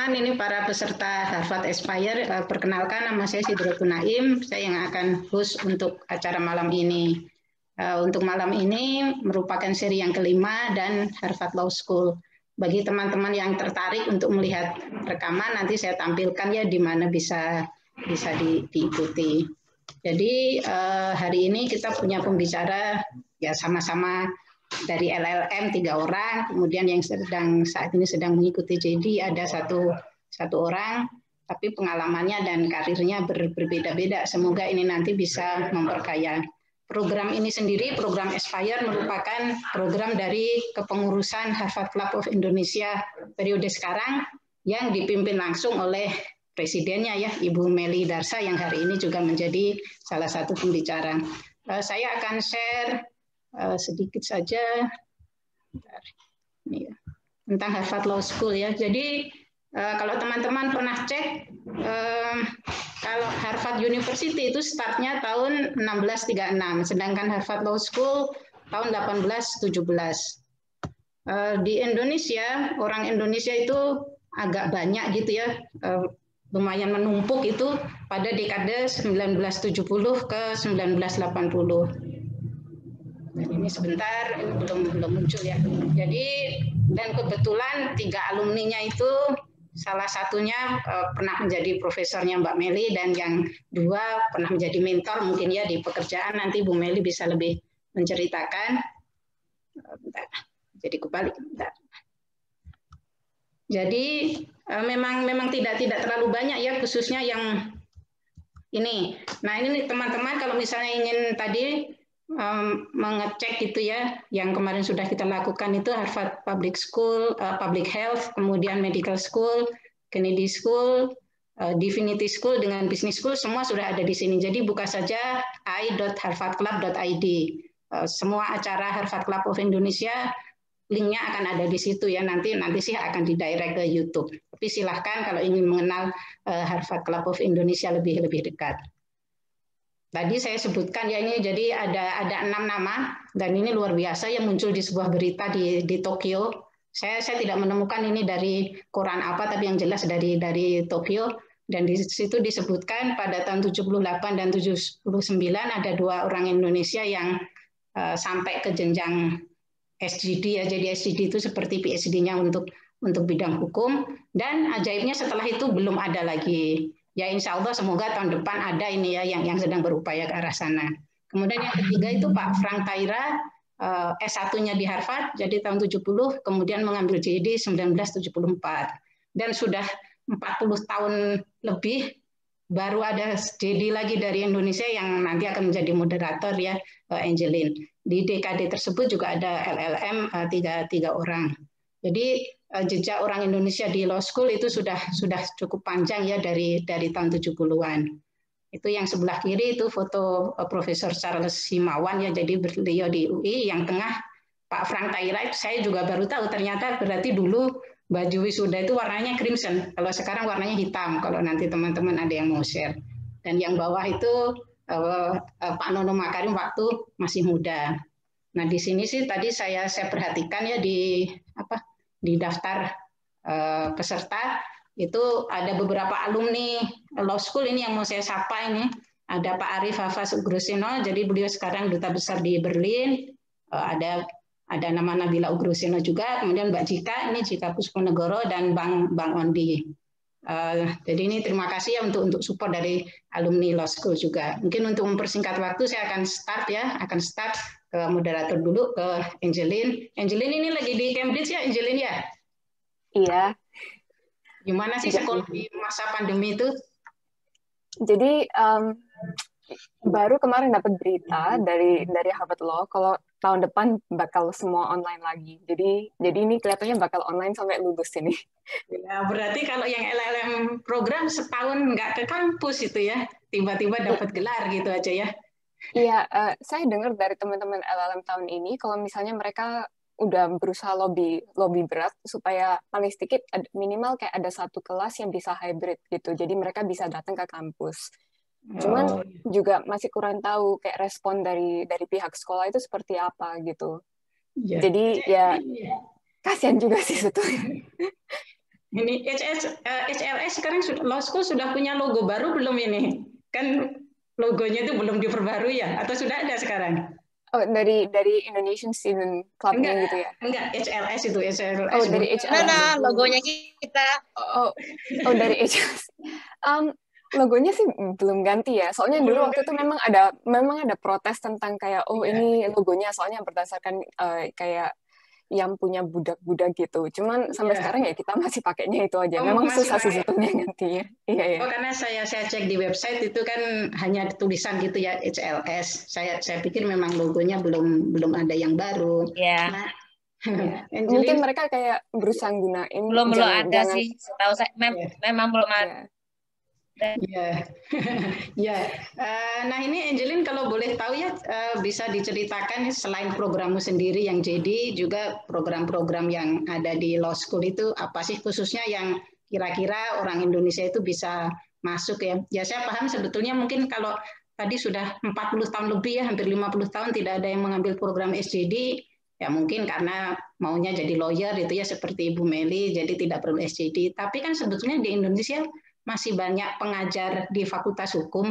teman-teman, ini para peserta Harvard Aspire. Eh, perkenalkan nama saya Sidro Naim, saya yang akan host untuk acara malam ini. Eh, untuk malam ini merupakan seri yang kelima dan Harvard Law School. Bagi teman-teman yang tertarik untuk melihat rekaman, nanti saya tampilkan ya di mana bisa bisa di, diikuti. Jadi eh, hari ini kita punya pembicara ya sama-sama dari LLM tiga orang, kemudian yang sedang saat ini sedang mengikuti JD ada satu satu orang, tapi pengalamannya dan karirnya ber, berbeda-beda. Semoga ini nanti bisa memperkaya. Program ini sendiri, program Aspire merupakan program dari kepengurusan Harvard Club of Indonesia periode sekarang yang dipimpin langsung oleh presidennya ya Ibu Meli Darsa yang hari ini juga menjadi salah satu pembicara. Eh, saya akan share Eh, sedikit saja ya. tentang Harvard Law School ya. Jadi eh, kalau teman-teman pernah cek eh, kalau Harvard University itu startnya tahun 1636, sedangkan Harvard Law School tahun 1817. Uh, di Indonesia orang Indonesia itu agak banyak gitu ya. lumayan menumpuk itu pada dekade 1970 ke 1980. Nah, ini sebentar ini belum belum muncul ya jadi dan kebetulan tiga alumninya itu salah satunya uh, pernah menjadi profesornya Mbak Meli dan yang dua pernah menjadi mentor mungkin ya di pekerjaan nanti Bu Meli bisa lebih menceritakan bentar, jadi kembali. Jadi uh, memang memang tidak tidak terlalu banyak ya khususnya yang ini. Nah ini teman-teman kalau misalnya ingin tadi mengecek gitu ya yang kemarin sudah kita lakukan itu Harvard Public School, uh, Public Health, kemudian Medical School, Kennedy School, uh, Divinity School dengan Business School semua sudah ada di sini. Jadi buka saja i.harvardclub.id. Uh, eh, semua acara Harvard Club of Indonesia linknya akan ada di situ ya nanti nanti sih akan di direct ke YouTube. Tapi silahkan kalau ingin mengenal uh, Harvard Club of Indonesia lebih lebih dekat. Tadi saya sebutkan ya ini jadi ada ada enam nama dan ini luar biasa yang muncul di sebuah berita di di Tokyo. Saya saya tidak menemukan ini dari koran apa tapi yang jelas dari dari Tokyo dan di situ disebutkan pada tahun 78 dan 79 ada dua orang Indonesia yang uh, sampai ke jenjang SGD ya. Jadi SGD itu seperti psd nya untuk untuk bidang hukum dan ajaibnya setelah itu belum ada lagi ya insya Allah semoga tahun depan ada ini ya yang yang sedang berupaya ke arah sana. Kemudian yang ketiga itu Pak Frank Taira eh, S1-nya di Harvard, jadi tahun 70, kemudian mengambil JD 1974. Dan sudah 40 tahun lebih baru ada JD lagi dari Indonesia yang nanti akan menjadi moderator ya eh, Angelin. Di DKD tersebut juga ada LLM eh, tiga, tiga orang. Jadi Eh, jejak orang Indonesia di law school itu sudah sudah cukup panjang ya dari dari tahun 70-an. Itu yang sebelah kiri itu foto eh, Profesor Charles Simawan ya jadi beliau di UI yang tengah Pak Frank Tairaib saya juga baru tahu ternyata berarti dulu baju wisuda itu warnanya crimson. Kalau sekarang warnanya hitam kalau nanti teman-teman ada yang mau share. Dan yang bawah itu eh, Pak Nono Makarim waktu masih muda. Nah, di sini sih tadi saya saya perhatikan ya di apa di daftar eh, peserta itu ada beberapa alumni law school ini yang mau saya sapa ini ada Pak Arif Hafaz Ugrusino jadi beliau sekarang duta besar di Berlin eh, ada ada nama Nabila Ugrusino juga kemudian Mbak Jika ini Jika Pusponegoro dan Bang Bang Ondi eh, jadi ini terima kasih ya untuk untuk support dari alumni law school juga. Mungkin untuk mempersingkat waktu saya akan start ya, akan start ke moderator dulu ke Angelin. Angelin ini lagi di Cambridge ya Angelin ya? Iya. Gimana sih iya. sekolah di masa pandemi itu? Jadi um, baru kemarin dapat berita dari dari Harvard Law kalau tahun depan bakal semua online lagi. Jadi jadi ini kelihatannya bakal online sampai lulus ini. Ya, berarti kalau yang LLM program setahun nggak ke kampus itu ya, tiba-tiba dapat gelar gitu aja ya. Iya, uh, saya dengar dari teman-teman LLM tahun ini kalau misalnya mereka udah berusaha lobby lobby berat supaya paling sedikit minimal kayak ada satu kelas yang bisa hybrid gitu. Jadi mereka bisa datang ke kampus. Cuman oh. Iya. juga masih kurang tahu kayak respon dari dari pihak sekolah itu seperti apa gitu. Iya. Iya, ya. Jadi ya kasihan juga sih sebetulnya. Ini HLS eh, sekarang sudah, sudah punya logo baru belum ini? Kan logonya itu belum diperbarui ya atau sudah ada sekarang? Oh, dari dari Indonesian Student Club enggak, gitu ya? Enggak, HLS itu, HLS. Oh, dari HLS. Nah, nah, logonya kita. Oh, oh dari HLS. Um, logonya sih belum ganti ya. Soalnya dulu waktu itu memang ada memang ada protes tentang kayak oh iya. ini logonya soalnya berdasarkan uh, kayak yang punya budak-budak gitu. Cuman iya. sampai yeah. sekarang ya kita masih pakainya itu aja. Oh, Memang susah sih sebetulnya ya. Iya, iya. Oh, karena saya saya cek di website itu kan hanya tulisan gitu ya HLS. Saya saya pikir memang logonya belum belum ada yang baru. Iya. Yeah. Nah, yeah. Iya. Mungkin mereka kayak berusaha gunain belum belum ada sih tahu saya mem yeah. memang belum iya. ada Ya, ya. nah ini Angelin kalau boleh tahu ya eh, bisa diceritakan selain programmu sendiri yang jadi juga program-program yang ada di law school itu apa sih khususnya yang kira-kira orang Indonesia itu bisa masuk ya. Ya saya paham sebetulnya mungkin kalau tadi sudah 40 tahun lebih ya hampir 50 tahun tidak ada yang mengambil program SJD ya mungkin karena maunya jadi lawyer itu ya seperti Ibu Meli jadi tidak perlu SJD tapi kan sebetulnya di Indonesia masih banyak pengajar di Fakultas Hukum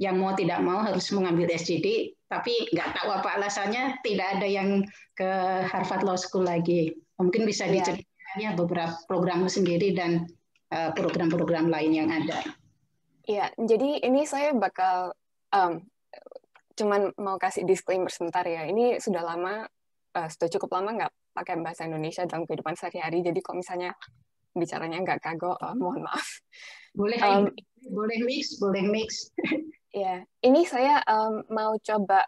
yang mau tidak mau harus mengambil SJD, tapi nggak tahu apa alasannya tidak ada yang ke Harvard Law School lagi. Mungkin bisa ya. diceritakan ya beberapa program sendiri dan eh, program-program lain yang ada. ya jadi ini saya bakal um, cuman mau kasih disclaimer sebentar ya. Ini sudah lama, uh, sudah cukup lama nggak pakai bahasa Indonesia dalam kehidupan sehari-hari. Jadi kalau misalnya bicaranya nggak kagok, uh, mohon maaf. Boleh um, boleh mix, boleh mix. ya, ini saya um, mau coba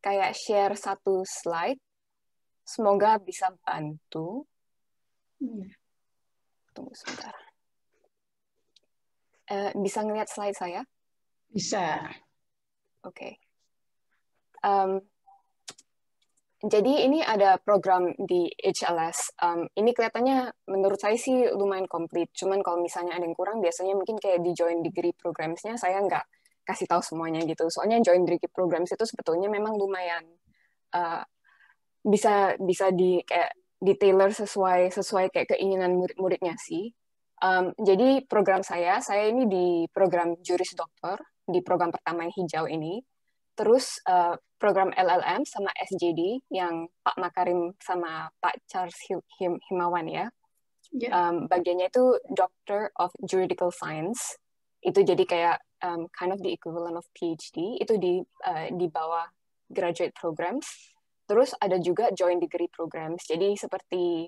kayak share satu slide. Semoga bisa bantu. Iya. Tunggu sebentar. Uh, bisa ngelihat slide saya? Bisa. Oke. Okay. Um, jadi ini ada program di HLS. Um, ini kelihatannya menurut saya sih lumayan komplit. Cuman kalau misalnya ada yang kurang, biasanya mungkin kayak di join degree programs-nya saya nggak kasih tahu semuanya gitu. Soalnya join degree programs itu sebetulnya memang lumayan uh, bisa bisa di kayak di tailor sesuai sesuai kayak keinginan murid-muridnya sih. Um, jadi program saya, saya ini di program juris doktor di program pertama yang hijau ini. Terus uh, program LLM sama SJD yang Pak Makarim sama Pak Charles Him Himawan ya. Yeah. Ya. Um, bagiannya itu Doctor of Juridical Science. Itu jadi kayak um, kind of the equivalent of PhD. Itu di uh, di bawah graduate programs. Terus ada juga joint degree programs. Jadi seperti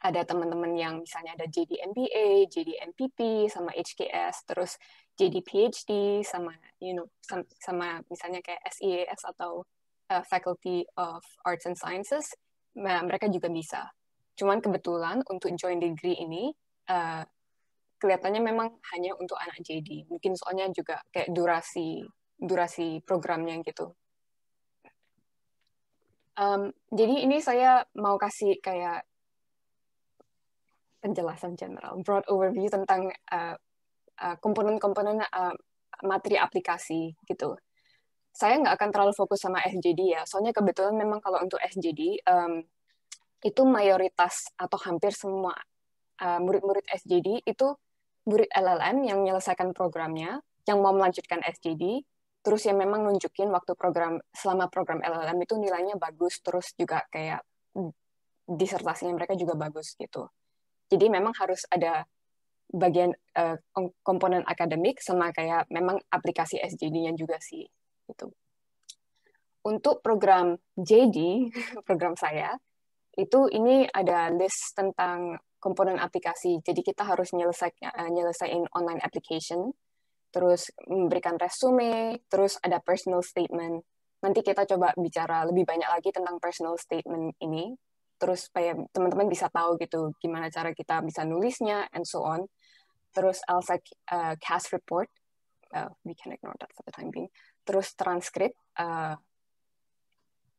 ada teman-teman yang misalnya ada JD MBA, JD MPP, sama HKS. Terus jadi PhD sama you know sama, sama misalnya kayak SEAS e atau uh, Faculty of Arts and Sciences nah, mereka juga bisa cuman kebetulan untuk join degree ini uh, kelihatannya memang hanya untuk anak JD mungkin soalnya juga kayak durasi durasi programnya gitu um, jadi ini saya mau kasih kayak penjelasan general broad overview tentang uh, Eh, komponen-komponen uh, materi aplikasi gitu. Saya nggak akan terlalu fokus sama SJD ya, soalnya kebetulan memang kalau untuk SJD um, itu mayoritas atau hampir semua eh, murid-murid uh, SJD itu murid LLM yang menyelesaikan programnya, yang mau melanjutkan SJD, terus yang memang nunjukin waktu program selama program LLM itu nilainya bagus, terus juga kayak hmm, disertasinya mereka juga bagus gitu. Jadi memang harus ada bagian uh, komponen akademik sama kayak memang aplikasi SJD-nya juga sih itu. Untuk program JD, program saya, itu ini ada list tentang komponen aplikasi. Jadi kita harus nyelesain, eh, nyelesain online application, terus memberikan resume, terus ada personal statement. Nanti kita coba bicara lebih banyak lagi tentang personal statement ini terus supaya teman-teman bisa tahu gitu gimana cara kita bisa nulisnya and so on. Terus Elsa uh, cast report, uh, we can ignore that for the time being. Terus transkrip, uh,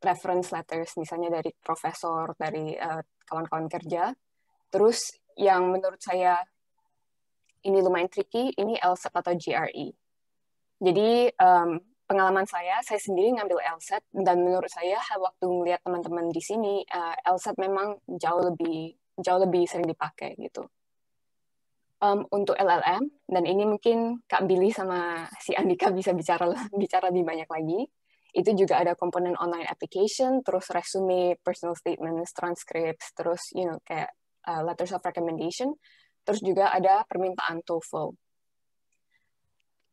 reference letters misalnya dari profesor, dari uh, kawan-kawan uh, kerja. Terus yang menurut saya ini lumayan tricky, ini LSAT atau GRE. Jadi um, pengalaman saya, saya sendiri ngambil LSAT dan menurut saya waktu melihat teman-teman di sini uh, eh, LSAT memang jauh lebih jauh lebih sering dipakai gitu. Um, untuk LLM dan ini mungkin Kak Billy sama si Andika bisa bicara bicara lebih banyak lagi. Itu juga ada komponen online application, terus resume, personal statements, transcripts, terus you know kayak uh, letters of recommendation, terus juga ada permintaan TOEFL.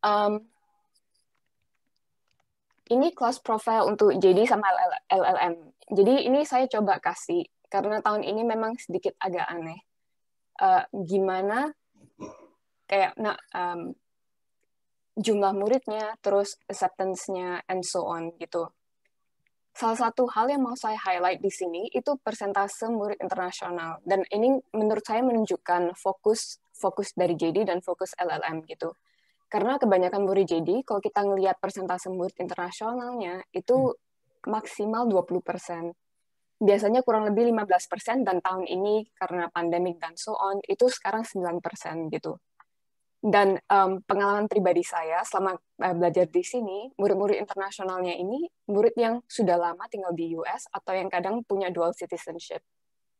Um, ini kelas profile untuk JD sama LLM. Jadi ini saya coba kasih karena tahun ini memang sedikit agak aneh. Uh, gimana kayak nah, um, jumlah muridnya, terus acceptance-nya, and so on gitu. Salah satu hal yang mau saya highlight di sini itu persentase murid internasional dan ini menurut saya menunjukkan fokus fokus dari JD dan fokus LLM gitu. Karena kebanyakan murid jadi, kalau kita ngelihat persentase murid internasionalnya, itu hmm. maksimal 20 persen. Biasanya kurang lebih 15 persen, dan tahun ini karena pandemik dan so on, itu sekarang 9 persen gitu. Dan um, pengalaman pribadi saya selama uh, belajar di sini, murid-murid internasionalnya ini murid yang sudah lama tinggal di US atau yang kadang punya dual citizenship.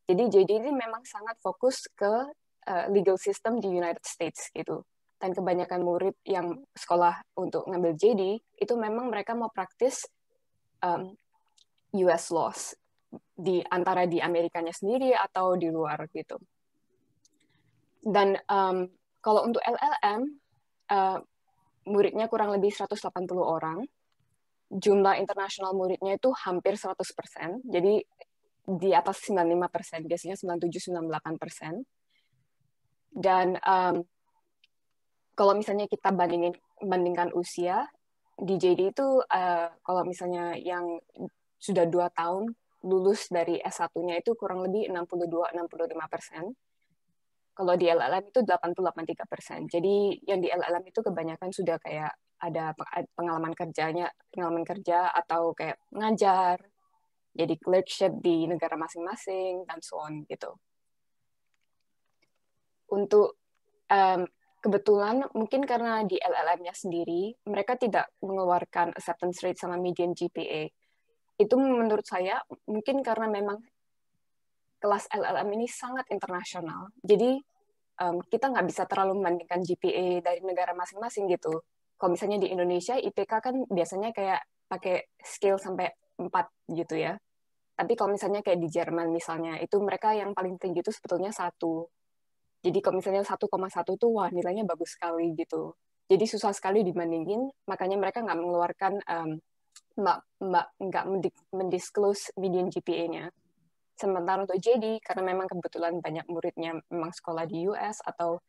Jadi JD ini memang sangat fokus ke uh, legal system di United States gitu dan kebanyakan murid yang sekolah untuk ngambil JD itu memang mereka mau praktis um, US laws di antara di Amerikanya sendiri atau di luar gitu. Dan um, kalau untuk LLM uh, muridnya kurang lebih 180 orang. Jumlah internasional muridnya itu hampir 100%, jadi di atas 95%, biasanya 97-98%. Dan um, kalau misalnya kita bandingin bandingkan usia di JD itu uh, kalau misalnya yang sudah dua tahun lulus dari S1-nya itu kurang lebih 62-65 persen. Kalau di LLM itu 88-3 persen. Jadi yang di LLM itu kebanyakan sudah kayak ada eh, pengalaman kerjanya, pengalaman kerja atau kayak ngajar, jadi clerkship di negara masing-masing, dan so on gitu. Untuk um, kebetulan mungkin karena di LLM-nya sendiri mereka tidak mengeluarkan acceptance rate sama median GPA. Itu menurut saya mungkin karena memang kelas LLM ini sangat internasional. Jadi um, kita nggak bisa terlalu membandingkan GPA dari negara masing-masing gitu. Kalau misalnya di Indonesia IPK kan biasanya kayak pakai scale sampai 4 gitu ya. Tapi kalau misalnya kayak di Jerman misalnya, itu mereka yang paling tinggi itu sebetulnya satu jadi kalau misalnya 1,1 itu wah nilainya bagus sekali gitu. Jadi susah sekali dibandingin, makanya mereka nggak mengeluarkan um, mbak mbak nggak mendisclose median GPA-nya. Sementara untuk JD karena memang kebetulan banyak muridnya memang sekolah di US atau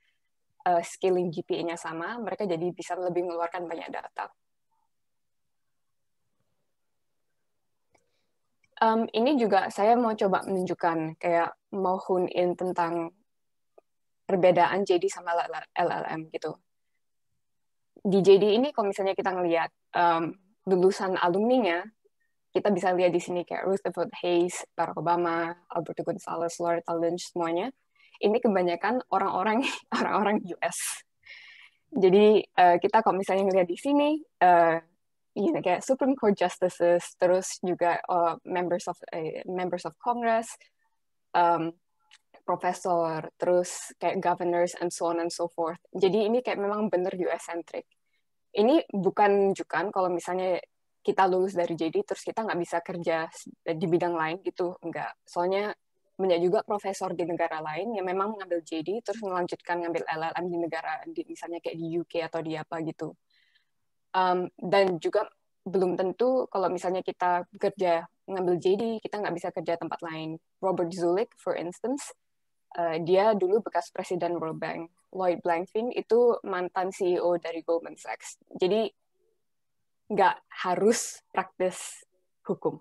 uh, eh, scaling GPA-nya sama, mereka jadi bisa lebih mengeluarkan banyak data. um, ini juga saya mau coba menunjukkan kayak mau in tentang perbedaan JD sama LLM gitu. Di JD ini kalau misalnya kita ngelihat um, lulusan nya, kita bisa lihat di sini kayak Roosevelt Hayes, Barack Obama, Alberto Gonzalez, Laura Lynch semuanya. Ini kebanyakan orang-orang orang-orang US. Jadi uh, kita kalau misalnya ngelihat di sini, uh, you know, kayak Supreme Court justices, terus juga uh, members of uh, members of Congress, um, profesor, terus kayak governors and so on and so forth. Jadi ini kayak memang bener US centric. Ini bukan jukan kalau misalnya kita lulus dari JD terus kita nggak bisa kerja di bidang lain gitu, enggak. Soalnya banyak juga profesor di negara lain yang memang mengambil JD terus melanjutkan ngambil LLM di negara di, misalnya kayak di UK atau di apa gitu. Um, dan juga belum tentu kalau misalnya kita kerja ngambil JD, kita nggak bisa kerja tempat lain. Robert Zulik, for instance, uh, dia dulu bekas presiden World Bank. Lloyd Blankfein itu mantan CEO dari Goldman Sachs. Jadi nggak harus praktis hukum.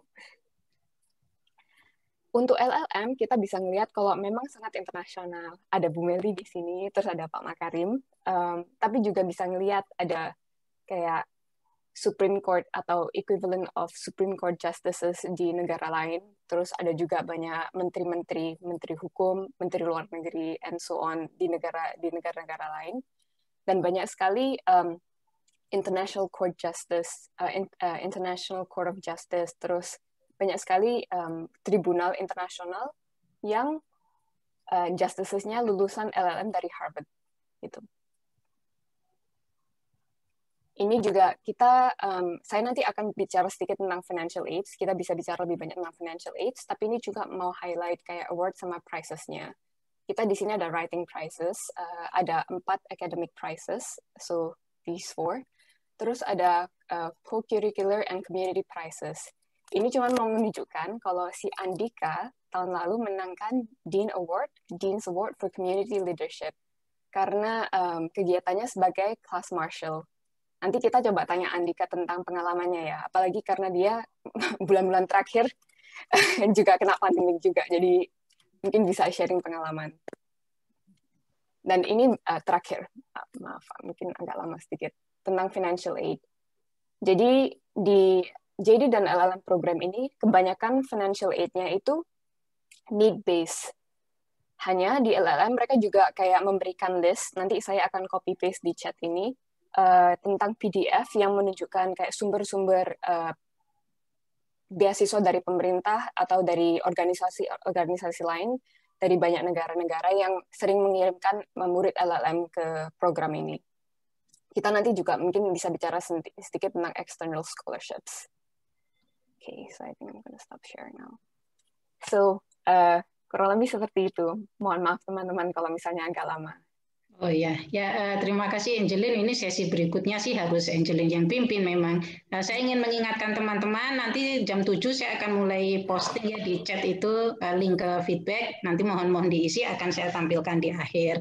Untuk LLM kita bisa ngelihat kalau memang sangat internasional. Ada Bu Meli di sini, terus ada Pak Makarim. Um, tapi juga bisa ngelihat ada kayak Supreme Court atau equivalent of Supreme Court justices di negara lain. Terus ada juga banyak menteri-menteri, menteri hukum, menteri luar negeri, and so on di negara di negara-negara lain. Dan banyak sekali um, international court justice, uh, in, uh, international court of justice. Terus banyak sekali um, tribunal internasional yang uh, justicesnya lulusan LLM dari Harvard gitu ini juga kita, um, saya nanti akan bicara sedikit tentang financial aids. Kita bisa bicara lebih banyak tentang financial aids, tapi ini juga mau highlight kayak award sama prizesnya. Kita di sini ada writing prizes, uh, eh, ada empat academic prizes, so these four. Terus ada uh, co-curricular and community prizes. Ini cuma mau menunjukkan kalau si Andika tahun lalu menangkan Dean Award, Dean's Award for Community Leadership, karena um, kegiatannya sebagai class marshal Nanti kita coba tanya Andika tentang pengalamannya ya, apalagi karena dia bulan-bulan terakhir juga kena pandemi juga, jadi mungkin bisa sharing pengalaman. Dan ini uh, terakhir, ah, maaf, mungkin agak lama sedikit, tentang financial aid. Jadi di JD dan LLM program ini, kebanyakan financial aid-nya itu need-based, hanya di LLM mereka juga kayak memberikan list nanti saya akan copy paste di chat ini Eh, tentang PDF yang menunjukkan kayak sumber-sumber eh, beasiswa dari pemerintah atau dari organisasi-organisasi lain dari banyak negara-negara yang sering mengirimkan murid LLM ke program ini. Kita nanti juga mungkin bisa bicara sedikit tentang external scholarships. Okay, so I think I'm gonna stop sharing now. So, uh, kurang lebih seperti itu. Mohon maaf teman-teman kalau misalnya agak lama. Oh iya, ya, ya terima kasih Angelin. Ini sesi berikutnya sih harus Angelin yang pimpin memang. Nah, saya ingin mengingatkan teman-teman nanti jam 7 saya akan mulai posting ya di chat itu eh, link ke feedback. Nanti mohon-mohon diisi akan saya tampilkan di akhir.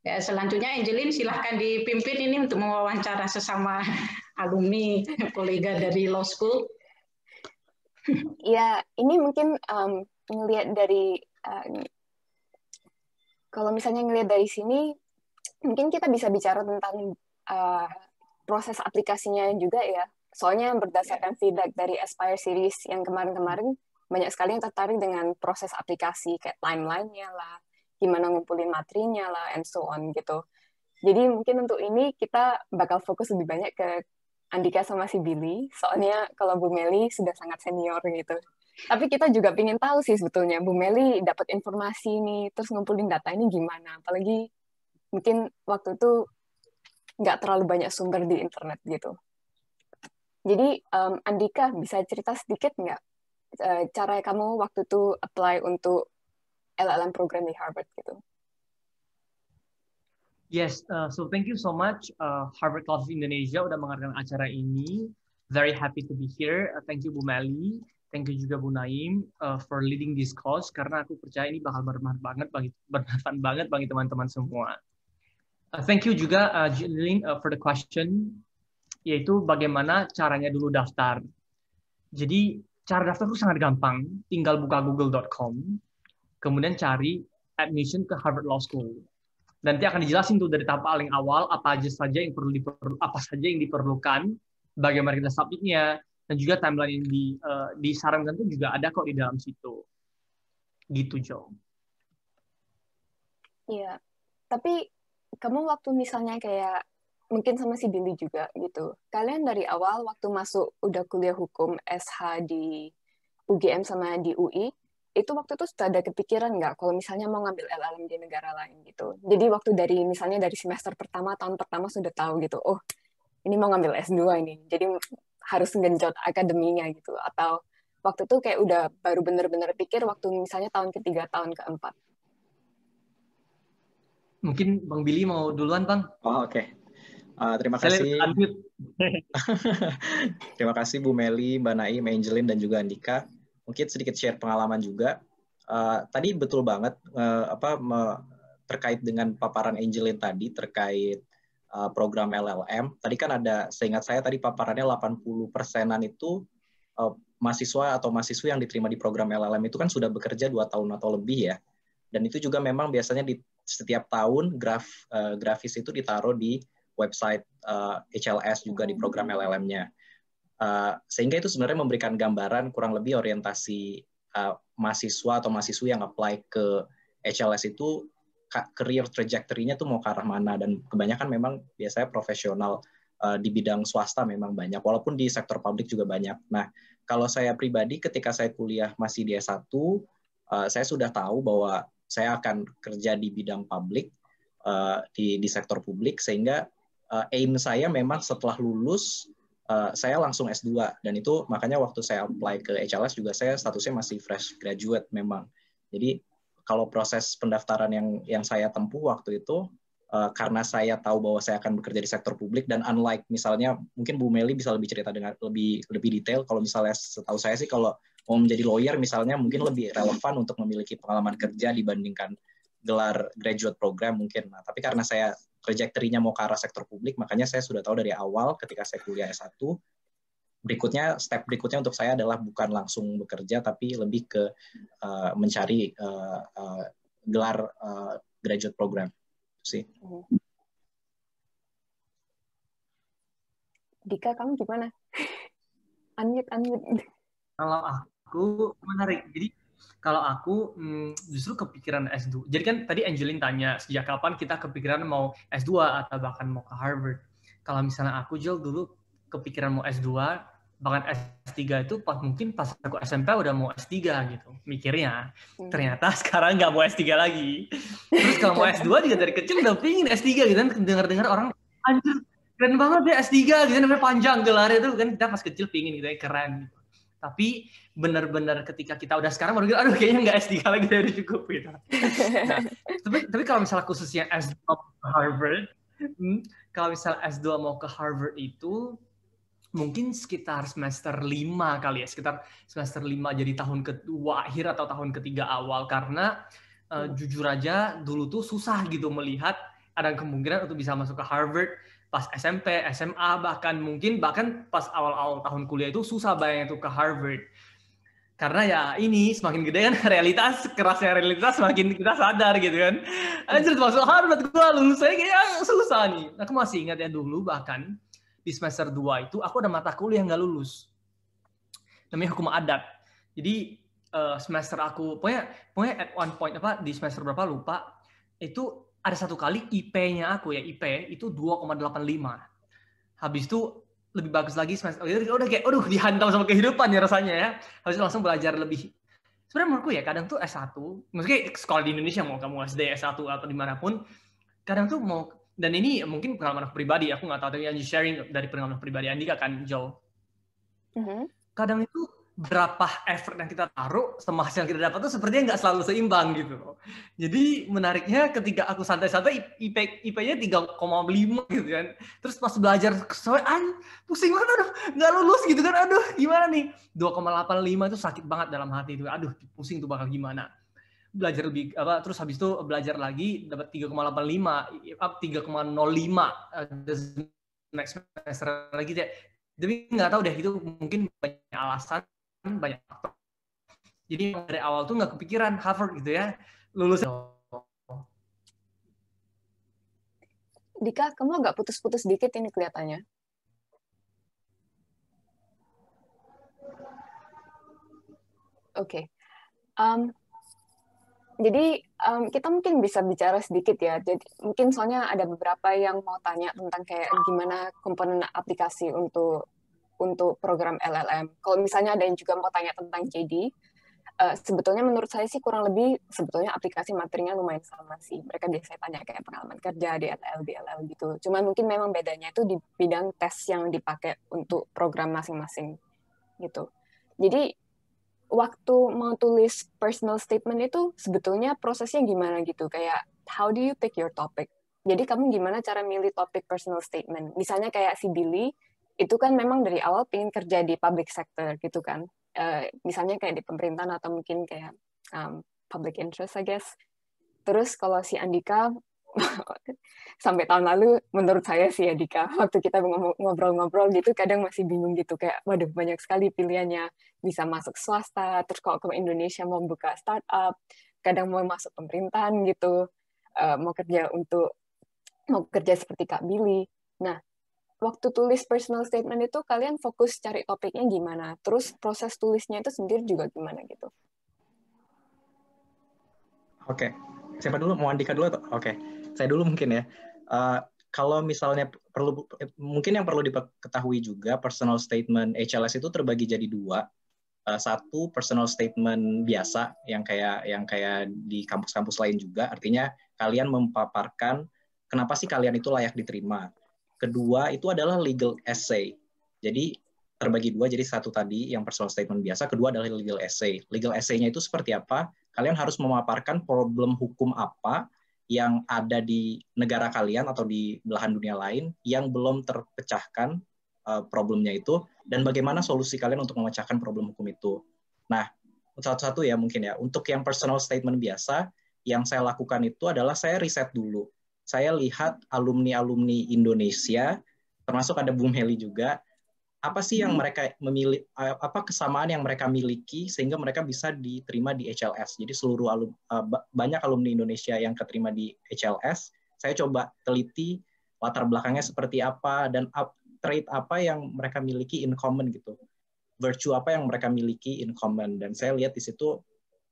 Ya, selanjutnya Angelin silahkan dipimpin ini untuk mewawancara sesama alumni kolega dari law school. Ya, ini mungkin um, dari um, kalau misalnya ngelihat dari sini mungkin kita bisa bicara tentang uh, proses aplikasinya juga ya. Soalnya berdasarkan iya. feedback dari Aspire Series yang kemarin-kemarin, banyak sekali yang tertarik dengan proses aplikasi, kayak timeline-nya lah, gimana ngumpulin materinya lah, and so on gitu. Jadi mungkin untuk ini kita bakal fokus lebih banyak ke Andika sama si Billy, soalnya kalau Bu Meli sudah sangat senior gitu. Tapi kita juga ingin tahu sih sebetulnya Bu Meli dapat informasi ini, terus ngumpulin data ini gimana. Apalagi mungkin waktu itu nggak terlalu banyak sumber di internet gitu. Jadi um, Andika bisa cerita sedikit nggak uh, cara kamu waktu itu apply untuk LLM program di Harvard gitu? Yes, uh, so thank you so much uh, Harvard College Indonesia udah mengadakan acara ini. Very happy to be here. Uh, thank you Bu Meli, thank you juga Bu Naim uh, for leading this course. karena aku percaya ini bakal bermanfaat banget bagi bermanfaat banget bagi teman-teman semua. Uh, thank you juga, uh, Jilin, uh, for the question, yaitu bagaimana caranya dulu daftar. Jadi, cara daftar itu sangat gampang. Tinggal buka google.com, kemudian cari admission ke Harvard Law School. Nanti akan dijelasin tuh dari tahap paling awal apa aja saja yang perlu diperlu, apa saja yang diperlukan, bagaimana kita submitnya, dan juga timeline yang di, uh, disarankan itu juga ada kok di dalam situ. Gitu, Jo. Iya, tapi kamu waktu misalnya kayak mungkin sama si Billy juga gitu. Kalian dari awal waktu masuk udah kuliah hukum SH di UGM sama di UI, itu waktu itu sudah ada kepikiran nggak kalau misalnya mau ngambil LLM di negara lain gitu. Jadi waktu dari misalnya dari semester pertama, tahun pertama sudah tahu gitu, oh ini mau ngambil S2 ini. Jadi harus genjot akademinya gitu. Atau waktu itu kayak udah baru bener-bener pikir waktu misalnya tahun ketiga, tahun keempat. Mungkin Bang Billy mau duluan, Bang. Oh, oke. Okay. Uh, eh, terima Saya kasih. terima kasih Bu Meli, Mbak Naim, Angelin, dan juga Andika. Mungkin sedikit share pengalaman juga. Uh, tadi betul banget uh, apa me, terkait dengan paparan Angelin tadi terkait uh, program LLM. Tadi kan ada, seingat saya tadi paparannya 80 persenan itu uh, mahasiswa atau mahasiswa yang diterima di program LLM itu kan sudah bekerja dua tahun atau lebih ya. Dan itu juga memang biasanya di, setiap tahun graf uh, grafis itu ditaruh di website uh, eh, HLS juga di program hmm. LLM-nya. Uh, eh, sehingga itu sebenarnya memberikan gambaran kurang lebih orientasi uh, mahasiswa atau mahasiswi yang apply ke HLS itu career trajectory-nya tuh mau ke arah mana dan kebanyakan memang biasanya profesional uh, di bidang swasta memang banyak walaupun di sektor publik juga banyak. Nah, kalau saya pribadi ketika saya kuliah masih di S1 uh, saya sudah tahu bahwa saya akan kerja di bidang publik eh, di di sektor publik sehingga eh, aim saya memang setelah lulus eh, saya langsung S2 dan itu makanya waktu saya apply ke HLS juga saya statusnya masih fresh graduate memang. Jadi kalau proses pendaftaran yang yang saya tempuh waktu itu karena saya tahu bahwa saya akan bekerja di sektor publik dan unlike misalnya mungkin Bu Meli bisa lebih cerita dengan lebih lebih detail kalau misalnya setahu saya sih kalau mau menjadi lawyer misalnya mungkin lebih relevan untuk memiliki pengalaman kerja dibandingkan gelar graduate program mungkin. Nah, tapi karena saya trajektorinya mau ke arah sektor publik, makanya saya sudah tahu dari awal ketika saya kuliah S1, berikutnya step berikutnya untuk saya adalah bukan langsung bekerja tapi lebih ke uh, mencari uh, uh, gelar uh, graduate program sih. Dika, kamu gimana? unmute, unmute. Kalau aku menarik. Jadi kalau aku hmm, justru kepikiran S2. Jadi kan tadi Angelin tanya sejak kapan kita kepikiran mau S2 atau bahkan mau ke Harvard. Kalau misalnya aku Jel dulu kepikiran mau S2 bahkan S3 itu pas mungkin pas aku SMP udah mau S3 gitu mikirnya. Hmm. Ternyata sekarang nggak mau S3 lagi. Terus kalau mau S2 juga dari kecil udah pingin S3 gitu kan dengar-dengar orang anjir keren banget ya S3 gitu namanya kan, panjang gelarnya tuh kan kita pas kecil pingin gitu ya keren gitu tapi benar-benar ketika kita udah sekarang baru gitu, aduh kayaknya nggak S3 lagi dari cukup gitu. Nah, tapi tapi kalau misalnya khususnya S2 mau ke Harvard, hmm, kalau misalnya S2 mau ke Harvard itu mungkin sekitar semester lima kali ya, sekitar semester lima jadi tahun kedua akhir atau tahun ketiga awal karena uh, jujur aja dulu tuh susah gitu melihat ada kemungkinan untuk bisa masuk ke Harvard pas SMP, SMA bahkan mungkin bahkan pas awal-awal tahun kuliah itu susah bayangin tuh ke Harvard. Karena ya ini semakin gede kan realitas kerasnya realitas semakin kita sadar gitu kan. Anjir eh, masuk Harvard gue lulus saya kayak ah, susah nih. Aku masih ingat ya dulu bahkan di semester 2 itu aku ada mata kuliah nggak lulus. Namanya hukum adat. Jadi eh, semester aku pokoknya pokoknya at one point apa di semester berapa lupa itu ada satu kali IP-nya aku ya IP itu 2,85. Habis itu lebih bagus lagi semester oh, ya udah kayak aduh dihantam sama kehidupan ya rasanya ya. Habis itu langsung belajar lebih sebenarnya menurutku ya kadang tuh S1 maksudnya sekolah di Indonesia mau kamu SD S1 atau dimanapun kadang tuh mau dan ini mungkin pengalaman aku pribadi aku nggak tahu tapi yang sharing dari pengalaman pribadi Andika kan Joe mm -hmm. kadang itu berapa effort yang kita taruh sama hasil yang kita dapat tuh sepertinya nggak selalu seimbang gitu Jadi menariknya ketika aku santai-santai IP IP-nya 3,5 gitu kan. Terus pas belajar kesesuaian pusing banget aduh nggak lulus gitu kan aduh gimana nih 2,85 itu sakit banget dalam hati itu aduh pusing tuh bakal gimana belajar lebih apa terus habis itu belajar lagi dapat 3,85 3,05 uh, next semester lagi deh Jadi nggak tahu deh itu mungkin banyak alasan Kan banyak faktor. Jadi dari awal tuh nggak kepikiran Harvard gitu ya, lulus. Dika, kamu agak putus-putus dikit ini kelihatannya. Oke. Okay. Um, jadi um, kita mungkin bisa bicara sedikit ya. Jadi mungkin soalnya ada beberapa yang mau tanya tentang kayak gimana komponen aplikasi untuk untuk program LLM. Kalau misalnya ada yang juga mau tanya tentang JD, uh, eh, sebetulnya menurut saya sih kurang lebih sebetulnya aplikasi materinya lumayan sama sih. Mereka biasanya tanya kayak pengalaman kerja di LL, di LL gitu. Cuma mungkin memang bedanya itu di bidang tes yang dipakai untuk program masing-masing gitu. Jadi waktu mau tulis personal statement itu sebetulnya prosesnya gimana gitu kayak how do you pick your topic jadi kamu gimana cara milih topik personal statement misalnya kayak si Billy itu kan memang dari awal ingin kerja di public sector gitu kan uh, misalnya kayak di pemerintahan atau mungkin kayak um, public interest I guess terus kalau si Andika sampai tahun lalu menurut saya sih Andika, waktu kita ngobrol-ngobrol gitu kadang masih bingung gitu kayak waduh banyak sekali pilihannya bisa masuk swasta terus kalau ke Indonesia mau buka startup kadang mau masuk pemerintahan gitu uh, mau kerja untuk mau kerja seperti Kak Billy nah waktu tulis personal statement itu kalian fokus cari topiknya gimana, terus proses tulisnya itu sendiri juga gimana gitu. Oke, okay. siapa dulu? Mau Andika dulu atau? Oke, okay. saya dulu mungkin ya. Uh, kalau misalnya perlu, mungkin yang perlu diketahui juga personal statement HLS itu terbagi jadi dua. Uh, satu personal statement biasa yang kayak yang kayak di kampus-kampus lain juga, artinya kalian memaparkan kenapa sih kalian itu layak diterima Kedua itu adalah legal essay. Jadi terbagi dua, jadi satu tadi yang personal statement biasa, kedua adalah legal essay. Legal essay-nya itu seperti apa? Kalian harus memaparkan problem hukum apa yang ada di negara kalian atau di belahan dunia lain yang belum terpecahkan eh, problemnya itu dan bagaimana solusi kalian untuk memecahkan problem hukum itu. Nah, satu-satu ya mungkin ya. Untuk yang personal statement biasa, yang saya lakukan itu adalah saya riset dulu saya lihat alumni-alumni Indonesia, termasuk ada Bung Heli juga, apa sih yang hmm. mereka memilih eh, apa kesamaan yang mereka miliki sehingga mereka bisa diterima di HLS. Jadi seluruh alum, eh, banyak alumni Indonesia yang keterima di HLS, saya coba teliti latar belakangnya seperti apa dan trait apa yang mereka miliki in common gitu. Virtue apa yang mereka miliki in common dan saya lihat di situ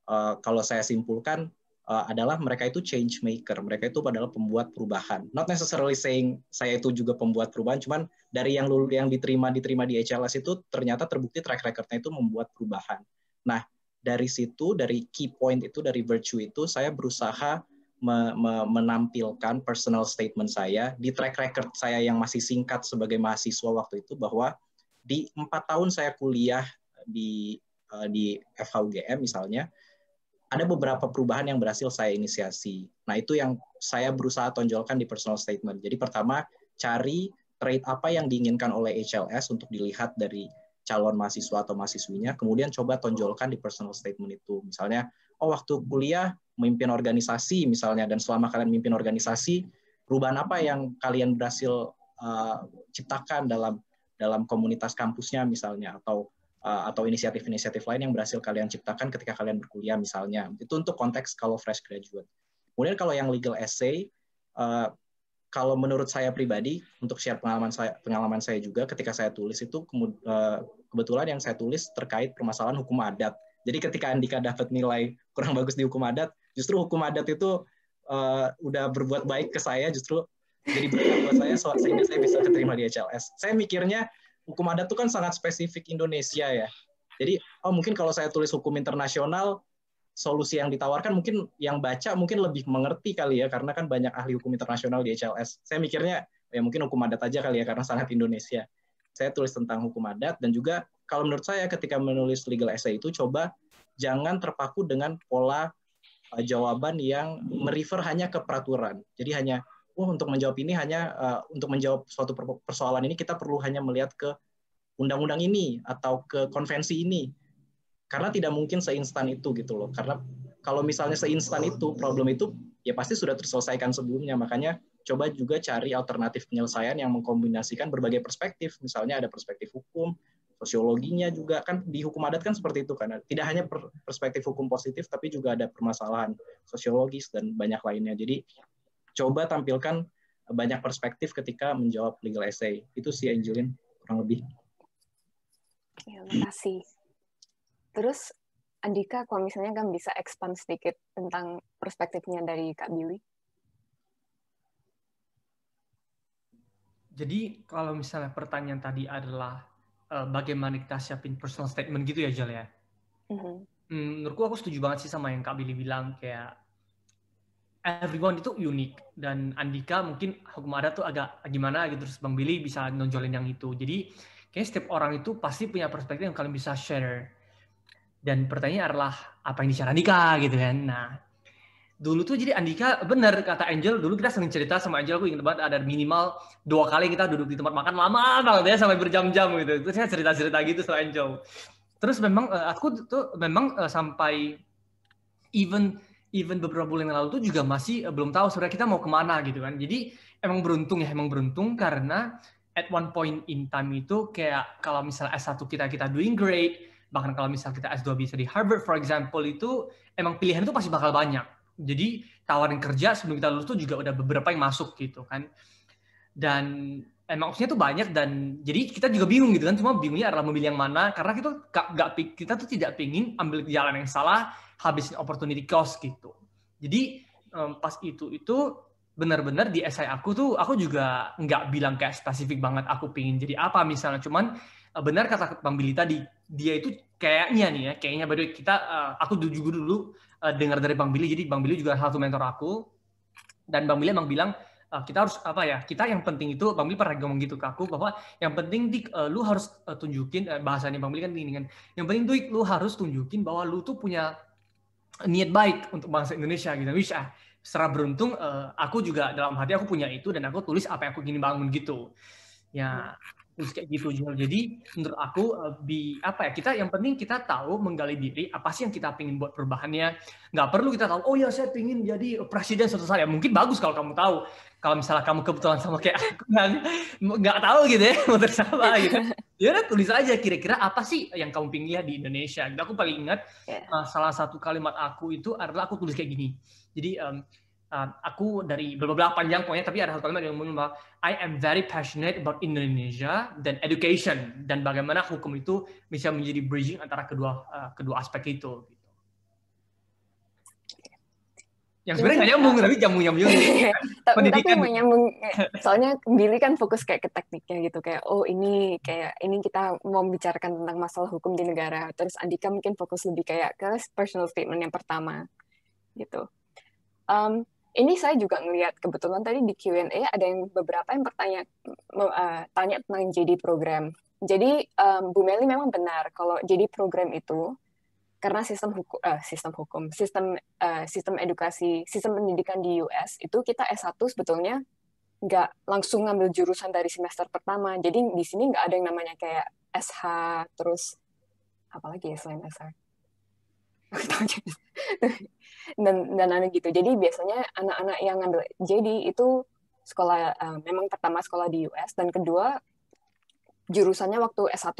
eh, kalau saya simpulkan uh, adalah mereka itu change maker. Mereka itu adalah pembuat perubahan. Not necessarily saying saya itu juga pembuat perubahan, cuman dari yang lulu yang diterima diterima di HLS itu ternyata terbukti track recordnya itu membuat perubahan. Nah dari situ dari key point itu dari virtue itu saya berusaha me, me, menampilkan personal statement saya di track record saya yang masih singkat sebagai mahasiswa waktu itu bahwa di empat tahun saya kuliah di eh, di FHUGM misalnya ada beberapa perubahan yang berhasil saya inisiasi. Nah, itu yang saya berusaha tonjolkan di personal statement. Jadi pertama, cari trait apa yang diinginkan oleh HLS untuk dilihat dari calon mahasiswa atau mahasiswinya, kemudian coba tonjolkan di personal statement itu. Misalnya, oh waktu kuliah memimpin organisasi misalnya, dan selama kalian memimpin organisasi, perubahan apa yang kalian berhasil uh, ciptakan dalam dalam komunitas kampusnya misalnya, atau Eh, atau inisiatif-inisiatif lain yang berhasil kalian ciptakan ketika kalian berkuliah misalnya. Itu untuk konteks kalau fresh graduate. Kemudian kalau yang legal essay, eh, kalau menurut saya pribadi, untuk share pengalaman saya, pengalaman saya juga ketika saya tulis itu eh, kebetulan yang saya tulis terkait permasalahan hukum adat. Jadi ketika Andika dapat nilai kurang bagus di hukum adat, justru hukum adat itu uh, udah berbuat baik ke saya, justru jadi berkat buat saya sehingga saya bisa keterima di HLS. Saya mikirnya hukum adat itu kan sangat spesifik Indonesia ya. Jadi oh mungkin kalau saya tulis hukum internasional solusi yang ditawarkan mungkin yang baca mungkin lebih mengerti kali ya karena kan banyak ahli hukum internasional di HLS. Saya mikirnya ya mungkin hukum adat aja kali ya karena sangat Indonesia. Saya tulis tentang hukum adat dan juga kalau menurut saya ketika menulis legal essay itu coba jangan terpaku dengan pola eh, jawaban yang merefer hanya ke peraturan. Jadi hanya wah untuk menjawab ini hanya uh, untuk menjawab suatu persoalan ini kita perlu hanya melihat ke undang-undang ini atau ke konvensi ini karena tidak mungkin seinstan itu gitu loh karena kalau misalnya seinstan itu problem itu ya pasti sudah terselesaikan sebelumnya makanya coba juga cari alternatif penyelesaian yang mengkombinasikan berbagai perspektif misalnya ada perspektif hukum sosiologinya juga kan di hukum adat kan seperti itu karena tidak hanya perspektif hukum positif tapi juga ada permasalahan sosiologis dan banyak lainnya jadi coba tampilkan banyak perspektif ketika menjawab legal essay. Itu sih Angelin kurang lebih. Ya, makasih. Terus Andika, kalau misalnya kan bisa expand sedikit tentang perspektifnya dari Kak Billy. Jadi kalau misalnya pertanyaan tadi adalah uh, bagaimana kita siapin personal statement gitu ya Jal ya. mm Hmm, menurutku aku setuju banget sih sama yang Kak Billy bilang kayak everyone itu unik dan Andika mungkin hukum adat tuh agak gimana gitu terus Bang Billy bisa nonjolin yang itu. Jadi kayaknya setiap orang itu pasti punya perspektif yang kalian bisa share. Dan pertanyaan adalah apa yang dicari Andika gitu kan. Nah, dulu tuh jadi Andika benar kata Angel dulu kita sering cerita sama Angel aku ingat banget ada minimal dua kali kita duduk di tempat makan lama banget ya sampai berjam-jam gitu. Terus saya cerita-cerita gitu sama Angel. Terus memang eh, aku tuh memang eh, sampai even even beberapa bulan yang lalu tuh juga masih eh, belum tahu sebenarnya kita mau kemana gitu kan. Jadi emang beruntung ya, emang beruntung karena at one point in time itu kayak kalau misalnya S1 kita kita doing great, bahkan kalau misalnya kita S2 bisa di Harvard for example itu emang pilihan itu pasti bakal banyak. Jadi tawaran kerja sebelum kita lulus tuh juga udah beberapa yang masuk gitu kan. Dan emang opsinya tuh banyak dan jadi kita juga bingung gitu kan. Cuma bingungnya adalah memilih yang mana karena kita gak, gak kita tuh tidak pingin ambil jalan yang salah habisin opportunity cost gitu. Jadi um, pas itu itu benar-benar di essay aku tuh aku juga nggak bilang kayak spesifik banget aku pingin jadi apa misalnya cuman uh, benar kata Bang Billy tadi dia itu kayaknya nih ya kayaknya baru kita uh, aku juga dulu uh, dengar dari Bang Billy jadi Bang Billy juga satu mentor aku dan Bang Billy emang bilang kita harus apa ya kita yang penting itu Bang Billy pernah ngomong gitu ke aku bahwa yang penting dik lu harus tunjukin bahasanya Bang Billy kan gini kan yang penting tuh lu harus tunjukin bahwa lu tuh punya niat baik untuk bangsa Indonesia gitu. wish ah, secara beruntung uh, aku juga dalam hati aku punya itu dan aku tulis apa yang aku ingin bangun gitu. Ya terus kayak gitu Jul. Jadi menurut aku uh, bi apa ya kita yang penting kita tahu menggali diri apa sih yang kita pingin buat perubahannya. Nggak perlu kita tahu oh ya saya pingin jadi presiden suatu saat ya mungkin bagus kalau kamu tahu. Kalau misalnya kamu kebetulan sama kayak aku nggak, tahu gitu ya mau tersalah gitu. ya udah tulis aja kira-kira apa sih yang kamu pingin lihat di Indonesia gitu aku paling ingat yeah. Ya. uh, salah satu kalimat aku itu adalah aku tulis kayak gini jadi um, uh, aku dari beberapa panjang pokoknya tapi ada satu kalimat yang ngomong bahwa I am very passionate about Indonesia dan education dan bagaimana hukum itu bisa menjadi bridging antara kedua uh, kedua aspek itu gitu yang sebenarnya nggak gitu kan. nyambung tapi nyambung nyambung pendidikan tapi nyambung soalnya Billy kan fokus kayak ke tekniknya gitu kayak oh ini kayak ini kita mau membicarakan tentang masalah hukum di negara terus Andika mungkin fokus lebih kayak ke personal statement yang pertama gitu um, ini saya juga ngelihat kebetulan tadi di Q&A ada yang beberapa yang bertanya uh, tanya tentang JD program jadi um, Bu Meli memang benar kalau JD program itu karena sistem hukum uh, sistem hukum sistem uh, sistem edukasi sistem pendidikan di US itu kita S1 sebetulnya nggak langsung ngambil jurusan dari semester pertama jadi di sini nggak ada yang namanya kayak SH terus apalagi ya selain SH dan dan lain gitu jadi biasanya anak-anak yang ngambil JD itu sekolah uh, memang pertama sekolah di US dan kedua jurusannya waktu S1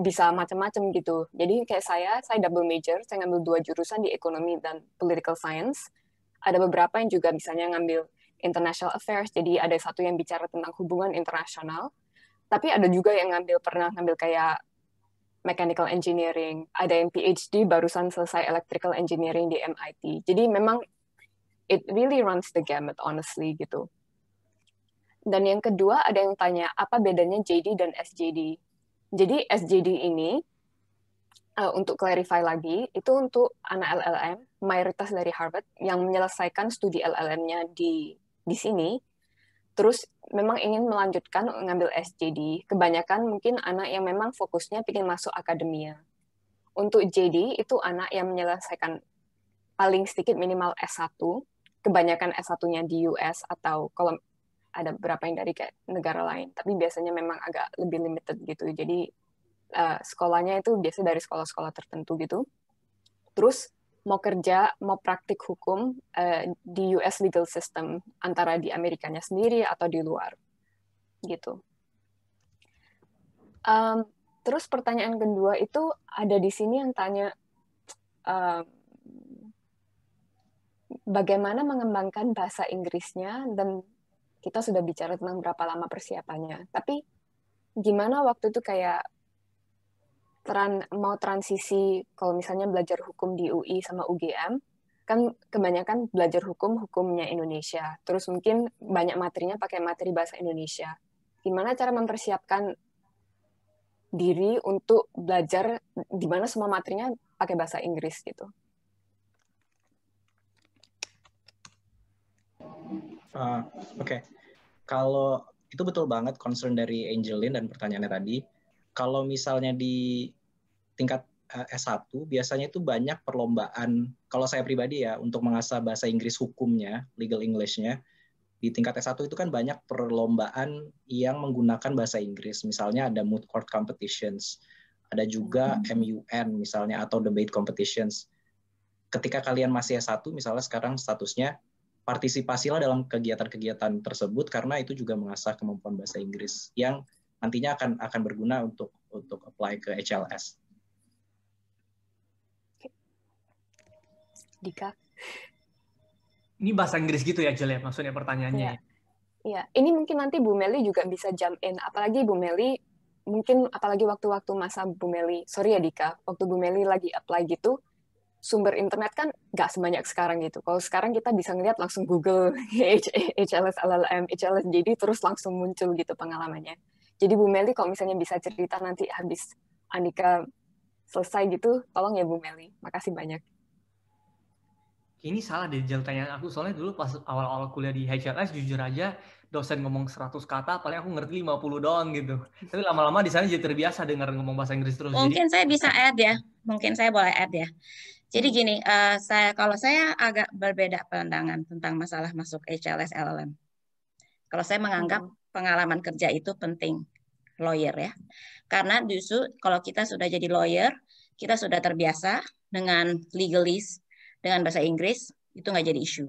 bisa macam-macam gitu. Jadi kayak saya, saya double major, saya ngambil dua jurusan di ekonomi dan political science. Ada beberapa yang juga misalnya ngambil international affairs, jadi ada satu yang bicara tentang hubungan internasional. Tapi ada juga yang ngambil pernah ngambil kayak mechanical engineering, ada yang PhD barusan selesai electrical engineering di MIT. Jadi memang it really runs the gamut honestly gitu. Dan yang kedua ada yang tanya apa bedanya JD dan SJD jadi SJD ini uh, untuk clarify lagi itu untuk anak LLM mayoritas dari Harvard yang menyelesaikan studi LLM-nya di di sini terus memang ingin melanjutkan ngambil SJD. Kebanyakan mungkin anak yang memang fokusnya ingin masuk akademia. Untuk JD itu anak yang menyelesaikan paling sedikit minimal S1, kebanyakan S1-nya di US atau kalau ada beberapa yang dari kayak negara lain tapi biasanya memang agak lebih limited gitu jadi uh, sekolahnya itu biasa dari sekolah-sekolah tertentu gitu terus mau kerja mau praktik hukum uh, di US legal system antara di Amerikanya sendiri atau di luar gitu um, terus pertanyaan kedua itu ada di sini yang tanya uh, bagaimana mengembangkan bahasa Inggrisnya dan kita sudah bicara tentang berapa lama persiapannya. Tapi gimana waktu itu kayak tran mau transisi kalau misalnya belajar hukum di UI sama UGM, kan kebanyakan belajar hukum hukumnya Indonesia. Terus mungkin banyak materinya pakai materi bahasa Indonesia. Gimana cara mempersiapkan diri untuk belajar di mana semua materinya pakai bahasa Inggris gitu? Eh, oke, okay. kalau itu betul banget concern dari Angelin dan pertanyaannya tadi. Kalau misalnya di tingkat uh, eh, S1 biasanya itu banyak perlombaan kalau saya pribadi ya untuk mengasah bahasa Inggris hukumnya, legal Englishnya di tingkat S1 itu kan banyak perlombaan yang menggunakan bahasa Inggris. Misalnya ada moot court competitions, ada juga hmm. MUN misalnya atau debate competitions. Ketika kalian masih S1 misalnya sekarang statusnya partisipasilah dalam kegiatan-kegiatan tersebut karena itu juga mengasah kemampuan bahasa Inggris yang nantinya akan akan berguna untuk untuk apply ke HLS. Dika. Ini bahasa Inggris gitu ya, Jel, ya, maksudnya pertanyaannya. Iya. Ya. Iya. ini mungkin nanti Bu Meli juga bisa jump in, apalagi Bu Meli mungkin apalagi waktu-waktu masa Bu Meli, sorry ya Dika, waktu Bu Meli lagi apply gitu, sumber internet kan nggak sebanyak sekarang gitu. Kalau sekarang kita bisa ngeliat langsung Google, HLS, LLM, HLS, jadi terus langsung muncul gitu pengalamannya. Jadi Bu Meli kalau misalnya bisa cerita nanti habis Andika selesai gitu, tolong ya Bu Meli. Makasih banyak. Ini salah deh jalan aku, soalnya dulu pas awal-awal kuliah di HLS, jujur aja dosen ngomong 100 kata paling aku ngerti 50 doang gitu. Tapi lama-lama di sana jadi terbiasa dengar ngomong bahasa Inggris terus. Mungkin jadi... saya bisa add ya. Mungkin saya boleh add ya. Jadi gini, uh, saya kalau saya agak berbeda pandangan tentang masalah masuk HLS LLM. Kalau saya menganggap hmm. pengalaman kerja itu penting lawyer ya. Karena justru kalau kita sudah jadi lawyer, kita sudah terbiasa dengan legalist, dengan bahasa Inggris, itu nggak jadi isu.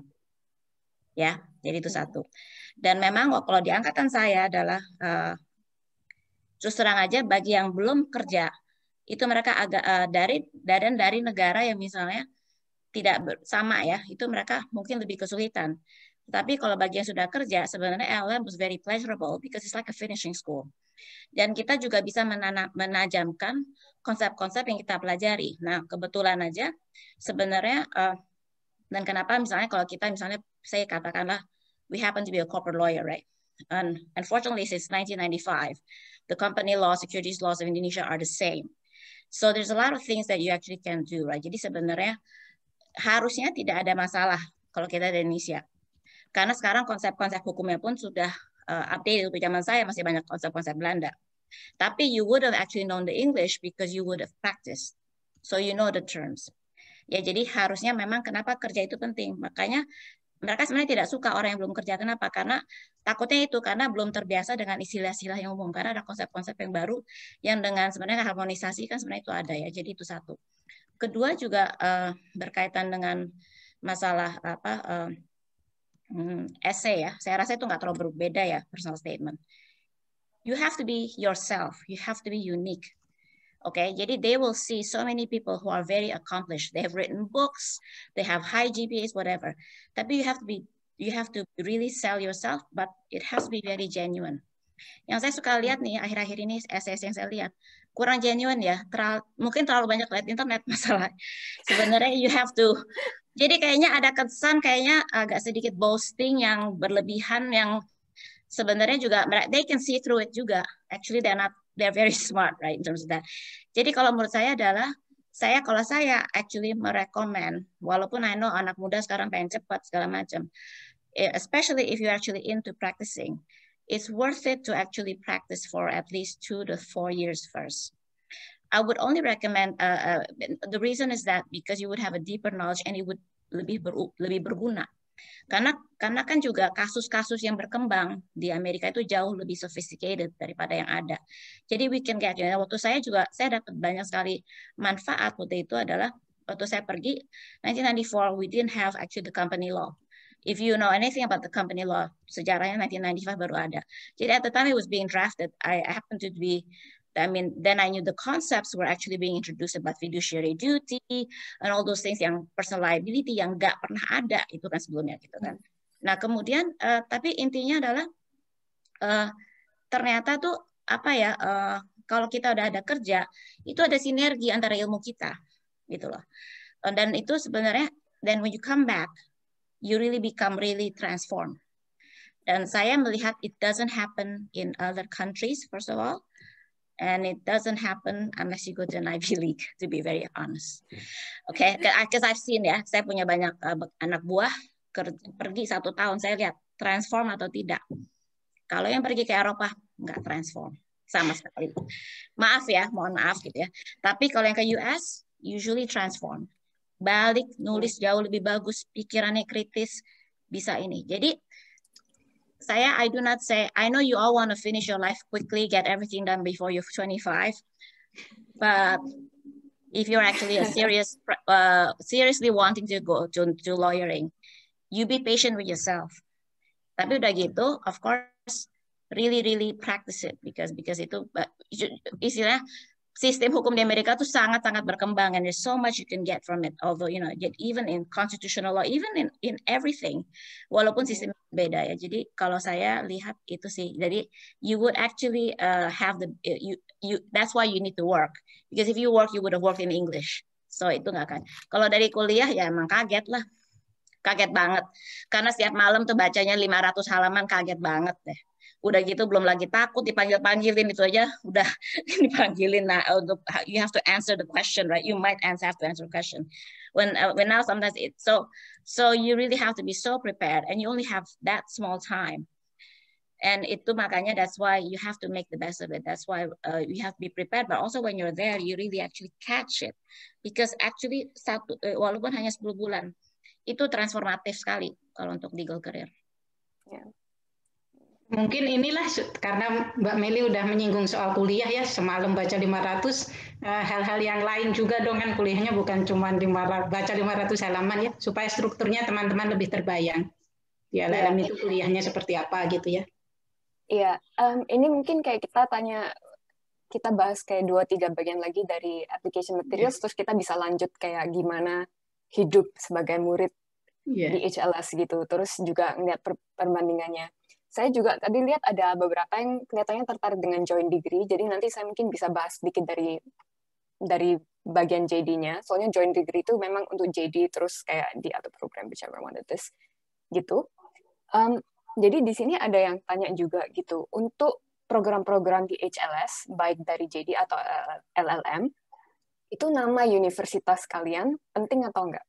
Ya, jadi itu hmm. satu. Dan memang kalau di angkatan saya adalah uh, terus terang aja bagi yang belum kerja itu mereka agak uh, dari dan dari negara yang misalnya tidak sama ya, itu mereka mungkin lebih kesulitan. Tapi kalau bagi yang sudah kerja, sebenarnya LM was very pleasurable because it's like a finishing school. Dan kita juga bisa menanam, menajamkan konsep-konsep yang kita pelajari. Nah, kebetulan aja sebenarnya uh, dan kenapa misalnya kalau kita misalnya saya katakanlah we happen to be a corporate lawyer, right? And unfortunately, since 1995, the company law, securities laws of Indonesia are the same. So there's a lot of things that you actually can do, right? Jadi sebenarnya harusnya tidak ada masalah kalau kita di Indonesia. Karena sekarang konsep-konsep hukumnya pun sudah uh, update untuk zaman saya masih banyak konsep-konsep Belanda. Tapi you would have actually known the English because you would have practiced. So you know the terms. Ya jadi harusnya memang kenapa kerja itu penting. Makanya mereka sebenarnya tidak suka orang yang belum kerja. Kenapa? Karena takutnya itu karena belum terbiasa dengan istilah-istilah yang umum. Karena ada konsep-konsep yang baru yang dengan sebenarnya harmonisasi kan sebenarnya itu ada ya. Jadi itu satu. Kedua juga uh, berkaitan dengan masalah apa eh, hmm, essay ya. Saya rasa itu nggak terlalu berbeda ya personal statement. You have to be yourself. You have to be unique. Okay, jadi they will see so many people who are very accomplished. They have written books, they have high GPAs, whatever. Tapi you have to be, you have to really sell yourself, but it has to be very genuine. Yang saya suka lihat nih akhir-akhir ini SS yang saya lihat kurang genuine ya, terlalu, mungkin terlalu banyak lihat internet masalah. Sebenarnya you have to. Jadi kayaknya ada kesan kayaknya agak sedikit boasting yang berlebihan yang sebenarnya juga they can see through it juga. Actually they're not they are very smart right in terms of that. Jadi kalau menurut saya adalah saya kalau saya actually merekomend walaupun I know anak muda sekarang pengen cepat segala macam eh, especially if you actually into practicing it's worth it to actually practice for at least two to four years first I would only recommend uh, uh, the reason is that because you would have a deeper knowledge and it would lebih ber, lebih berguna karena karena kan juga kasus-kasus yang berkembang di Amerika itu jauh lebih sophisticated daripada yang ada. Jadi we can get ya, waktu saya juga saya dapat banyak sekali manfaat waktu itu adalah waktu saya pergi 1994 we didn't have actually the company law. If you know anything about the company law, sejarahnya 1995 baru ada. Jadi at the time it was being drafted, I happened to be I mean, then I knew the concepts were actually being introduced about fiduciary duty and all those things yang personal liability yang nggak pernah ada itu kan sebelumnya gitu kan. Nah kemudian uh, tapi intinya adalah uh, ternyata tuh apa ya uh, kalau kita udah ada kerja itu ada sinergi antara ilmu kita gitu loh. Dan itu sebenarnya then when you come back you really become really transformed. Dan saya melihat it doesn't happen in other countries first of all and it doesn't happen unless you go to an Ivy League. To be very honest, hmm. okay? Because I've seen ya, saya punya banyak eh, anak buah pergi satu tahun, saya lihat transform atau tidak. Kalau yang pergi ke Eropa nggak transform sama sekali. Maaf ya, mohon maaf gitu ya. Tapi kalau yang ke US usually transform. Balik nulis jauh lebih bagus, pikirannya kritis, bisa ini. Jadi saya I do not say I know you all want to finish your life quickly, get everything done before you're 25. But if you're actually a serious uh, seriously wanting to go to, to lawyering, you be patient with yourself. Tapi udah gitu, of course really really practice it because because itu istilah sistem hukum di Amerika tuh sangat-sangat berkembang and there's so much you can get from it although you know even in constitutional law even in in everything walaupun sistem beda ya jadi kalau saya lihat itu sih jadi you would actually uh, have the uh, you you that's why you need to work because if you work you would have worked in English so itu nggak kan kalau dari kuliah ya emang kaget lah kaget banget karena setiap malam tuh bacanya 500 halaman kaget banget deh udah gitu belum lagi takut dipanggil panggilin itu aja udah dipanggilin nah untuk uh, you have to answer the question right you might answer have to answer the question when uh, when now sometimes it so so you really have to be so prepared and you only have that small time and itu makanya that's why you have to make the best of it that's why uh, you have to be prepared but also when you're there you really actually catch it because actually satu eh, walaupun hanya 10 bulan itu transformatif sekali kalau untuk legal career yeah. Mungkin inilah karena Mbak Meli udah menyinggung soal kuliah ya, semalam baca 500, eh, hal-hal yang lain juga dong kan kuliahnya bukan cuma baca 500 halaman ya, supaya strukturnya teman-teman lebih terbayang. Ya, yeah. itu kuliahnya seperti apa gitu ya. Iya, um, ini mungkin kayak kita tanya, kita bahas kayak dua tiga bagian lagi dari application materials, yeah. terus kita bisa lanjut kayak gimana hidup sebagai murid yeah. di HLS gitu, terus juga ngeliat per perbandingannya saya juga tadi lihat ada beberapa yang kelihatannya tertarik dengan joint degree. Jadi nanti saya mungkin bisa bahas sedikit dari dari bagian JD-nya. Soalnya joint degree itu memang untuk JD terus kayak di atau program whichever one it is gitu. Um, jadi di sini ada yang tanya juga gitu untuk program-program di HLS baik dari JD atau LLM itu nama universitas kalian penting atau enggak?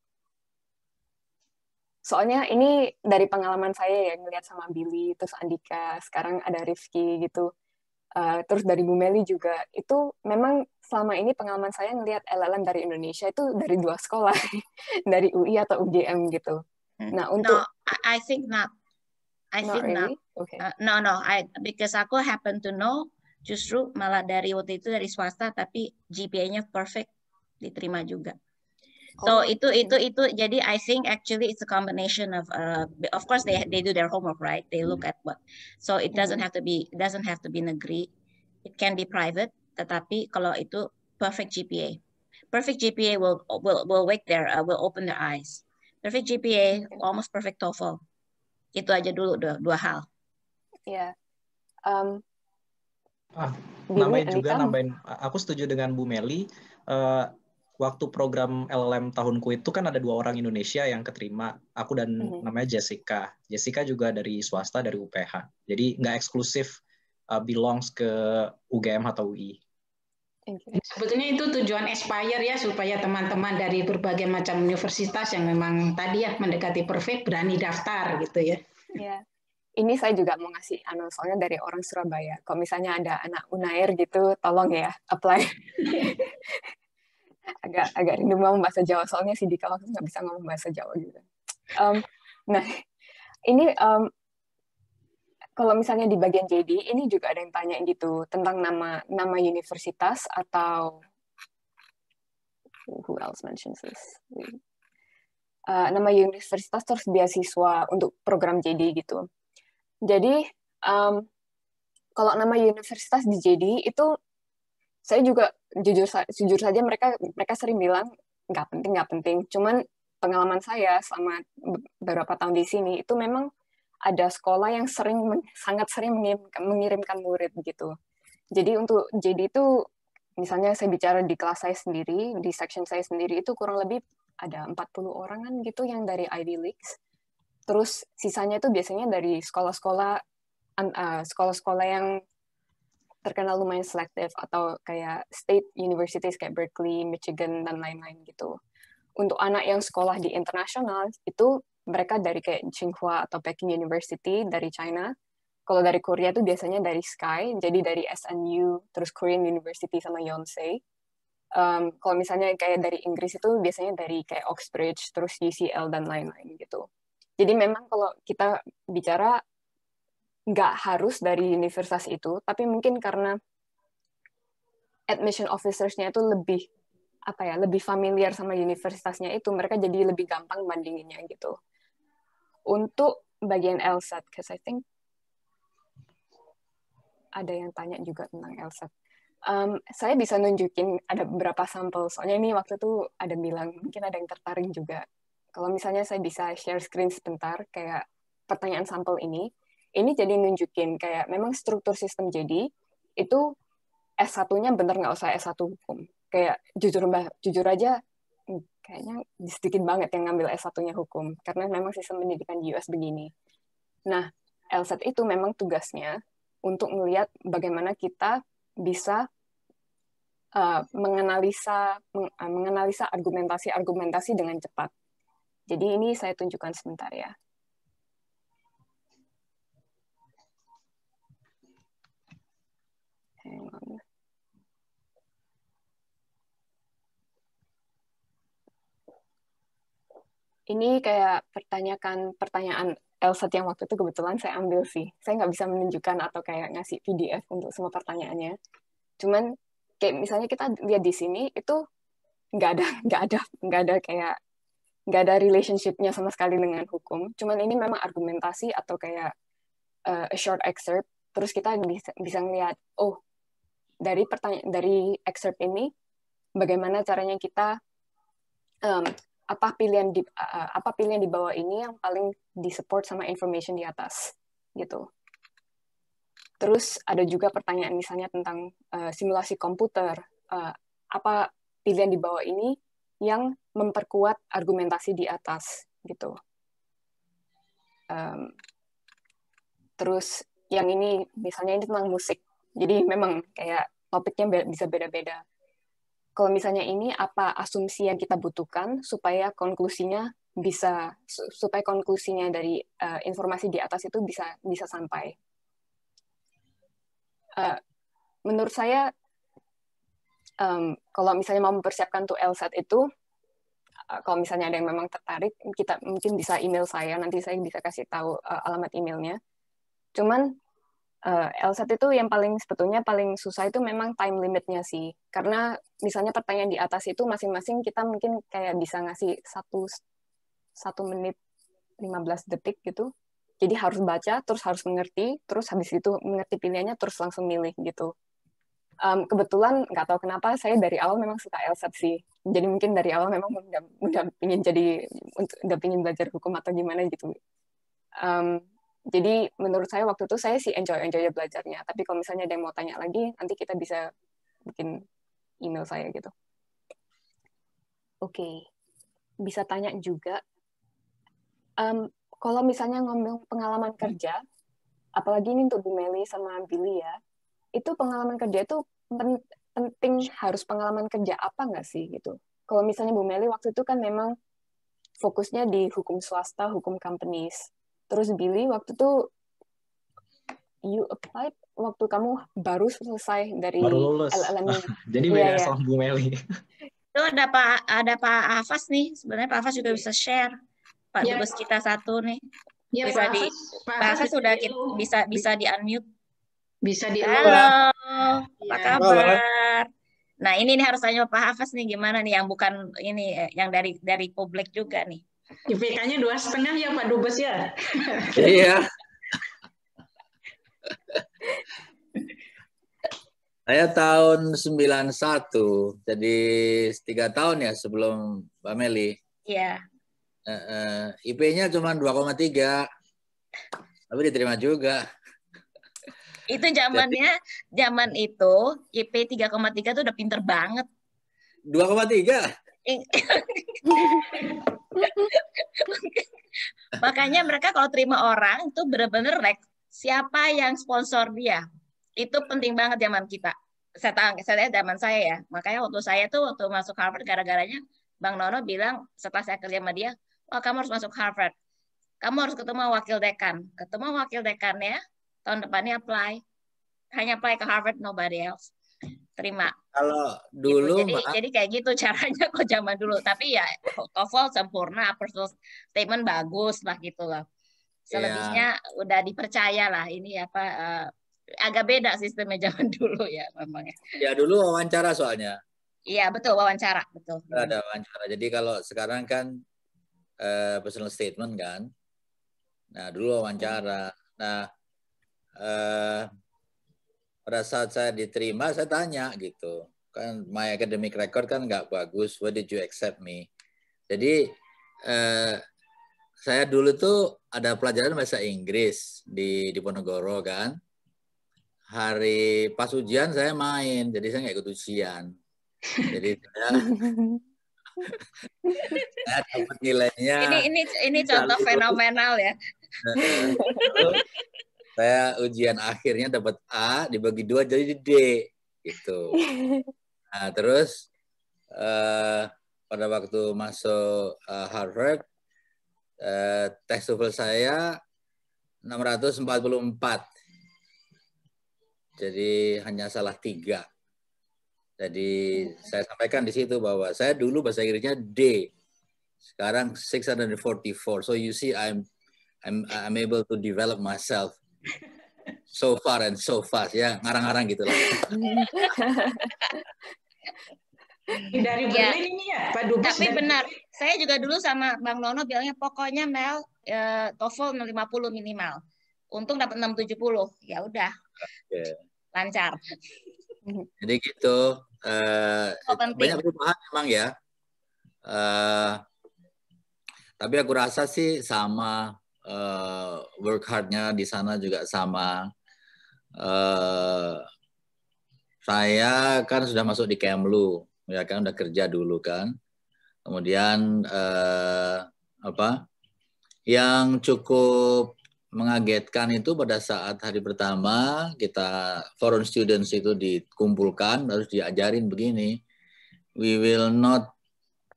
soalnya ini dari pengalaman saya ya ngeliat sama Billy terus Andika sekarang ada Rifki gitu uh, terus dari Bu Meli juga itu memang selama ini pengalaman saya ngeliat LLM dari Indonesia itu dari dua sekolah dari UI atau UGM gitu hmm. nah untuk no, I, I think not I not think really? not okay. uh, no no I because aku happen to know justru malah dari waktu itu dari swasta tapi GPA-nya perfect diterima juga So oh. itu itu itu jadi I think actually it's a combination of uh, of course they they do their homework right they look hmm. at what so it hmm. doesn't have to be doesn't have to be negeri it can be private tetapi kalau itu perfect GPA perfect GPA will will will wake their uh, will open their eyes perfect GPA hmm. almost perfect TOEFL itu aja dulu dua, dua hal. ya Yeah. Um, ah, nambahin juga nambahin aku setuju dengan Bu Meli uh, waktu program LLM tahunku itu kan ada dua orang Indonesia yang keterima, aku dan mm -hmm. namanya Jessica. Jessica juga dari swasta dari UPH. Jadi nggak eksklusif uh, belongs ke UGM atau UI. Sebetulnya itu tujuan Aspire ya supaya teman-teman dari berbagai macam universitas yang memang tadi ya mendekati perfect berani daftar gitu ya. Iya. Ini saya juga mau ngasih anu soalnya dari orang Surabaya. Kalau misalnya ada anak Unair gitu, tolong ya apply. agak agak rindu ngomong bahasa Jawa soalnya si Dika waktu nggak bisa ngomong bahasa Jawa juga. Gitu. Um, nah ini um, kalau misalnya di bagian JD ini juga ada yang tanya gitu tentang nama nama universitas atau who else mentions this? Uh, nama universitas terus beasiswa untuk program JD gitu. Jadi um, kalau nama universitas di JD itu saya juga jujur jujur saja mereka mereka sering bilang nggak penting nggak penting cuman pengalaman saya selama beberapa tahun di sini itu memang ada sekolah yang sering sangat sering mengirimkan, murid gitu jadi untuk jadi itu misalnya saya bicara di kelas saya sendiri di section saya sendiri itu kurang lebih ada 40 orang kan gitu yang dari Ivy Leagues terus sisanya itu biasanya dari sekolah-sekolah eh, sekolah-sekolah yang terkenal lumayan selektif atau kayak state universities kayak Berkeley, Michigan dan lain-lain gitu. Untuk anak yang sekolah di internasional itu mereka dari kayak Tsinghua atau Peking University dari China. Kalau dari Korea itu biasanya dari Sky, jadi dari SNU, terus Korean University sama Yonsei. Um, kalau misalnya kayak dari Inggris itu biasanya dari kayak Oxbridge, terus UCL dan lain-lain gitu. Jadi memang kalau kita bicara nggak harus dari universitas itu, tapi mungkin karena admission officers-nya itu lebih apa ya lebih familiar sama universitasnya itu mereka jadi lebih gampang bandinginnya gitu untuk bagian LSAT because I think ada yang tanya juga tentang LSAT um, saya bisa nunjukin ada beberapa sampel soalnya ini waktu itu ada bilang mungkin ada yang tertarik juga kalau misalnya saya bisa share screen sebentar kayak pertanyaan sampel ini ini jadi nunjukin kayak memang struktur sistem jadi itu s satunya nya bener nggak usah S1 hukum. Kayak jujur mbak, jujur aja hmm, kayaknya sedikit banget yang ngambil s satunya hukum karena memang sistem pendidikan di US begini. Nah, LSAT itu memang tugasnya untuk melihat bagaimana kita bisa uh, menganalisa meng, eh, menganalisa argumentasi-argumentasi dengan cepat. Jadi ini saya tunjukkan sebentar ya. ini kayak pertanyakan pertanyaan Elsa yang waktu itu kebetulan saya ambil sih. Saya nggak bisa menunjukkan atau kayak ngasih PDF untuk semua pertanyaannya. Cuman kayak misalnya kita lihat di sini itu nggak ada nggak ada nggak ada kayak nggak ada relationshipnya sama sekali dengan hukum. Cuman ini memang argumentasi atau kayak uh, a short excerpt. Terus kita bisa bisa ngeliat, oh dari pertanyaan dari excerpt ini bagaimana caranya kita um, apa pilihan di uh, apa pilihan di bawah ini yang paling disupport sama information di atas gitu. Terus ada juga pertanyaan misalnya tentang uh, simulasi komputer, uh, apa pilihan di bawah ini yang memperkuat argumentasi di atas gitu. Um, terus yang ini misalnya ini tentang musik, jadi memang kayak topiknya bisa beda-beda kalau misalnya ini apa asumsi yang kita butuhkan supaya konklusinya bisa supaya konklusinya dari uh, informasi di atas itu bisa bisa sampai. Uh, menurut saya um, kalau misalnya mau mempersiapkan tuh LSAT itu eh, kalau misalnya ada yang memang tertarik kita mungkin bisa email saya nanti saya bisa kasih tahu uh, alamat emailnya. Cuman uh, l itu yang paling sebetulnya paling susah itu memang time limitnya sih. Karena misalnya pertanyaan di atas itu masing-masing kita mungkin kayak bisa ngasih satu satu menit 15 detik gitu. Jadi harus baca, terus harus mengerti, terus habis itu mengerti pilihannya, terus langsung milih gitu. Um, kebetulan nggak tahu kenapa saya dari awal memang suka LSAT sih. Jadi mungkin dari awal memang udah, udah ingin jadi udah ingin belajar hukum atau gimana gitu. Um, jadi menurut saya waktu itu saya sih enjoy enjoy belajarnya tapi kalau misalnya ada yang mau tanya lagi nanti kita bisa bikin email saya gitu oke okay. bisa tanya juga um, kalau misalnya ngomong pengalaman hmm. kerja apalagi ini untuk Bu Meli sama Billy ya itu pengalaman kerja itu penting harus pengalaman kerja apa nggak sih gitu kalau misalnya Bu Meli waktu itu kan memang fokusnya di hukum swasta, hukum companies. Terus Billy waktu itu you applied waktu kamu baru selesai dari baru lulus. LLM. jadi iya, beda yeah, sama Bu Meli. Itu ada Pak ada Pak Afas nih. Sebenarnya Pak Afas juga bisa share. Pak yeah. Dubes kita satu nih. Yeah, bisa Pak di Pak Afas sudah kita, bisa bisa di unmute. Bisa di Halo. Iya. Apa kabar? Nah, ini nih harus tanya Pak Hafas nih gimana nih yang bukan ini eh, yang dari dari publik juga nih. IPK-nya dua setengah ya Pak Dubes ya. Iya. Saya tahun 91, jadi tiga tahun ya sebelum Mbak Meli. Iya. IP-nya cuma 2,3, tapi diterima juga. Itu zamannya, zaman itu IP 3,3 tuh udah pinter banget. 2,3? Makanya mereka kalau terima orang itu benar-benar like siapa yang sponsor dia. Itu penting banget zaman kita. Saya tahu, saya zaman saya ya. Makanya waktu saya tuh waktu masuk Harvard gara-garanya Bang Nono bilang setelah saya kerja sama dia, oh, kamu harus masuk Harvard. Kamu harus ketemu wakil dekan. Ketemu wakil dekannya tahun depannya apply. Hanya apply ke Harvard nobody else." terima. Kalau iya, dulu gitu. jadi, jadi kayak gitu caranya kok zaman dulu. Tapi ya TOEFL sempurna, personal statement bagus lah gitu loh. Selebihnya yeah. udah dipercaya lah ini apa uh, agak beda sistemnya zaman dulu ya memang. Ya. ya dulu wawancara soalnya. Iya betul wawancara betul. Ada wawancara. Jadi kalau sekarang kan uh, personal statement kan. Nah dulu wawancara. Nah uh, pada saat saya diterima saya tanya gitu kan my academic record kan nggak bagus why did you accept me jadi eh, saya dulu tuh ada pelajaran bahasa Inggris di di Ponegoro kan hari pas ujian saya main jadi saya nggak ikut ujian jadi saya saya dapat nilainya ini ini ini contoh fenomenal ya eh, eh, saya ujian akhirnya dapat A dibagi dua jadi D gitu. Nah terus uh, pada waktu masuk uh, Harvard uh, tes TOEFL saya 644. Jadi hanya salah tiga. Jadi saya sampaikan di situ bahwa saya dulu bahasa Inggrisnya D. Sekarang 644. So you see I'm I'm I'm able to develop myself so far and so fast ya ngarang-ngarang gitu lah. Dari ya. ini ya Pak Dubes. Tapi dari... benar, saya juga dulu sama Bang Nono bilangnya pokoknya Mel e, TOEFL 50 minimal. Untung dapat 670. Ya udah. Okay. Lancar. Jadi gitu. e, oh, banyak perubahan memang ya. e, tapi aku rasa sih sama uh, work hardnya di sana juga sama. Uh, saya kan sudah masuk di Kemlu, ya kan udah kerja dulu kan. Kemudian uh, apa? Yang cukup mengagetkan itu pada saat hari pertama kita foreign students itu dikumpulkan harus diajarin begini we will not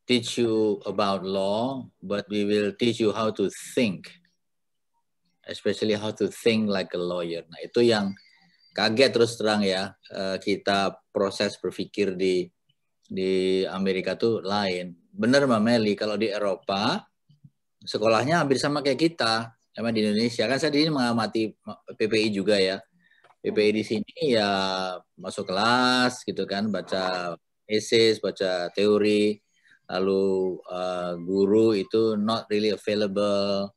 teach you about law but we will teach you how to think especially how to think like a lawyer. Nah, itu yang kaget terus terang ya, eh, kita proses berpikir di di Amerika tuh lain. Bener Mbak Meli, kalau di Eropa sekolahnya hampir sama kayak kita. Emang di Indonesia kan saya di sini mengamati PPI juga ya. PPI di sini ya masuk kelas gitu kan, baca esis, baca teori, lalu uh, guru itu not really available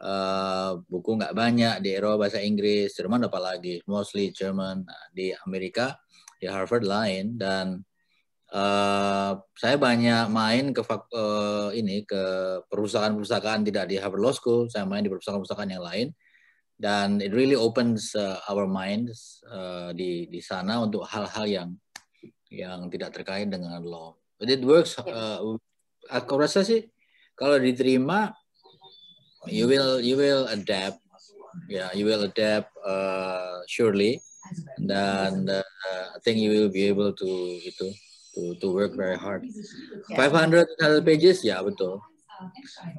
Eh, buku nggak banyak di Eropa bahasa Inggris, Jerman apalagi mostly German nah, di Amerika di Harvard lain dan uh, saya banyak main ke uh, ini ke perusahaan-perusahaan tidak di Harvard Law School, saya main di perusahaan-perusahaan yang lain dan it really opens uh, our minds uh, di di sana untuk hal-hal yang yang tidak terkait dengan law. But it works. Uh, aku rasa sih kalau diterima you will you will adapt yeah you will adapt uh, surely dan uh, I think you will be able to itu to to work very hard 500 pages ya yeah, betul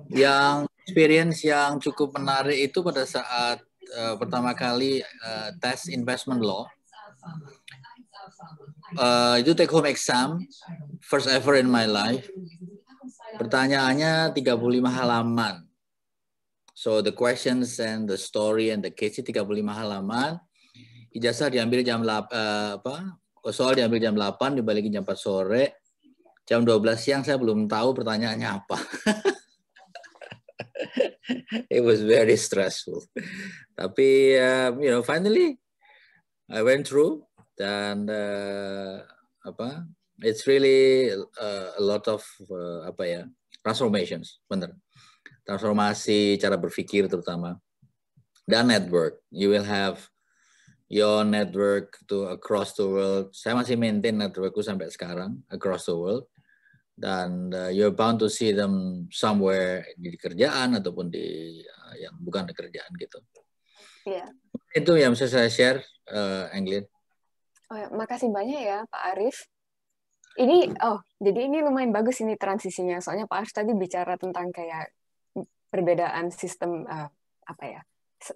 yang experience yang cukup menarik itu pada saat uh, pertama kali uh, tes investment law uh, itu take home exam first ever in my life pertanyaannya 35 halaman So the questions and the story and the case 35 halaman. Ijazah diambil jam uh, apa? Soal diambil jam 8, dibalikin jam 4 sore. Jam 12 siang saya belum tahu pertanyaannya apa. It was very stressful. Tapi um, you know finally I went through dan uh, eh, apa? It's really uh, a lot of uh, apa ya? transformations, bener transformasi cara berpikir terutama dan network you will have your network to across the world saya masih maintain networkku sampai sekarang across the world dan uh, you're bound to see them somewhere di kerjaan ataupun di uh, yang bukan di kerjaan gitu yeah. itu yang bisa saya share uh, Anglin oh ya, makasih banyak ya Pak Arif ini oh jadi ini lumayan bagus ini transisinya soalnya Pak Arif tadi bicara tentang kayak perbedaan sistem uh, apa ya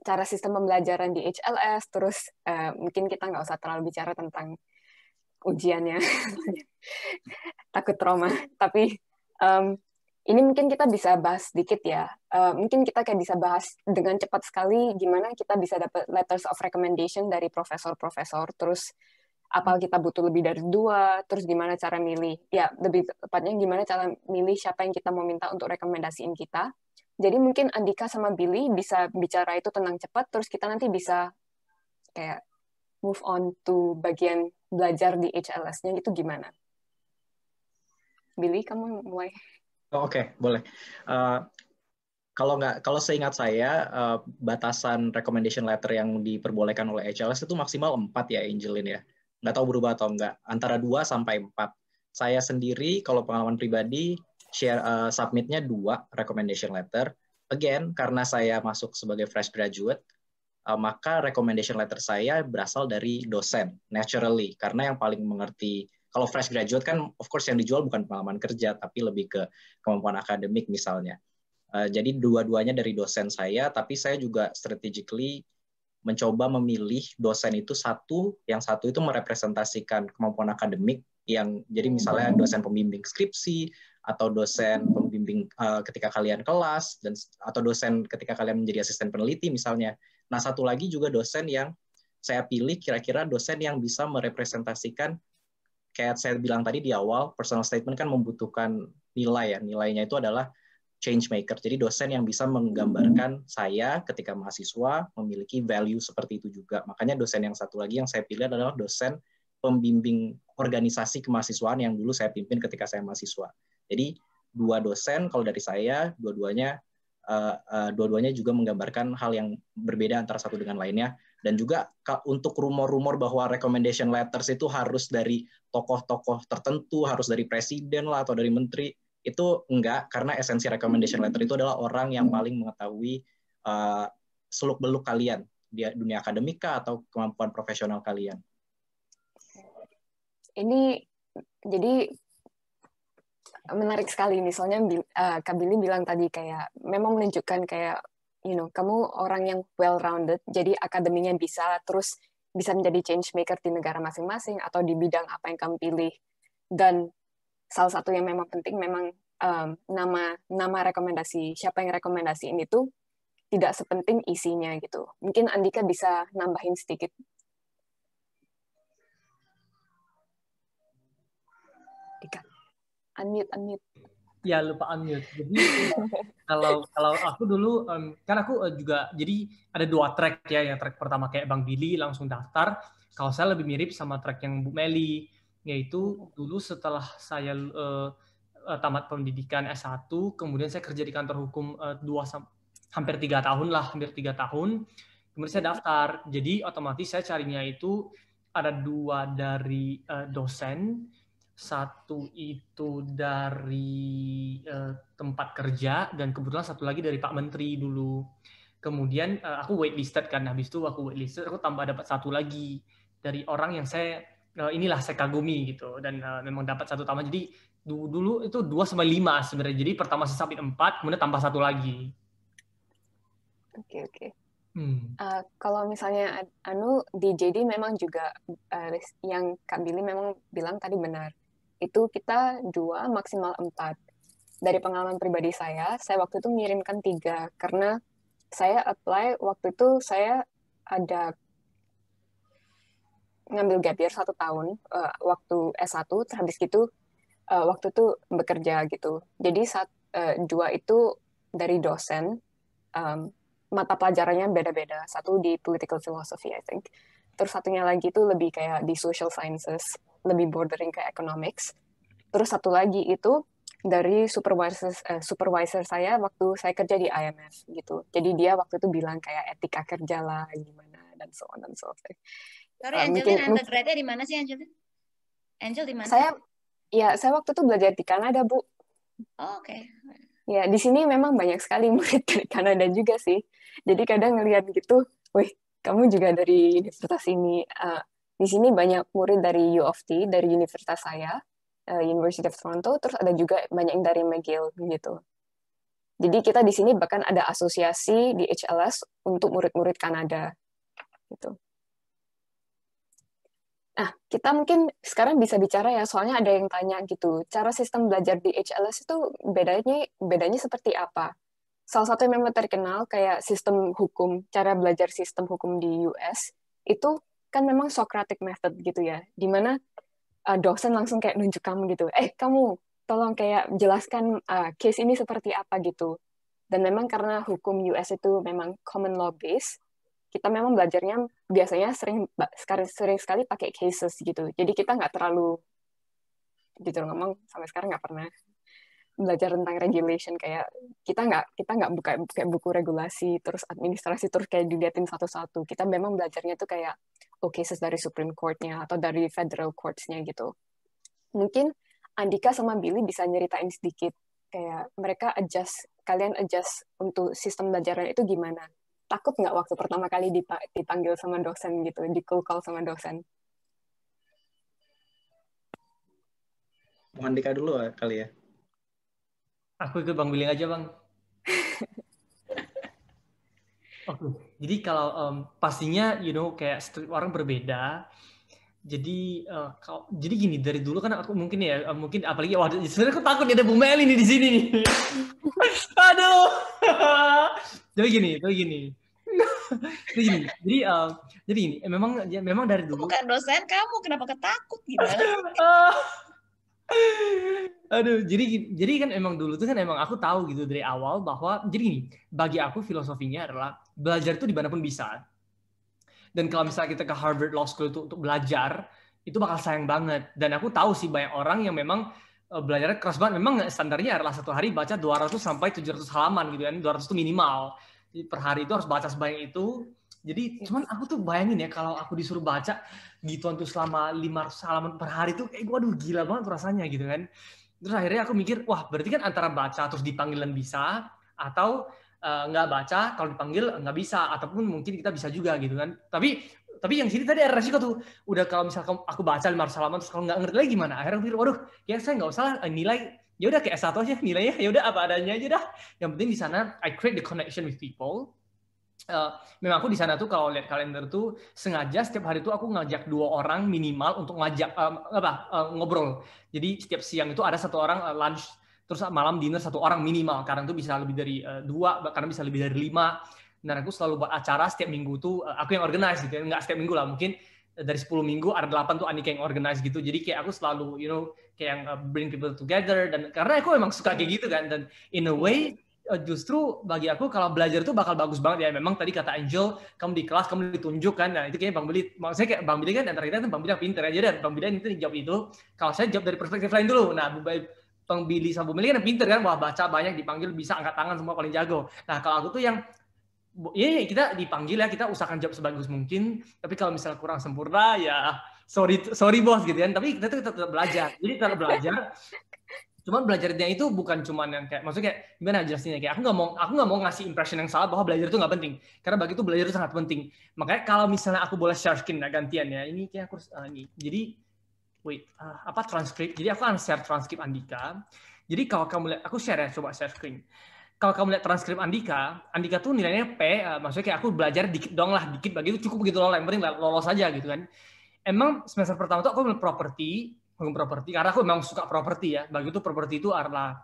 cara sistem pembelajaran di HLS terus uh, mungkin kita nggak usah terlalu bicara tentang ujiannya takut trauma tapi um, ini mungkin kita bisa bahas sedikit ya uh, mungkin kita kayak bisa bahas dengan cepat sekali gimana kita bisa dapat letters of recommendation dari profesor-profesor terus apa kita butuh lebih dari dua terus gimana cara milih ya lebih tepatnya gimana cara milih siapa yang kita mau minta untuk rekomendasiin kita jadi mungkin Andika sama Billy bisa bicara itu tentang cepat, terus kita nanti bisa kayak move on to bagian belajar di HLS-nya itu gimana? Billy, kamu mulai. Oh, Oke, okay. boleh. Uh, kalau nggak, kalau seingat saya uh, batasan recommendation letter yang diperbolehkan oleh HLS itu maksimal 4 ya, Angelin ya. Nggak tahu berubah atau nggak. Antara dua sampai empat. Saya sendiri, kalau pengalaman pribadi, share uh, submitnya dua recommendation letter. Again, karena saya masuk sebagai fresh graduate, uh, maka recommendation letter saya berasal dari dosen naturally karena yang paling mengerti kalau fresh graduate kan of course yang dijual bukan pengalaman kerja tapi lebih ke kemampuan akademik misalnya. Uh, jadi dua-duanya dari dosen saya, tapi saya juga strategically mencoba memilih dosen itu satu, yang satu itu merepresentasikan kemampuan akademik yang jadi misalnya hmm. dosen pembimbing skripsi atau dosen pembimbing uh, ketika kalian kelas dan atau dosen ketika kalian menjadi asisten peneliti misalnya. Nah, satu lagi juga dosen yang saya pilih kira-kira dosen yang bisa merepresentasikan kayak saya bilang tadi di awal personal statement kan membutuhkan nilai ya. Nilainya itu adalah change maker. Jadi dosen yang bisa menggambarkan saya ketika mahasiswa memiliki value seperti itu juga. Makanya dosen yang satu lagi yang saya pilih adalah dosen pembimbing organisasi kemahasiswaan yang dulu saya pimpin ketika saya mahasiswa. Jadi dua dosen kalau dari saya dua-duanya eh, eh, dua-duanya juga menggambarkan hal yang berbeda antara satu dengan lainnya dan juga untuk rumor-rumor bahwa recommendation letters itu harus dari tokoh-tokoh tertentu, harus dari presiden lah atau dari menteri itu enggak karena esensi recommendation letter itu adalah orang yang paling mengetahui uh, eh, seluk beluk kalian di dunia akademika atau kemampuan profesional kalian. Ini jadi menarik sekali nih soalnya uh, eh, Kak Billy bilang tadi kayak memang menunjukkan kayak you know kamu orang yang well rounded jadi akademinya bisa terus bisa menjadi change maker di negara masing-masing atau di bidang apa yang kamu pilih dan salah satu yang memang penting memang um, nama nama rekomendasi siapa yang rekomendasi ini tuh tidak sepenting isinya gitu. Mungkin Andika bisa nambahin sedikit. Andika, unmute, unmute. Ya lupa unmute. Jadi kalau kalau aku dulu um, kan aku eh, juga jadi ada dua track ya. Yang track pertama kayak Bang Billy langsung daftar. Kalau saya lebih mirip sama track yang Bu Meli yaitu oh. dulu setelah saya uh, tamat pendidikan S1, kemudian saya kerja di kantor hukum uh, dua hampir tiga tahun lah, hampir tiga tahun. Kemudian saya hmm. daftar, jadi otomatis saya carinya itu ada dua dari uh, dosen, satu itu dari uh, tempat kerja dan kebetulan satu lagi dari Pak Menteri dulu. Kemudian uh, aku waitlisted kan, habis itu aku waitlisted, aku tambah dapat satu lagi dari orang yang saya Eh, inilah saya kagumi gitu dan uh, memang dapat satu tambah jadi du dulu itu dua sama lima sebenarnya. Jadi pertama saya sampai empat kemudian tambah satu lagi. Oke, okay, oke. Okay. Hmm. Uh, kalau misalnya anu di JD memang juga uh, yang Kak Billy memang bilang tadi benar. Itu kita dua maksimal empat. Dari pengalaman pribadi saya, saya waktu itu mengirimkan tiga karena saya apply waktu itu saya ada ngambil gap year satu tahun uh, waktu S1 terhabis gitu uh, waktu itu bekerja gitu jadi saat uh, eh, dua itu dari dosen um, mata pelajarannya beda-beda satu di political philosophy I think terus satunya lagi itu lebih kayak di social sciences lebih bordering ke economics terus satu lagi itu dari supervisor uh, supervisor saya waktu saya kerja di IMF gitu. Jadi dia waktu itu bilang kayak etika kerja lah gimana dan so on dan so forth. Sorry, anu Angel, Angelin mungkin, undergrad-nya di mana sih Angelin? Angel di mana? Saya ya saya waktu itu belajar di Kanada, Bu. Oh, oke. Okay. Ya, di sini memang banyak sekali murid dari Kanada juga sih. Jadi kadang ngelihat gitu, "Wih, kamu juga dari universitas ini." Uh, di sini banyak murid dari U of T, dari universitas saya, uh, University of Toronto, terus ada juga banyak yang dari McGill gitu. Jadi kita di sini bahkan ada asosiasi di HLS untuk murid-murid Kanada. Gitu. Nah, kita mungkin sekarang bisa bicara ya, soalnya ada yang tanya gitu. Cara sistem belajar di HLS itu bedanya bedanya seperti apa? Salah satu yang memang terkenal kayak sistem hukum, cara belajar sistem hukum di US itu kan memang Socratic method gitu ya, dimana uh, eh, dosen langsung kayak nunjuk kamu gitu, eh kamu tolong kayak jelaskan uh, case ini seperti apa gitu. Dan memang karena hukum US itu memang common law base kita memang belajarnya biasanya sering sekarang sering sekali pakai cases gitu. Jadi kita nggak terlalu jujur ngomong sampai sekarang nggak pernah belajar tentang regulation kayak kita nggak kita nggak buka kayak buku regulasi terus administrasi terus kayak diliatin satu-satu kita memang belajarnya tuh kayak oke oh, cases dari Supreme courtnya atau dari Federal courtsnya gitu mungkin Andika sama Billy bisa nyeritain sedikit kayak mereka adjust kalian adjust untuk sistem belajaran itu gimana takut nggak waktu pertama kali dipanggil sama dosen gitu, di cool call sama dosen? mandika dulu eh, kali ya. Aku ikut Bang Biling aja, Bang. Oke, jadi kalau um, pastinya, you know, kayak orang berbeda. Jadi, uh, kalau, jadi gini dari dulu kan aku mungkin ya, uh, mungkin apalagi waduh sebenarnya aku takut ada Bu mel ini di sini nih. Aduh. Jadi gini, jadi gini. jadi gini, jadi, uh, jadi gini, eh, memang ya, memang dari dulu. Bukan dosen kamu, kenapa ketakut gitu? Aduh, jadi jadi kan emang dulu tuh kan emang aku tahu gitu dari awal bahwa jadi gini, bagi aku filosofinya adalah belajar itu dimanapun bisa. Dan kalau misalnya kita ke Harvard Law School itu untuk belajar, itu bakal sayang banget. Dan aku tahu sih banyak orang yang memang Eh, belajarnya keras banget. Memang standarnya adalah satu hari baca 200 sampai 700 halaman gitu kan. 200 itu minimal. Jadi per hari itu harus baca sebanyak itu. Jadi cuman aku tuh bayangin ya kalau aku disuruh baca gituan tuh selama 500 halaman per hari itu, kayak gue aduh gila banget rasanya gitu kan. Terus akhirnya aku mikir, wah berarti kan antara baca terus dipanggil dan bisa atau eh, nggak uh, baca kalau dipanggil nggak bisa ataupun mungkin kita bisa juga gitu kan tapi tapi yang sini tadi ada resiko tuh udah kalau misalkan aku baca ratus halaman terus kalau nggak ngerti lagi gimana akhirnya aku pikir waduh ya saya nggak usah eh, nilai ya udah kayak satu aja nilainya ya udah apa adanya aja dah yang penting di sana I create the connection with people Uh, memang aku di sana tuh kalau lihat kalender tuh sengaja setiap hari tuh aku ngajak dua orang minimal untuk ngajak uh, apa uh, ngobrol. Jadi setiap siang itu ada satu orang uh, lunch terus malam dinner satu orang minimal. Kadang tuh bisa lebih dari uh, dua, karena bisa lebih dari lima dan aku selalu buat acara setiap minggu tuh eh, aku yang organize gitu ya. setiap minggu lah mungkin eh, dari 10 minggu ada 8 tuh Anika yang organize gitu jadi kayak aku selalu you know kayak yang eh, bring people together dan karena aku memang suka kayak gitu kan dan in a way justru bagi aku kalau belajar tuh bakal bagus banget ya memang tadi kata Angel kamu di kelas kamu ditunjuk kan nah itu kayaknya Bang Billy, maksudnya kayak Bang Billy kan antara kita kan Bang Billy pinter aja dan Bang Billy itu jawab itu kalau saya jawab dari perspektif lain dulu nah Bang Billy sama Bang Billy kan pinter kan wah baca banyak dipanggil bisa angkat tangan semua paling jago nah kalau aku tuh yang Iya yeah, kita dipanggil ya kita usahakan jawab sebagus mungkin tapi kalau misalnya kurang sempurna ya sorry sorry bos gitu kan tapi kita tuh tetap belajar jadi tetap belajar cuman belajarnya itu bukan cuman yang kayak maksudnya kayak gimana jelasinnya kayak aku nggak mau aku nggak mau ngasih impression yang salah bahwa belajar itu nggak penting karena bagi itu belajar itu sangat penting makanya kalau misalnya aku boleh share screen nah, gantian ya ini kayak aku uh, ini jadi wait uh, apa transkrip jadi aku akan share transkrip Andika jadi kalau kamu lihat aku share ya coba share screen kalau kamu lihat transkrip Andika, Andika tuh nilainya P, uh, maksudnya kayak aku belajar dikit dong lah, dikit begitu cukup begitu lolos, yang penting lolos saja gitu kan. Emang semester pertama tuh aku ambil properti, hukum properti, karena aku memang suka properti ya, bagi itu properti itu adalah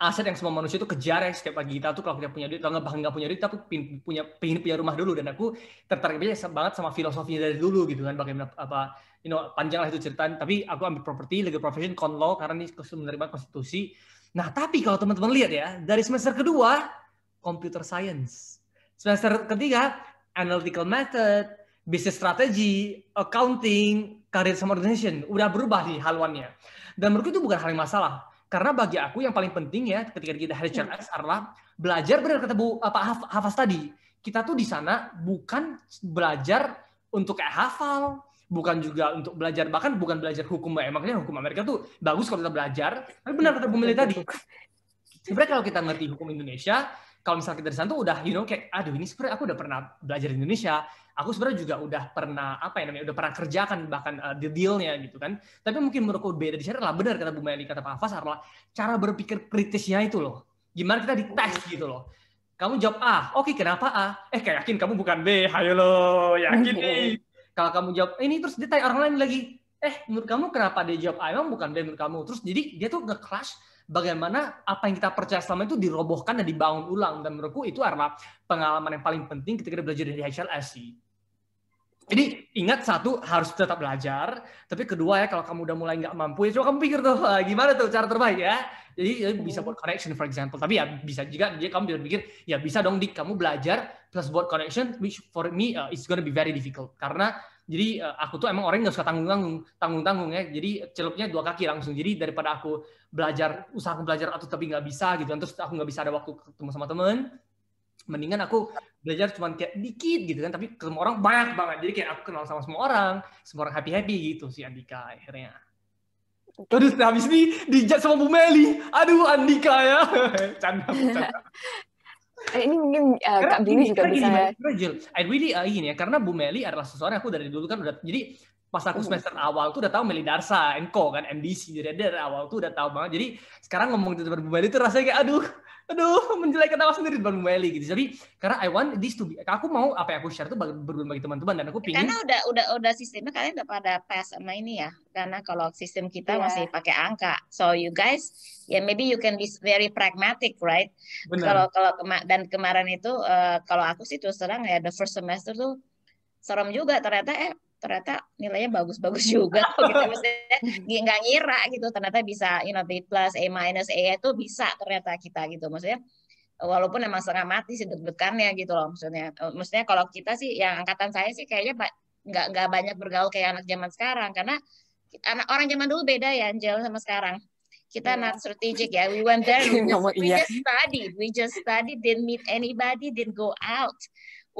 aset yang semua manusia itu kejar ya setiap pagi kita tuh kalau kita punya duit kalau nggak punya duit tapi punya pingin punya rumah dulu dan aku tertarik banget sama filosofinya dari dulu gitu kan bagaimana apa you know panjang lah itu cerita tapi aku ambil properti legal profession con law karena ini menerima konstitusi Nah, tapi kalau teman-teman lihat ya, dari semester kedua, computer science. Semester ketiga, analytical method, business strategy, accounting, career sama organization. Udah berubah di haluannya. Dan menurutku itu bukan hal yang masalah. Karena bagi aku yang paling penting ya ketika kita dari CRS iya. adalah belajar benar ketemu apa hafaz tadi. Kita tuh di sana bukan belajar untuk kayak hafal, bukan juga untuk belajar bahkan bukan belajar hukum ya makanya hukum Amerika tuh bagus kalau kita belajar tapi benar kata Bumi tadi sebenarnya kalau kita ngerti hukum Indonesia kalau misalnya kita di sana tuh udah you know kayak aduh ini sebenarnya aku udah pernah belajar di Indonesia aku sebenarnya juga udah pernah apa ya namanya udah pernah kerjakan bahkan uh, eh, deal dealnya gitu kan tapi mungkin menurutku beda di sana lah benar kata Bu Meli kata Pak Fas adalah cara berpikir kritisnya itu loh gimana kita dites gitu loh kamu jawab A, ah, oke okay, kenapa A? Ah? Eh kayak yakin kamu bukan B, ayo lo, yakin nih. Kalau kamu jawab eh, ini terus dia tanya orang lain lagi, eh menurut kamu kenapa dia jawab ah, Emang bukan dia menurut kamu? Terus jadi dia tuh nge-clash bagaimana apa yang kita percaya selama itu dirobohkan dan dibangun ulang. Dan menurutku itu adalah pengalaman yang paling penting ketika kita belajar dari HLSC Jadi ingat satu harus tetap belajar, tapi kedua ya kalau kamu udah mulai nggak mampu ya coba kamu pikir tuh ah, gimana tuh cara terbaik ya. Jadi ya, bisa buat connection, for example. Tapi ya bisa juga dia kamu bilang pikir ya bisa dong dik kamu belajar plus buat connection, which for me uh, is gonna be very difficult karena jadi uh, aku tuh emang orang nggak suka tanggung tanggung tanggung tanggung ya jadi celupnya dua kaki langsung jadi daripada aku belajar usaha aku belajar atau tapi nggak bisa gitu kan. terus aku nggak bisa ada waktu ketemu sama temen mendingan aku belajar cuma kayak dikit gitu kan tapi ketemu orang banyak banget jadi kayak aku kenal sama semua orang semua orang happy happy gitu sih Andika akhirnya Terus habis ini dijat sama Bu Meli. Aduh Andika ya. canda, canda. Eh, ini mungkin uh, Kak Billy juga bisa. Gini, ya. I really uh, ini ya, karena Bu Meli adalah seseorang aku dari dulu kan udah jadi pas aku hmm. semester awal tuh udah tahu meli darsa, Enko kan, MDC. Jadi dari awal tuh udah tahu banget. Jadi sekarang ngomong di Bang Meli tuh rasanya kayak aduh, aduh menjelekkan awal sendiri di Meli gitu. Jadi karena I want this to be, aku mau apa yang aku share tuh berbagi bagi teman-teman dan aku pingin. Karena udah udah udah sistemnya kalian udah pada pass sama ini ya. Karena kalau sistem kita yeah. masih pakai angka. So you guys, ya yeah, maybe you can be very pragmatic, right? Kalau kalau kema dan kemarin itu uh, kalau aku sih terus terang ya the first semester tuh serem juga ternyata eh ternyata nilainya bagus-bagus juga tuh gitu maksudnya nggak ngira gitu ternyata bisa you know B plus A minus A e itu bisa ternyata kita gitu maksudnya walaupun emang setengah mati sih deg-degannya gitu loh maksudnya e, maksudnya kalau kita sih yang angkatan saya sih kayaknya nggak nggak banyak bergaul kayak anak zaman sekarang karena anak orang zaman dulu beda ya Angel sama sekarang kita yeah. not strategic ya we went there we just, iya. we just studied we just studied didn't meet anybody didn't go out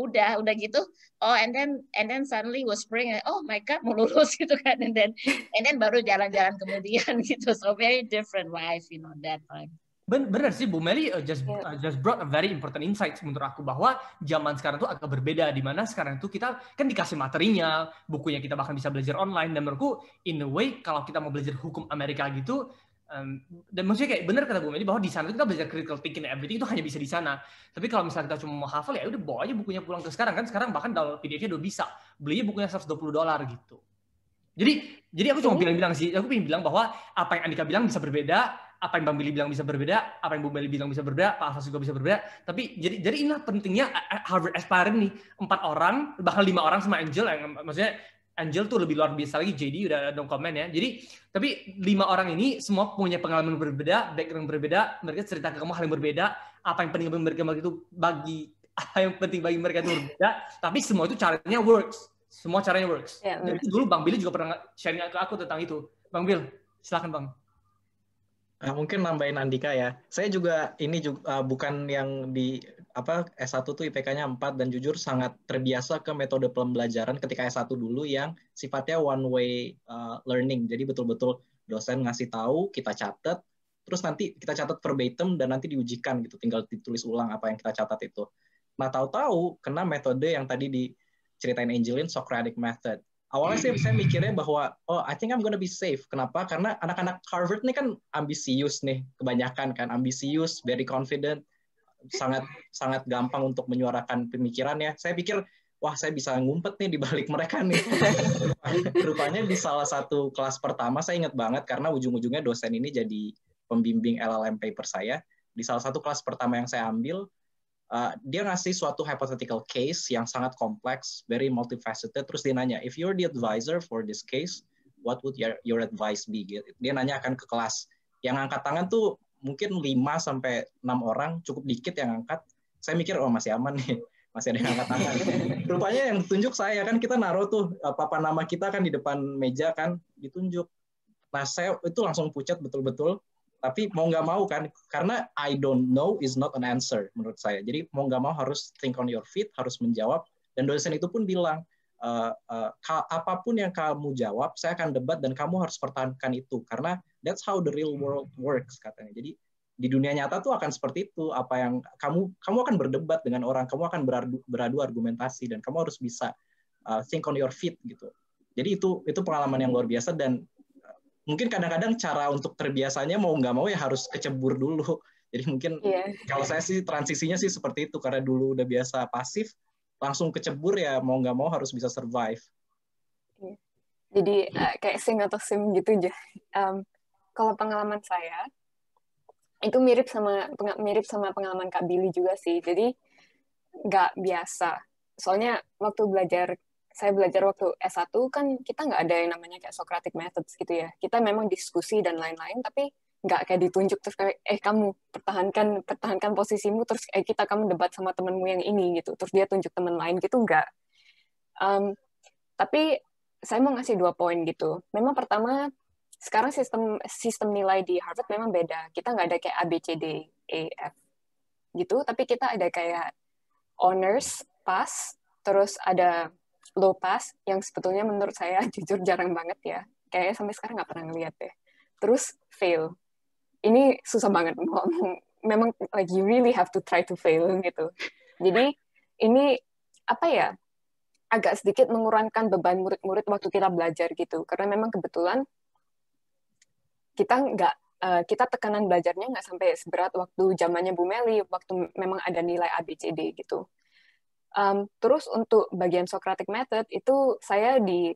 udah udah gitu oh and then and then suddenly was spring oh my god mau lulus gitu kan and then and then baru jalan-jalan kemudian gitu so very different life you know that time Ben Benar sih Bu Meli uh, just uh, just brought a very important insight menurut aku bahwa zaman sekarang tuh agak berbeda di mana sekarang tuh kita kan dikasih materinya, bukunya kita bahkan bisa belajar online dan menurutku in a way kalau kita mau belajar hukum Amerika gitu um, dan maksudnya kayak benar kata Bu jadi bahwa di sana kita belajar critical thinking everything itu hanya bisa di sana. Tapi kalau misalnya kita cuma mau hafal ya udah bawa aja bukunya pulang ke sekarang kan sekarang bahkan dalam PDF-nya udah bisa. Belinya bukunya 120 dolar gitu. Jadi jadi aku cuma oh. bilang-bilang sih, aku ingin bilang bahwa apa yang Andika bilang bisa berbeda, apa yang Bang Billy bilang bisa berbeda, apa yang Bu Meli bilang bisa berbeda, Pak Alfas juga bisa berbeda. Tapi jadi jadi inilah pentingnya eh, eh, Harvard Aspiring nih, empat orang, bahkan lima orang sama Angel yang maksudnya Angel tuh lebih luar biasa lagi JD udah ada dong comment ya jadi tapi lima orang ini semua punya pengalaman berbeda background berbeda mereka cerita ke kamu hal yang berbeda apa yang penting bagi mereka itu bagi apa yang penting bagi mereka itu berbeda tapi semua itu caranya works semua caranya works yeah, jadi dulu Bang Billy juga pernah sharing ke aku tentang itu Bang Bill silakan Bang Nah, mungkin nambahin Andika ya. Saya juga ini juga uh, bukan yang di apa S1 tuh IPK-nya 4 dan jujur sangat terbiasa ke metode pembelajaran ketika S1 dulu yang sifatnya one way uh, learning. Jadi betul-betul dosen ngasih tahu, kita catat, terus nanti kita catat verbatim dan nanti diujikan gitu, tinggal ditulis ulang apa yang kita catat itu. Nah, tahu-tahu kena metode yang tadi diceritain Angelin Socratic method. Awalnya sih saya mikirnya bahwa oh I think I'm gonna be safe. Kenapa? Karena anak-anak Harvard nih kan ambisius nih kebanyakan kan, ambisius, very confident, sangat sangat gampang untuk menyuarakan pemikirannya. Saya pikir wah saya bisa ngumpet nih di balik mereka nih. Rupanya di salah satu kelas pertama saya ingat banget karena ujung-ujungnya dosen ini jadi pembimbing LLM paper saya. Di salah satu kelas pertama yang saya ambil, uh, dia ngasih suatu hypothetical case yang sangat kompleks, very multifaceted. Terus dia nanya, if you're the advisor for this case, what would your, your advice be? Dia nanya akan ke kelas. Yang angkat tangan tuh mungkin 5 sampai 6 orang cukup dikit yang angkat. Saya mikir oh masih aman nih. Masih ada yang angkat tangan. Rupanya yang tunjuk saya kan kita naruh tuh eh, papan nama kita kan di depan meja kan ditunjuk. Nah, saya itu langsung pucat betul-betul tapi mau nggak mau kan karena I don't know is not an answer menurut saya jadi mau nggak mau harus think on your feet harus menjawab dan dosen itu pun bilang uh, uh, apapun yang kamu jawab, saya akan debat dan kamu harus pertahankan itu karena that's how the real world works katanya. Jadi di dunia nyata tuh akan seperti itu. Apa yang kamu kamu akan berdebat dengan orang, kamu akan beradu, beradu argumentasi dan kamu harus bisa uh, think on your feet gitu. Jadi itu itu pengalaman yang luar biasa dan mungkin kadang-kadang cara untuk terbiasanya mau nggak mau ya harus kecebur dulu. Jadi mungkin yeah. kalau saya sih transisinya sih seperti itu karena dulu udah biasa pasif, langsung kecebur ya mau nggak mau harus bisa survive. Iya. Jadi uh, kayak sing atau sim gitu aja. Um, kalau pengalaman saya itu mirip sama mirip sama pengalaman Kak Billy juga sih. Jadi nggak biasa. Soalnya waktu belajar saya belajar waktu S1 kan kita nggak ada yang namanya kayak Socratic methods gitu ya. Kita memang diskusi dan lain-lain, tapi nggak kayak ditunjuk terus kayak eh kamu pertahankan pertahankan posisimu terus eh kita kamu debat sama temenmu yang ini gitu terus dia tunjuk teman lain gitu nggak um, tapi saya mau ngasih dua poin gitu memang pertama sekarang sistem sistem nilai di Harvard memang beda kita nggak ada kayak A B C D E F gitu tapi kita ada kayak honors pass terus ada low pass yang sebetulnya menurut saya jujur jarang banget ya kayaknya sampai sekarang nggak pernah ngeliat deh terus fail ini susah banget ngomong. Memang like you really have to try to fail gitu. Jadi ini apa ya? agak sedikit mengurangkan beban murid-murid waktu kita belajar gitu karena memang kebetulan kita nggak eh, kita tekanan belajarnya nggak sampai seberat waktu zamannya Bu Meli waktu memang ada nilai ABCD gitu um, terus untuk bagian Socratic method itu saya di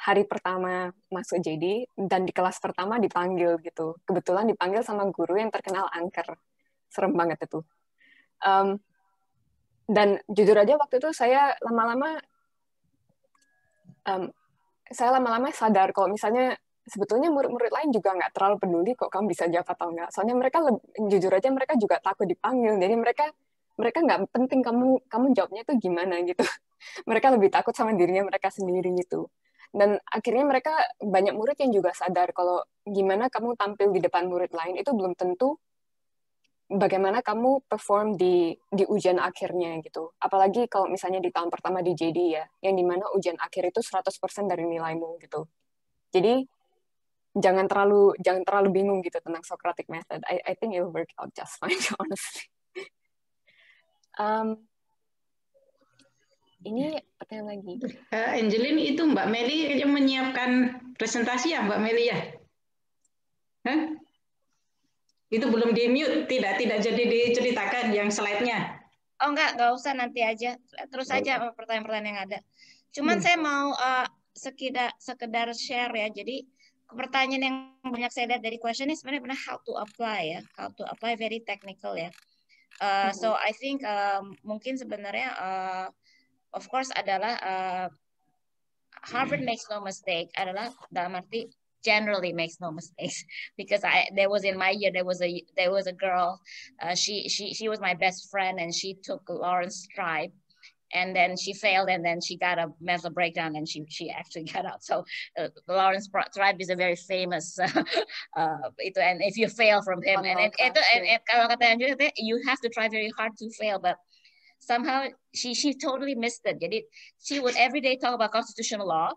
hari pertama masuk JD dan di kelas pertama dipanggil gitu. Kebetulan dipanggil sama guru yang terkenal angker. Serem banget itu. Um, dan jujur aja waktu itu saya lama-lama um, saya lama-lama sadar kalau misalnya sebetulnya murid-murid lain juga nggak terlalu peduli kok kamu bisa jawab atau nggak. Soalnya mereka jujur aja mereka juga takut dipanggil. Jadi mereka mereka nggak penting kamu kamu jawabnya itu gimana gitu. mereka lebih takut sama dirinya mereka sendiri gitu dan akhirnya mereka banyak murid yang juga sadar kalau gimana kamu tampil di depan murid lain itu belum tentu bagaimana kamu perform di di ujian akhirnya gitu apalagi kalau misalnya di tahun pertama di JD ya yang dimana ujian akhir itu 100% dari nilaimu gitu jadi jangan terlalu jangan terlalu bingung gitu tentang Socratic method I I think it will work out just fine honestly um, ini pertanyaan lagi. Uh, eh, Angelin itu Mbak Meli yang menyiapkan presentasi ya Mbak Meli ya? Huh? Itu belum di mute, tidak tidak jadi diceritakan yang slide-nya. Oh enggak, enggak usah nanti aja. Terus aja pertanyaan-pertanyaan yang ada. Cuman hmm. saya mau uh, eh, sekedar sekedar share ya. Jadi pertanyaan yang banyak saya lihat dari question ini sebenarnya benar how to apply ya. How to apply very technical ya. Uh, so I think uh, mungkin sebenarnya uh, of course adalah uh, Harvard makes no mistake adalah dalam arti generally makes no mistakes because I there was in my year there was a there was a girl uh, she she she was my best friend and she took Lawrence Tribe and then she failed and then she got a mental breakdown and she she actually got out so uh, Lawrence Tribe is a very famous uh, uh, and if you fail from him oh, and, and, and, and, and you have to try very hard to fail but somehow she she totally missed it. Jadi she would every day talk about constitutional law,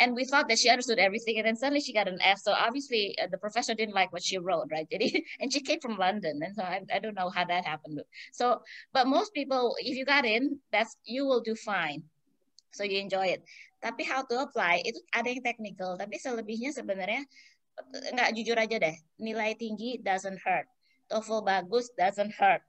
and we thought that she understood everything, and then suddenly she got an F. So obviously uh, the professor didn't like what she wrote, right? Did Jadi, and she came from London, and so I, I don't know how that happened. So, but most people, if you got in, that's you will do fine. So you enjoy it. Tapi how to apply itu ada yang technical, tapi selebihnya sebenarnya nggak jujur aja deh. Nilai tinggi doesn't hurt. TOEFL bagus doesn't hurt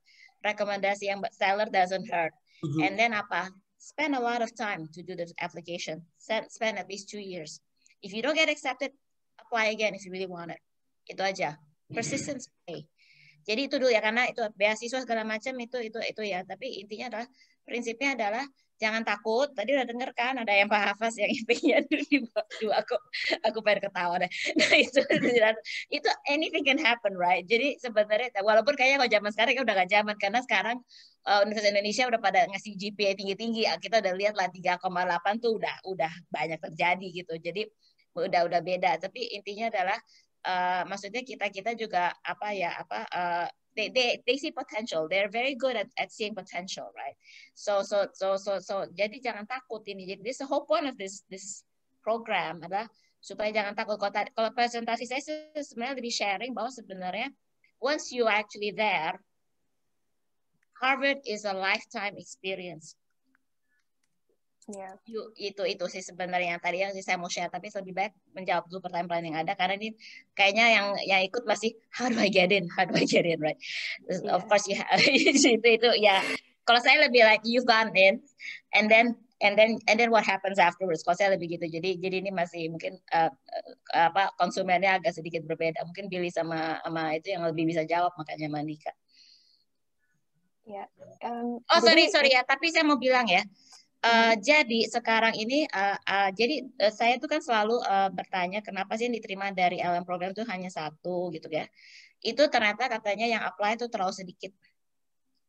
rekomendasi yang seller doesn't hurt. Mm -hmm. And then apa? Spend a lot of time to do the application. Spend at least two years. If you don't get accepted, apply again if you really want it. Itu aja. Persistence pay. Jadi itu dulu ya karena itu beasiswa segala macam itu itu itu ya. Tapi intinya adalah prinsipnya adalah jangan takut tadi udah denger kan ada yang Pak Hafaz yang impiannya dulu dua aku aku pengen ketawa deh nah itu itu anything can happen right jadi sebenarnya walaupun kayaknya kalau zaman sekarang ya udah gak zaman karena sekarang uh, Universitas Indonesia udah pada ngasih GPA tinggi tinggi ah, kita udah lihat lah 3,8 tuh udah udah banyak terjadi gitu jadi udah udah beda tapi intinya adalah uh, maksudnya kita kita juga apa ya apa uh, they, they they see potential. They're very good at, at seeing potential, right? So so so so so jadi jangan takut ini. Jadi this the whole point of this this program adalah supaya jangan takut kalau, kalau presentasi saya sebenarnya lebih sharing bahwa sebenarnya once you actually there Harvard is a lifetime experience. Yeah. yuk, itu itu sih sebenarnya yang tadi yang saya mau share tapi lebih baik menjawab dulu pertanyaan yang ada karena ini kayaknya yang yang ikut masih how do I get in how right yeah. of iya. course you ya. have, itu itu ya kalau saya lebih like you've gone in and then and then and then what happens afterwards kalau saya lebih gitu jadi jadi ini masih mungkin uh, apa konsumennya agak sedikit berbeda mungkin Billy sama sama itu yang lebih bisa jawab makanya Mandika ya yeah. um, oh sorry sorry ya tapi saya mau bilang ya Uh, jadi sekarang ini, uh, uh, jadi uh, saya tuh kan selalu uh, bertanya kenapa sih yang diterima dari LM program itu hanya satu gitu ya? Itu ternyata katanya yang apply itu terlalu sedikit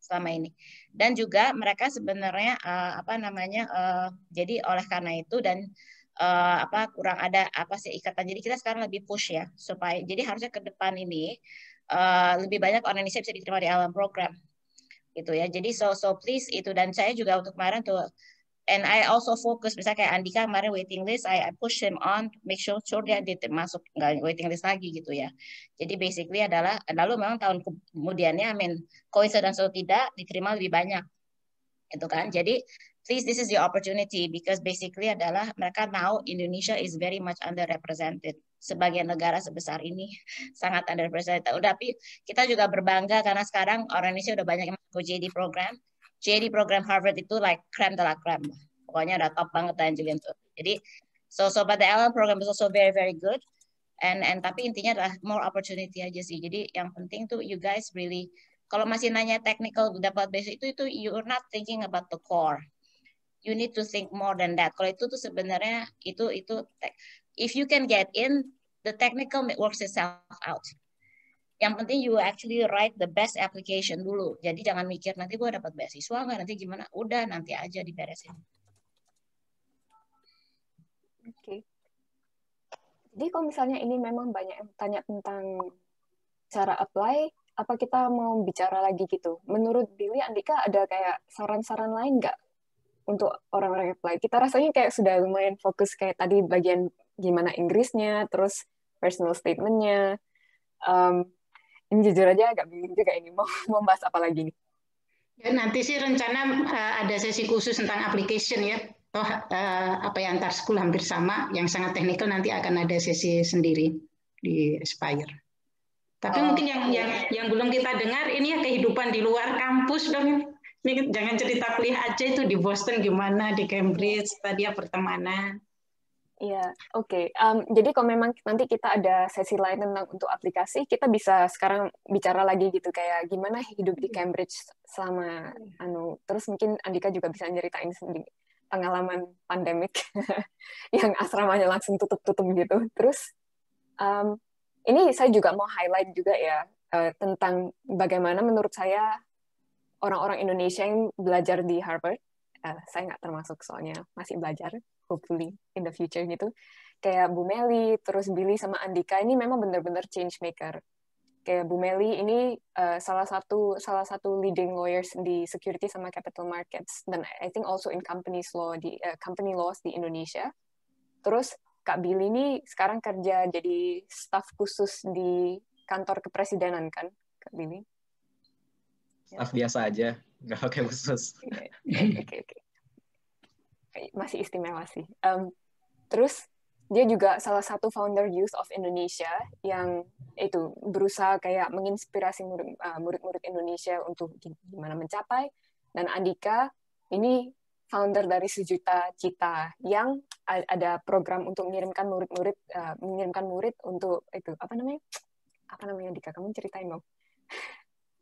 selama ini. Dan juga mereka sebenarnya uh, apa namanya? Uh, jadi oleh karena itu dan uh, apa kurang ada apa sih ikatan. Jadi kita sekarang lebih push ya supaya. Jadi harusnya ke depan ini uh, lebih banyak orang Indonesia bisa diterima di LM program gitu ya. Jadi so so please itu dan saya juga untuk kemarin tuh and I also focus, misalnya kayak Andika kemarin waiting list I, push him on make sure sure dia tidak masuk nggak waiting list lagi gitu ya jadi basically adalah lalu memang tahun kemudiannya I mean coincidence atau tidak diterima lebih banyak itu kan jadi please this is the opportunity because basically adalah mereka now Indonesia is very much underrepresented sebagai negara sebesar ini sangat underrepresented. Tapi kita juga berbangga karena sekarang orang Indonesia udah banyak yang masuk program jadi program Harvard itu like krem telah krem. Pokoknya udah top banget dan Julian tuh. Jadi so so but the LL program is also very very good. And and tapi intinya adalah more opportunity aja sih. Jadi yang penting tuh you guys really kalau masih nanya technical dapat basic itu itu you're not thinking about the core. You need to think more than that. Kalau itu tuh sebenarnya itu itu if you can get in the technical works itself out yang penting you actually write the best application dulu. Jadi jangan mikir nanti gue dapat beasiswa nggak, nanti gimana. Udah nanti aja diberesin. Oke. Okay. Jadi kalau misalnya ini memang banyak yang tanya tentang cara apply, apa kita mau bicara lagi gitu? Menurut Billy, Andika ada kayak saran-saran lain nggak untuk orang-orang apply? Kita rasanya kayak sudah lumayan fokus kayak tadi bagian gimana Inggrisnya, terus personal statementnya. Um, ini jujur aja agak bingung juga ini mau membahas apa lagi nih. Ya, nanti sih rencana uh, ada sesi khusus tentang application ya. Toh uh, apa yang antar school hampir sama, yang sangat teknikal nanti akan ada sesi sendiri di Aspire. Tapi oh, mungkin yang iya, yang iya. yang belum kita dengar ini ya kehidupan di luar kampus dong. Ini jangan cerita kuliah aja itu di Boston gimana, di Cambridge tadi ya pertemanan. Iya, oke. Okay. Um, jadi kalau memang nanti kita ada sesi lain tentang untuk aplikasi, kita bisa sekarang bicara lagi gitu kayak gimana hidup di Cambridge selama iya. anu. Terus mungkin Andika juga bisa nyeritain sendiri pengalaman pandemik yang asramanya langsung tutup-tutup gitu. Terus um, ini saya juga mau highlight juga ya uh, tentang bagaimana menurut saya orang-orang Indonesia yang belajar di Harvard, uh, saya nggak termasuk soalnya masih belajar hopefully in the future gitu kayak Bu Meli terus Billy sama Andika ini memang benar-benar change maker kayak Bu Meli ini uh, salah satu salah satu leading lawyers di security sama capital markets dan I think also in companies law di uh, company laws di Indonesia terus Kak Billy ini sekarang kerja jadi staff khusus di kantor kepresidenan kan Kak Billy staff ya. biasa aja nggak pakai khusus iya, iya. oke oke masih istimewa sih. Um, terus dia juga salah satu founder Youth of Indonesia yang itu berusaha kayak menginspirasi eh, murid-murid Indonesia untuk gimana mencapai. Dan Andika ini founder dari Sejuta Cita yang ada program untuk mengirimkan murid-murid uh, mengirimkan murid untuk itu apa namanya? Apa namanya Andika? Kamu ceritain dong.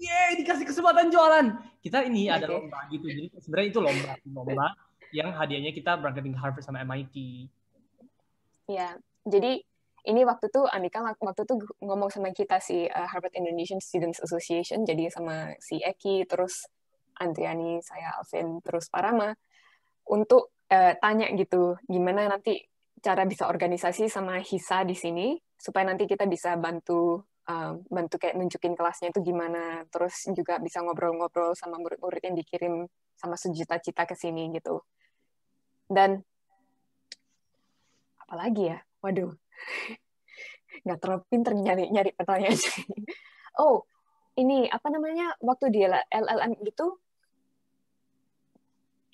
Yeay, dikasih kesempatan jualan. Kita ini okay. ada lomba gitu. Jadi sebenarnya itu lomba, lomba yang hadiahnya kita berangkat ke Harvard sama MIT. Iya, jadi ini waktu tuh Andika waktu tuh ngomong sama kita si eh, Harvard Indonesian Students Association, jadi sama si Eki, terus Andriani, saya Alvin, terus Parama, untuk uh, tanya gitu, gimana nanti cara bisa organisasi sama HISA di sini, supaya nanti kita bisa bantu Uh, bantu kayak nunjukin kelasnya itu gimana, terus juga bisa ngobrol-ngobrol sama murid-murid yang dikirim sama sejuta cita ke sini gitu dan apalagi ya waduh nggak terlalu pinter nyari nyari pertanyaan oh ini apa namanya waktu di LLM gitu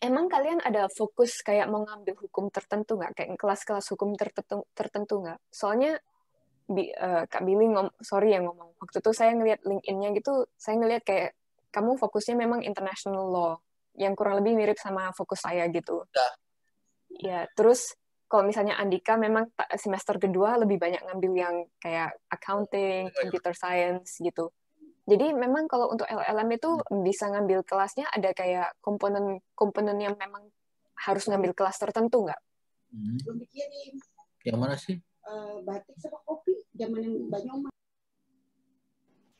emang kalian ada fokus kayak mau ngambil hukum tertentu nggak kayak kelas-kelas hukum tertentu tertentu nggak soalnya bi, uh, kak Billy ngom sorry yang ngomong waktu itu saya ngelihat LinkedIn-nya gitu saya ngelihat kayak kamu fokusnya memang international law yang kurang lebih mirip sama fokus saya gitu udah ya terus kalau misalnya Andika memang semester kedua lebih banyak ngambil yang kayak accounting, iya, iya. computer science gitu. Jadi memang kalau untuk LLM itu hmm. bisa ngambil kelasnya ada kayak komponen komponen yang memang harus ngambil kelas tertentu nggak? Hmm. Yang mana sih? Uh, batik sama kopi, zaman yang banyak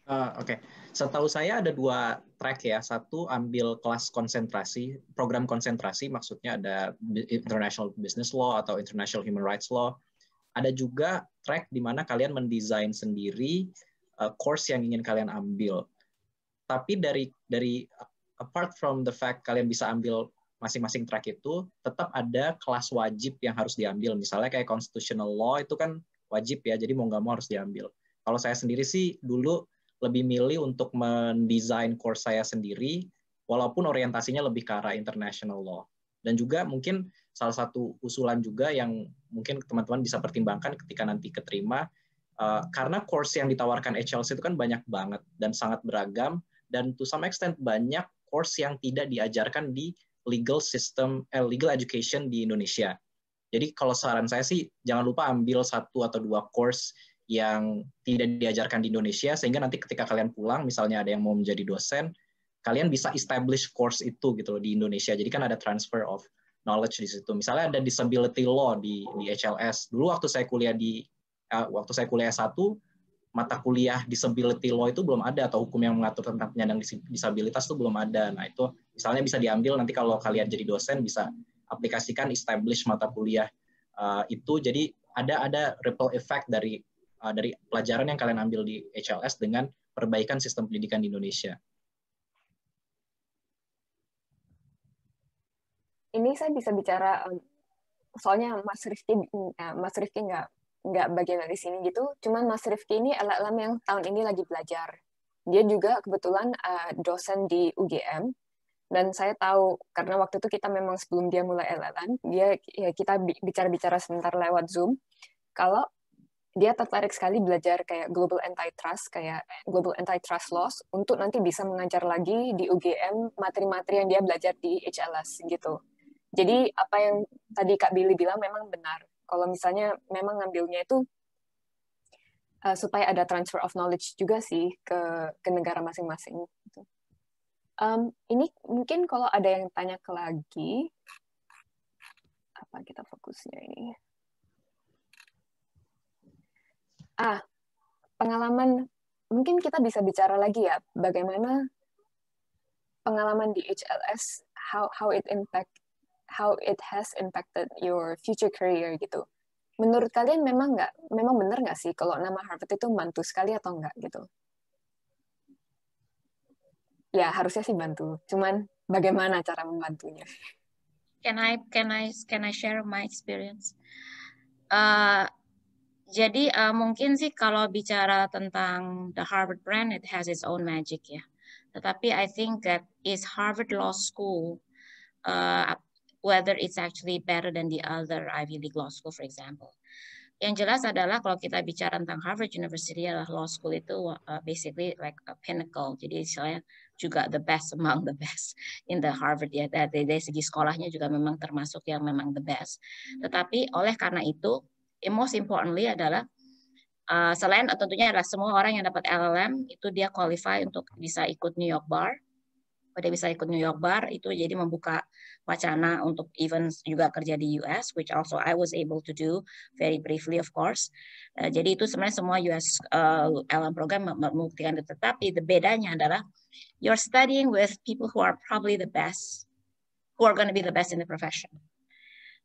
Eh, oke, okay. setahu saya ada dua track ya. Satu ambil kelas konsentrasi, program konsentrasi maksudnya ada International Business Law atau International Human Rights Law. Ada juga track di mana kalian mendesain sendiri uh, course yang ingin kalian ambil. Tapi dari dari apart from the fact kalian bisa ambil masing-masing track itu, tetap ada kelas wajib yang harus diambil. Misalnya kayak constitutional law itu kan wajib ya, jadi mau nggak mau harus diambil. Kalau saya sendiri sih dulu lebih milih untuk mendesain course saya sendiri, walaupun orientasinya lebih ke arah international law. Dan juga mungkin salah satu usulan juga yang mungkin teman-teman bisa pertimbangkan ketika nanti keterima, eh, karena course yang ditawarkan HLC itu kan banyak banget dan sangat beragam, dan to some extent banyak course yang tidak diajarkan di legal system, eh, legal education di Indonesia. Jadi kalau saran saya sih jangan lupa ambil satu atau dua course yang tidak diajarkan di Indonesia sehingga nanti ketika kalian pulang misalnya ada yang mau menjadi dosen kalian bisa establish course itu gitu loh di Indonesia jadi kan ada transfer of knowledge di situ misalnya ada disability law di di HLS dulu waktu saya kuliah di uh, waktu saya kuliah satu mata kuliah disability law itu belum ada atau hukum yang mengatur tentang penyandang disabilitas itu belum ada nah itu misalnya bisa diambil nanti kalau kalian jadi dosen bisa aplikasikan establish mata kuliah uh, itu jadi ada ada ripple effect dari Eh, dari pelajaran yang kalian ambil di HLS dengan perbaikan sistem pendidikan di Indonesia? Ini saya bisa bicara eh, soalnya Mas Rifki eh, Mas Rifki nggak nggak bagian dari sini gitu. Cuman Mas Rifki ini LLM yang tahun ini lagi belajar. Dia juga kebetulan dosen di UGM dan saya tahu karena waktu itu kita memang sebelum dia mulai LLM dia ya kita bicara-bicara sebentar lewat Zoom. Kalau dia tertarik sekali belajar kayak global antitrust, kayak global antitrust laws untuk nanti bisa mengajar lagi di UGM materi-materi yang dia belajar di HLS gitu. Jadi apa yang tadi Kak Billy bilang memang benar. Kalau misalnya memang ngambilnya itu uh, supaya ada transfer of knowledge juga sih ke ke negara masing-masing. Um, ini mungkin kalau ada yang tanya ke lagi apa kita fokusnya ini? ah pengalaman mungkin kita bisa bicara lagi ya bagaimana pengalaman di HLS how how it impact how it has impacted your future career gitu menurut kalian memang nggak memang benar nggak sih kalau nama Harvard itu mantu sekali atau nggak gitu ya harusnya sih bantu cuman bagaimana cara membantunya can I can I can I share my experience uh, jadi uh, mungkin sih kalau bicara tentang the Harvard brand, it has its own magic ya. Tetapi I think that is Harvard Law School, uh, whether it's actually better than the other Ivy League law school, for example. Yang jelas adalah kalau kita bicara tentang Harvard University adalah law school itu uh, basically like a pinnacle. Jadi saya juga the best among the best in the Harvard ya. Dari, dari segi sekolahnya juga memang termasuk yang memang the best. Tetapi oleh karena itu Eh, most importantly adalah uh, selain eh, tentunya adalah semua orang yang dapat LLM itu dia qualify untuk bisa ikut New York Bar. Pada bisa ikut New York Bar itu jadi membuka wacana untuk even juga kerja di US, which also I was able to do very briefly of course. Uh, jadi itu sebenarnya semua US uh, LLM program membuktikan Tetapi the bedanya adalah you're studying with people who are probably the best, who are going to be the best in the profession.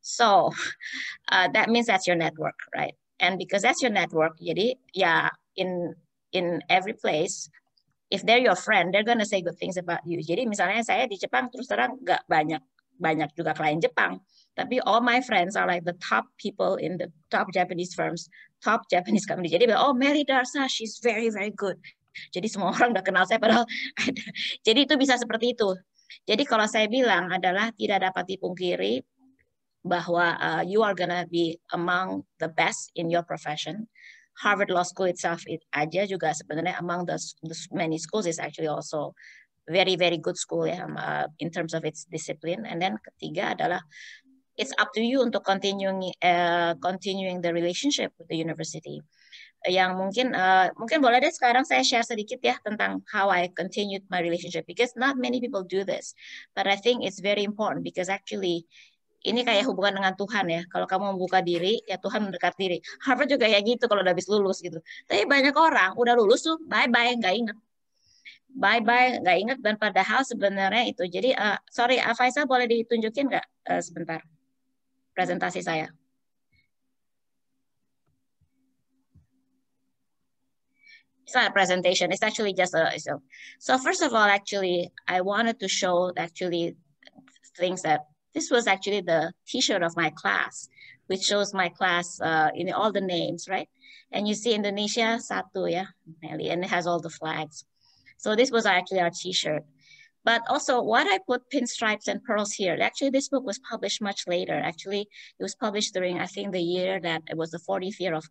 So uh, that means that's your network, right? And because that's your network, jadi ya in in every place, if they're your friend, they're gonna say good things about you. Jadi misalnya saya di Jepang terus terang nggak banyak banyak juga klien Jepang, tapi all my friends are like the top people in the top Japanese firms, top Japanese company. Jadi oh Mary Darsa, she's very very good. Jadi semua orang udah kenal saya padahal Jadi itu bisa seperti itu. Jadi kalau saya bilang adalah tidak dapat dipungkiri bahwa uh, you are gonna be among the best in your profession. Harvard Law School itself it aja juga sebenarnya among the, the many schools is actually also very very good school ya um, uh, in terms of its discipline. And then ketiga adalah it's up to you untuk continuing uh, continuing the relationship with the university. Yang mungkin uh, mungkin boleh deh sekarang saya share sedikit ya tentang how I continued my relationship because not many people do this, but I think it's very important because actually ini kayak hmm. hubungan dengan Tuhan ya. Kalau kamu membuka diri, ya Tuhan mendekat diri. Harvard juga ya gitu kalau udah habis lulus gitu. Tapi banyak orang udah lulus tuh bye-bye, nggak inget. Bye-bye, nggak inget. Dan padahal sebenarnya itu. Jadi, uh, sorry, Faisal boleh ditunjukin nggak uh, sebentar presentasi saya? It's not a presentation. It's actually just a... So, so first of all, actually, I wanted to show actually things that This was actually the t-shirt of my class, which shows my class uh, in all the names, right? And you see Indonesia, satu yeah, and it has all the flags. So this was actually our t-shirt. But also what I put pinstripes and pearls here, actually this book was published much later. Actually, it was published during, I think the year that it was the 40th year of,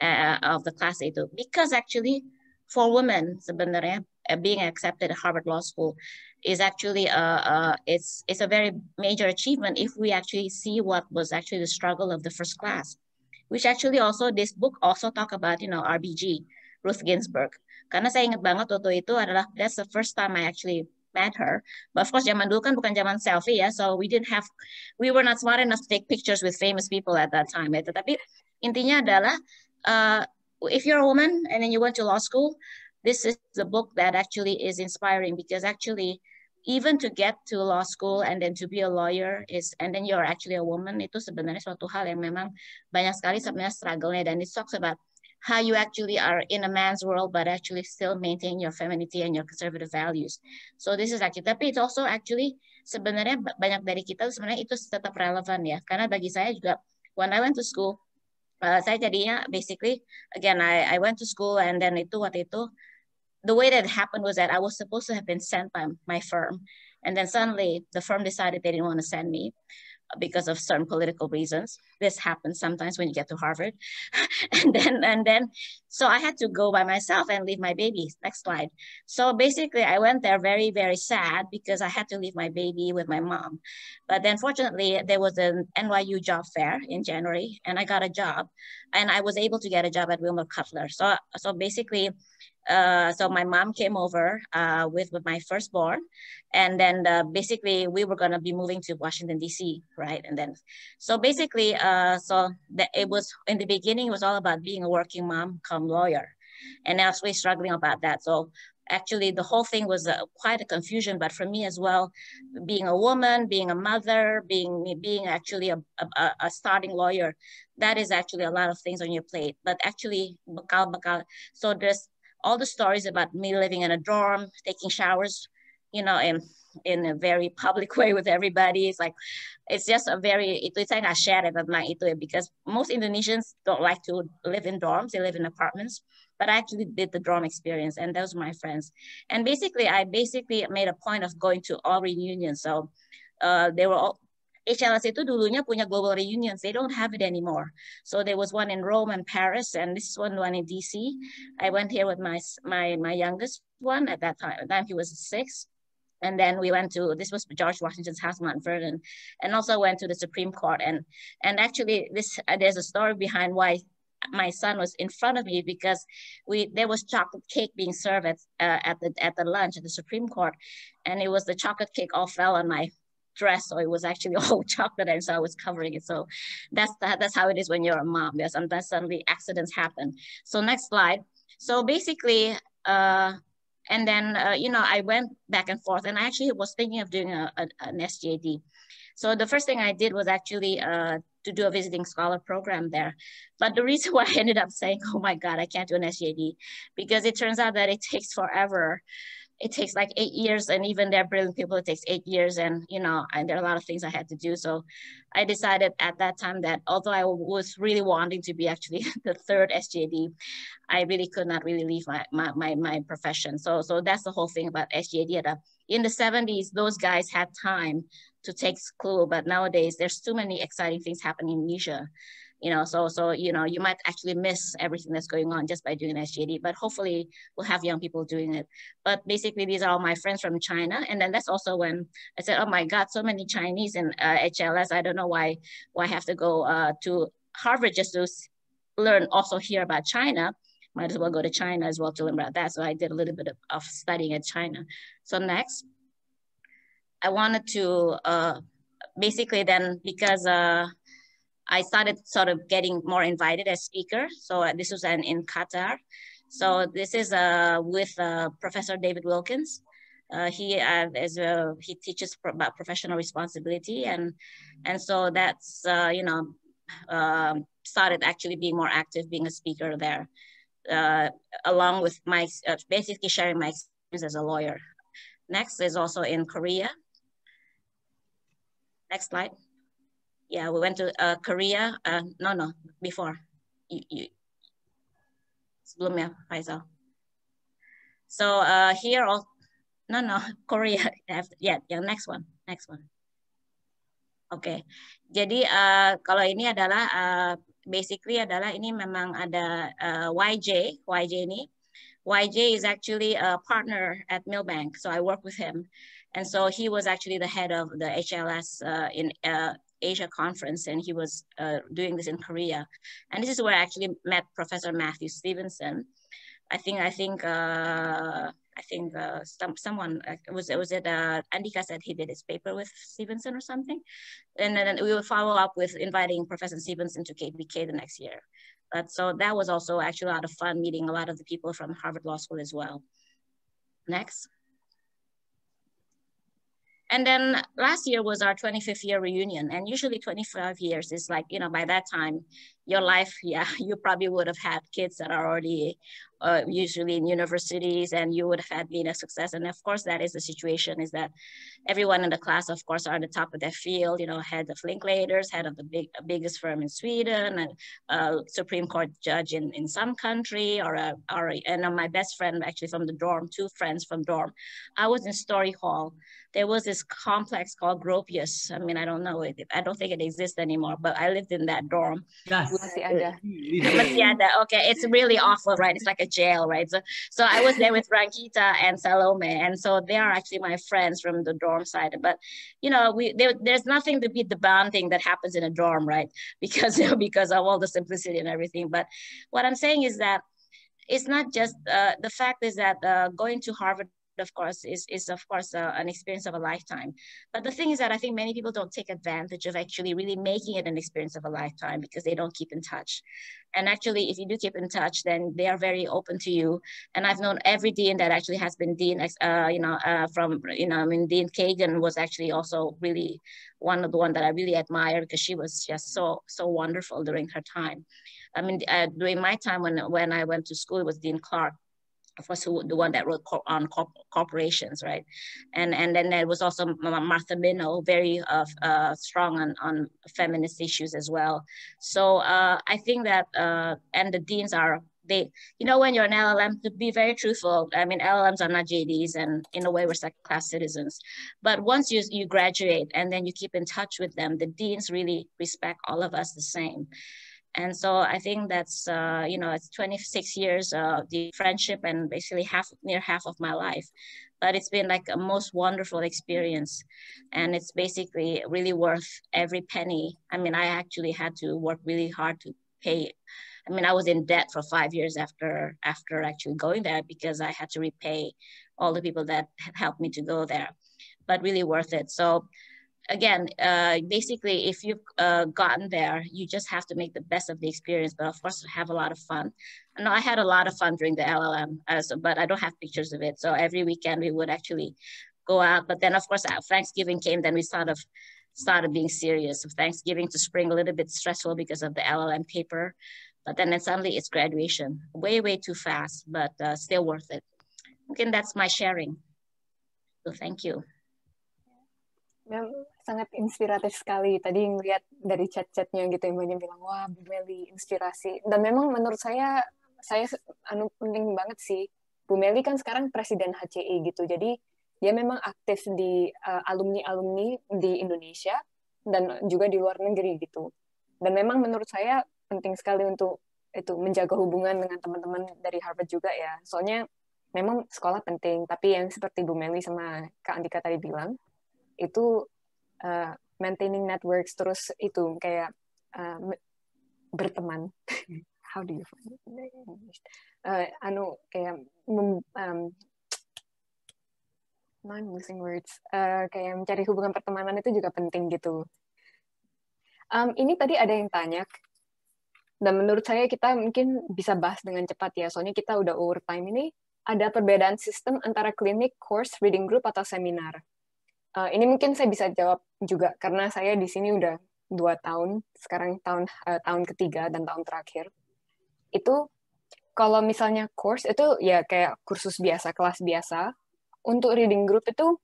uh, of the class A2, because actually for women sebenarnya uh, being accepted at Harvard Law School is actually a, a, it's it's a very major achievement if we actually see what was actually the struggle of the first class, which actually also this book also talk about you know RBG Ruth Ginsburg. Karena saya ingat banget waktu itu adalah that's the first time I actually met her. But of course zaman dulu kan bukan zaman selfie ya, so we didn't have we were not smart enough to take pictures with famous people at that time. Ya. Tetapi intinya adalah uh, if you're a woman and then you went to law school, this is the book that actually is inspiring because actually even to get to law school and then to be a lawyer is and then you're actually a woman itu sebenarnya suatu hal yang memang banyak sekali sebenarnya struggle-nya dan it talks about how you actually are in a man's world but actually still maintain your femininity and your conservative values. So this is actually tapi it's also actually sebenarnya banyak dari kita sebenarnya itu tetap relevan ya karena bagi saya juga when I went to school uh, saya jadinya basically again I I went to school and then itu waktu itu the way that happened was that I was supposed to have been sent by my firm. And then suddenly the firm decided they didn't want to send me uh, because of certain political reasons. This happens sometimes when you get to Harvard. and then, and then, so I had to go by myself and leave my baby. Next slide. So basically I went there very, very sad because I had to leave my baby with my mom. But then fortunately there was an NYU job fair in January and I got a job and I was able to get a job at Wilmer Cutler. So, so basically uh, so my mom came over uh, with, with my firstborn and then uh, basically we were going to be moving to washington d.c right and then so basically uh, so it was in the beginning it was all about being a working mom come lawyer and i was really struggling about that so actually the whole thing was uh, quite a confusion but for me as well being a woman being a mother being being actually a, a, a starting lawyer that is actually a lot of things on your plate but actually bakal bakal so there's all the stories about me living in a dorm, taking showers, you know, in in a very public way with everybody. It's like it's just a very its like i shared it with my itu because most Indonesians don't like to live in dorms. They live in apartments. But I actually did the dorm experience, and those were my friends. And basically, I basically made a point of going to all reunions. So uh, they were all, HLS itu dulunya punya global reunions. They don't have it anymore. So there was one in Rome and Paris, and this one one in DC. I went here with my my my youngest one at that time. At that time he was six. And then we went to this was George Washington's house, Mount Vernon, and also went to the Supreme Court. and And actually, this uh, there's a story behind why my son was in front of me because we there was chocolate cake being served at, uh, at the at the lunch at the Supreme Court, and it was the chocolate cake all fell on my dress so it was actually all chocolate and so i was covering it so that's the, that's how it is when you're a mom yes and then suddenly accidents happen so next slide so basically uh and then uh, you know i went back and forth and i actually was thinking of doing a, a, an sjd so the first thing i did was actually uh, to do a visiting scholar program there but the reason why i ended up saying oh my god i can't do an sjd because it turns out that it takes forever it takes like eight years and even they're brilliant people it takes eight years and you know and there are a lot of things i had to do so i decided at that time that although i was really wanting to be actually the third sjd i really could not really leave my my, my, my profession so so that's the whole thing about sjd that uh, in the 70s those guys had time to take school but nowadays there's too many exciting things happening in asia you know, so so you know, you might actually miss everything that's going on just by doing SJD. But hopefully, we'll have young people doing it. But basically, these are all my friends from China, and then that's also when I said, oh my God, so many Chinese in uh, HLS. I don't know why why I have to go uh, to Harvard just to learn also hear about China might as well go to China as well to learn about that. So I did a little bit of, of studying in China. So next, I wanted to uh, basically then because uh, I started sort of getting more invited as speaker. So uh, this was an, in Qatar. So this is uh, with uh, Professor David Wilkins. Uh, he uh, is uh, he teaches pro about professional responsibility, and and so that's uh, you know um, started actually being more active, being a speaker there, uh, along with my basically sharing my experience as a lawyer. Next is also in Korea. Next slide yeah, we went to uh, Korea. Uh, no, no, before. You, you, sebelum Faisal. So uh, here, all, no, no, Korea. After, yeah, yang next one, next one. okay. jadi uh, kalau ini adalah uh, basically adalah ini memang ada uh, YJ, YJ ini. YJ is actually a partner at Milbank, so I work with him. And so he was actually the head of the HLS uh, in uh, Asia conference, and he was uh, doing this in Korea. And this is where I actually met Professor Matthew Stevenson. I think I think uh, I think uh, some someone uh, was was it uh, Andika said he did his paper with Stevenson or something, and then we will follow up with inviting Professor Stevenson to KBK the next year. But so that was also actually a lot of fun meeting a lot of the people from Harvard Law School as well. Next. And then last year was our 25th year reunion. And usually 25 years is like, you know, by that time, your life, yeah, you probably would have had kids that are already uh, usually in universities and you would have had been a success. And of course, that is the situation is that everyone in the class, of course, are on the top of their field, you know, head of Linklaters, head of the big, biggest firm in Sweden, and uh, Supreme Court judge in, in some country, or, a, uh, or a, and my best friend actually from the dorm, two friends from dorm. I was in Story Hall. There was this complex called Gropius. I mean, I don't know, it, I don't think it exists anymore, but I lived in that dorm. Yes masih eh, ada. masih ada. Okay, it's really awful, right? It's like a jail, right? So, so I was there with Rankita and Salome, and so they are actually my friends from the dorm side. But you know, we they, there's nothing to beat the bonding that happens in a dorm, right? Because because of all the simplicity and everything. But what I'm saying is that it's not just uh, the fact is that uh, going to Harvard of course is is of course uh, an experience of a lifetime but the thing is that i think many people don't take advantage of actually really making it an experience of a lifetime because they don't keep in touch and actually if you do keep in touch then they are very open to you and i've known every dean that actually has been dean uh, you know uh, from you know i mean dean kagan was actually also really one of the one that i really admired because she was just so so wonderful during her time i mean uh, during my time when when i went to school it was dean clark of course, who, the one that wrote cor on corporations, right? And and then there was also Martha Minow, very uh, uh, strong on, on feminist issues as well. So uh, I think that, uh, and the deans are, they, you know, when you're an LLM, to be very truthful, I mean, LLMs are not JDs, and in a way, we're second class citizens. But once you, you graduate and then you keep in touch with them, the deans really respect all of us the same. And so I think that's, uh, you know, it's 26 years of the friendship and basically half, near half of my life. But it's been like a most wonderful experience. And it's basically really worth every penny. I mean, I actually had to work really hard to pay. I mean, I was in debt for five years after, after actually going there because I had to repay all the people that helped me to go there, but really worth it. So again, uh, basically, if you've uh, gotten there, you just have to make the best of the experience, but of course, have a lot of fun. And I had a lot of fun during the LLM, uh, so, but I don't have pictures of it. So every weekend we would actually go out. But then, of course, uh, Thanksgiving came, then we sort of started being serious. So Thanksgiving to spring, a little bit stressful because of the LLM paper. But then, then suddenly it's graduation, way, way too fast, but uh, still worth it. Okay, that's my sharing. So thank you. Yeah. sangat inspiratif sekali tadi ngeliat dari chat-chatnya gitu yang banyak bilang wah Bu Meli inspirasi dan memang menurut saya saya anu penting banget sih Bu Meli kan sekarang presiden HCI gitu jadi dia memang aktif di uh, eh, alumni alumni di Indonesia dan juga di luar negeri gitu dan memang menurut saya penting sekali untuk itu menjaga hubungan dengan teman-teman dari Harvard juga ya soalnya memang sekolah penting tapi yang seperti Bu Meli sama Kak Andika tadi bilang itu Eh, maintaining networks terus itu kayak uh, berteman how do you find it uh, anu kayak mem, um, I'm losing words uh, kayak mencari hubungan pertemanan itu juga penting gitu um, ini tadi ada yang tanya dan menurut saya kita mungkin bisa bahas dengan cepat ya soalnya kita udah over time ini ada perbedaan sistem antara klinik, course, reading group, atau seminar uh, ini mungkin saya bisa jawab juga karena saya di sini udah dua tahun sekarang tahun uh, tahun ketiga dan tahun terakhir itu kalau misalnya course itu ya kayak kursus biasa kelas biasa untuk reading group itu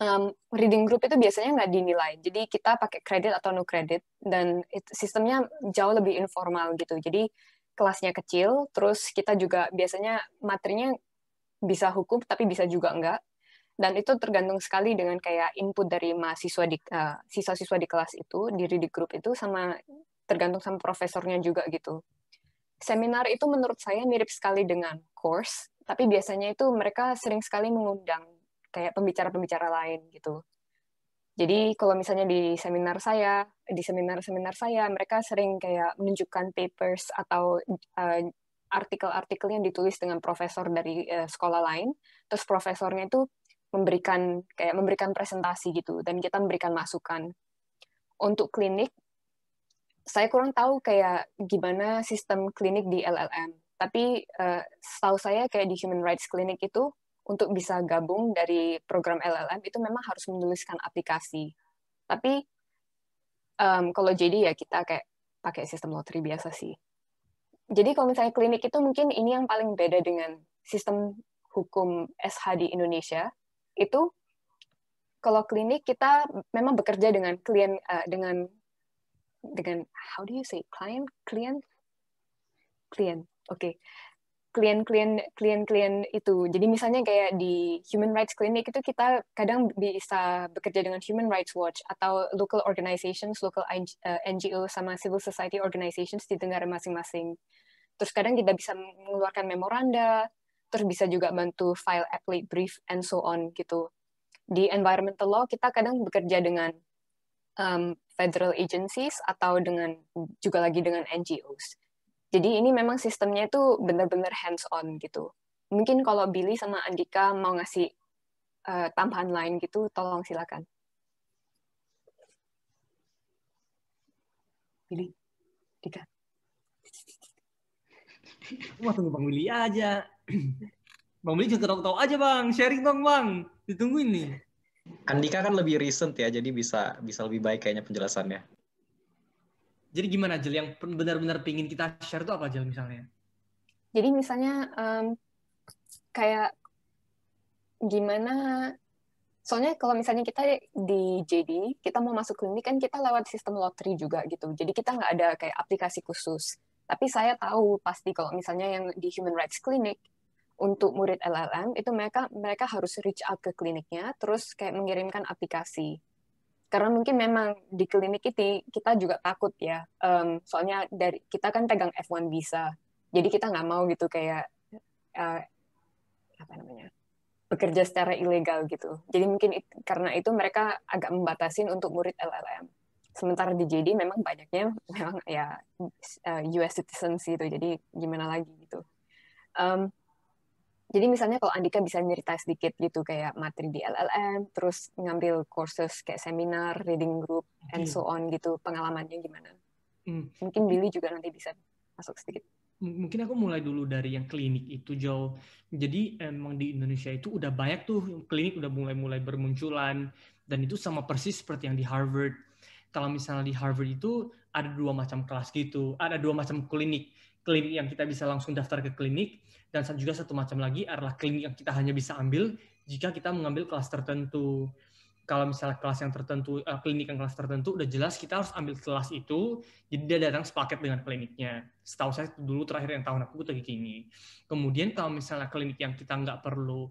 um, reading group itu biasanya nggak dinilai jadi kita pakai kredit atau no kredit dan it, sistemnya jauh lebih informal gitu jadi kelasnya kecil terus kita juga biasanya materinya bisa hukum tapi bisa juga enggak dan itu tergantung sekali dengan kayak input dari mahasiswa di uh, siswa-siswa di kelas itu diri di grup itu sama tergantung sama profesornya juga gitu seminar itu menurut saya mirip sekali dengan course tapi biasanya itu mereka sering sekali mengundang kayak pembicara-pembicara lain gitu jadi kalau misalnya di seminar saya di seminar-seminar saya mereka sering kayak menunjukkan papers atau uh, artikel-artikel yang ditulis dengan profesor dari uh, sekolah lain terus profesornya itu memberikan kayak memberikan presentasi gitu dan kita memberikan masukan. Untuk klinik saya kurang tahu kayak gimana sistem klinik di LLM. Tapi uh, setahu saya kayak di Human Rights Clinic itu untuk bisa gabung dari program LLM itu memang harus menuliskan aplikasi. Tapi um, kalau jadi ya kita kayak pakai sistem lotre biasa sih. Jadi kalau misalnya klinik itu mungkin ini yang paling beda dengan sistem hukum SH di Indonesia itu kalau klinik kita memang bekerja dengan klien uh, dengan dengan how do you say klien klien klien oke okay. klien klien klien klien itu jadi misalnya kayak di human rights clinic itu kita kadang bisa bekerja dengan human rights watch atau local organizations local eh, NGO sama civil society organizations di negara masing-masing terus kadang kita bisa mengeluarkan memoranda terus bisa juga bantu file applet brief and so on gitu. Di environmental law kita kadang bekerja dengan um, federal agencies atau dengan juga lagi dengan NGOs. Jadi ini memang sistemnya itu benar-benar hands on gitu. Mungkin kalau Billy sama Andika mau ngasih uh, tambahan lain gitu, tolong silakan. Billy, Andika. Wah tunggu Bang Willy aja. Bang Willy juga tahu-tahu aja Bang, sharing dong Bang. Ditungguin nih. Andika kan lebih recent ya, jadi bisa bisa lebih baik kayaknya penjelasannya. Jadi gimana Jel, yang benar-benar pingin kita share itu apa Jel misalnya? Jadi misalnya um, kayak gimana soalnya kalau misalnya kita di JD kita mau masuk klinik kan kita lewat sistem lotri juga gitu jadi kita nggak ada kayak aplikasi khusus tapi saya tahu pasti kalau misalnya yang di Human Rights Clinic untuk murid LLM itu mereka mereka harus reach out ke kliniknya terus kayak mengirimkan aplikasi karena mungkin memang di klinik itu kita juga takut ya um, soalnya dari kita kan pegang F1 visa jadi kita nggak mau gitu kayak uh, apa namanya bekerja secara ilegal gitu jadi mungkin it, karena itu mereka agak membatasin untuk murid LLM sementara di JD memang banyaknya memang ya eh, US citizens gitu jadi gimana lagi gitu um, jadi misalnya kalau Andika bisa nyerita sedikit gitu kayak materi di LLM terus ngambil courses kayak seminar reading group and iya. so on gitu pengalamannya gimana hmm. mungkin Billy juga nanti bisa masuk sedikit mungkin aku mulai dulu dari yang klinik itu jauh jadi emang di Indonesia itu udah banyak tuh klinik udah mulai-mulai bermunculan dan itu sama persis seperti yang di Harvard kalau misalnya di Harvard itu ada dua macam kelas gitu, ada dua macam klinik. Klinik yang kita bisa langsung daftar ke klinik, dan juga satu macam lagi adalah klinik yang kita hanya bisa ambil jika kita mengambil kelas tertentu. Kalau misalnya kelas yang tertentu, eh, klinik yang kelas tertentu, udah jelas kita harus ambil kelas itu, jadi dia datang sepaket dengan kliniknya. Setahu saya dulu terakhir yang tahun aku tuh kayak gini. Kemudian kalau misalnya klinik yang kita nggak perlu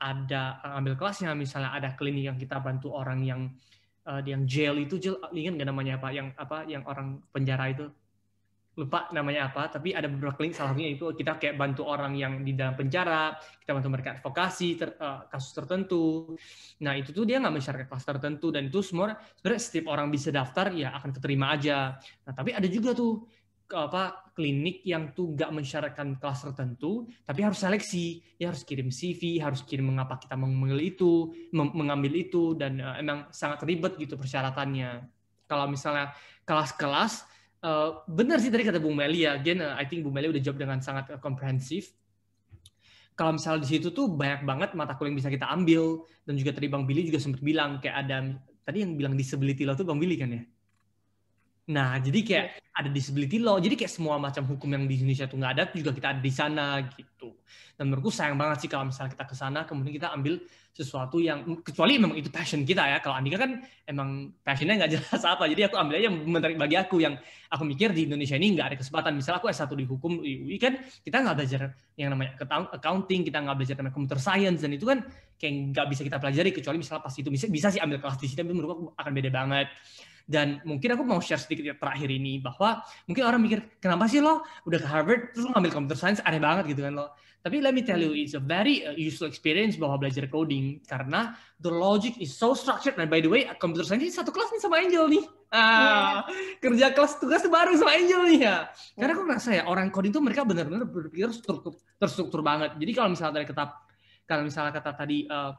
ada eh, ambil kelasnya, misalnya ada klinik yang kita bantu orang yang uh, yang jail itu jail ingat nggak namanya apa yang apa yang orang penjara itu lupa namanya apa tapi ada beberapa link salahnya itu kita kayak bantu orang yang di dalam penjara kita bantu mereka advokasi ter, uh, kasus tertentu nah itu tuh dia nggak masyarakat kelas tertentu dan itu semua sebenarnya setiap orang bisa daftar ya akan keterima aja nah tapi ada juga tuh apa klinik yang tuh gak mensyaratkan kelas tertentu, tapi harus seleksi, ya harus kirim CV, harus kirim mengapa kita mengambil itu, mengambil itu dan uh, emang sangat ribet gitu persyaratannya. Kalau misalnya kelas-kelas, uh, benar sih tadi kata Bu Meli ya, again uh, I think Bu Meli udah jawab dengan sangat uh, komprehensif. Kalau misalnya di situ tuh banyak banget mata kuliah yang bisa kita ambil dan juga tadi Bang Billy juga sempat bilang kayak ada tadi yang bilang disability lo tuh Bang Billy kan ya? Nah, jadi iya. kayak ada disability law, jadi kayak semua macam hukum yang di Indonesia tuh nggak ada juga kita ada di sana gitu. Dan menurutku sayang banget sih kalau misalnya kita ke sana kemudian kita ambil sesuatu yang kecuali memang itu passion kita ya. Kalau Andika kan emang passionnya nggak jelas apa, jadi aku ambil aja yang menarik bagi aku yang aku mikir di Indonesia ini nggak ada kesempatan. Misal aku S1 di hukum di UI kan kita nggak belajar yang namanya accounting, kita nggak belajar tentang computer science dan itu kan kayak nggak bisa kita pelajari kecuali misalnya pas itu bisa, bisa sih ambil kelas di sini, tapi menurutku akan beda banget. Dan mungkin aku mau share sedikit terakhir ini bahwa mungkin orang mikir kenapa sih lo udah ke Harvard terus ngambil computer science aneh banget gitu kan lo. Tapi let me tell you it's a very uh, useful experience bahwa belajar coding karena the logic is so structured and by the way computer science ini satu kelas nih sama Angel nih. Ah, yeah. kerja kelas tugas baru sama Angel nih ya. Iya. Karena aku ngerasa ya orang coding itu mereka benar-benar berpikir terstruktur, terstruktur banget. Jadi kalau misalnya tadi ketap kalau misalnya kata tadi uh,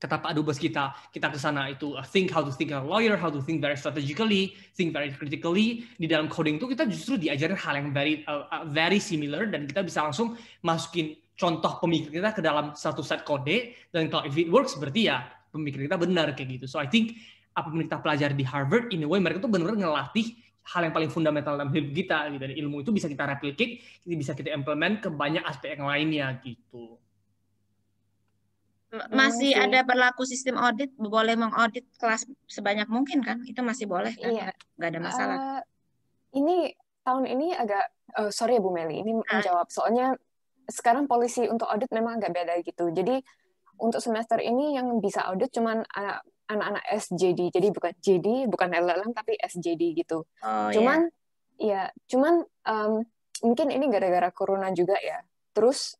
kata Pak Dubes kita, kita ke sana itu uh, think how to think a lawyer, how to think very strategically, think very critically. Di dalam coding itu kita justru diajarin hal yang very uh, uh, very similar dan kita bisa langsung masukin contoh pemikiran kita ke dalam satu set kode dan kalau if it works berarti ya pemikiran kita benar kayak gitu. So I think apa yang kita pelajari di Harvard, in a way mereka tuh benar-benar ngelatih hal yang paling fundamental dalam hidup kita gitu. Dan ilmu itu bisa kita replicate, bisa kita implement ke banyak aspek yang lainnya gitu. Oh, masih ada berlaku sistem audit boleh mengaudit kelas sebanyak mungkin kan itu masih boleh kan iya. nggak ada masalah uh, ini tahun ini agak uh, sorry ya Bu Meli ini uh. menjawab soalnya sekarang polisi untuk audit memang agak beda gitu jadi untuk semester ini yang bisa audit cuman eh, anak-anak SJD jadi bukan JD bukan LLM tapi SJD gitu oh, iya. cuman yeah. ya cuman um, mungkin ini gara-gara corona juga ya terus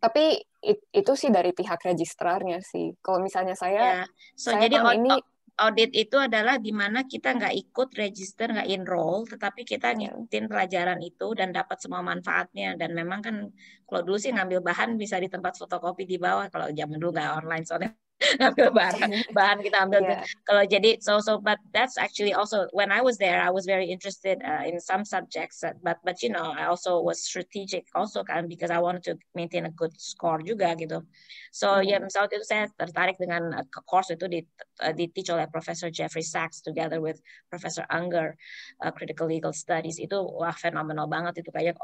tapi it, itu sih dari pihak registrarnya sih kalau misalnya saya ya. so saya jadi ini audit itu adalah di mana kita nggak ikut register, nggak enroll, tetapi kita iya. ngikutin pelajaran itu dan dapat semua manfaatnya. Dan memang kan kalau dulu sih ngambil bahan bisa di tempat fotokopi di bawah, kalau zaman dulu nggak online soalnya ambil bahan bahan kita ambil yeah. kalau jadi so so but that's actually also when I was there I was very interested uh, in some subjects uh, but but you know I also was strategic also kan because I wanted to maintain a good score juga gitu so mm -hmm. ya misalnya itu saya tertarik dengan uh, course itu di uh, di teach oleh Professor Jeffrey Sachs together with Professor Unger uh, critical legal studies itu wah fenomenal banget itu kayak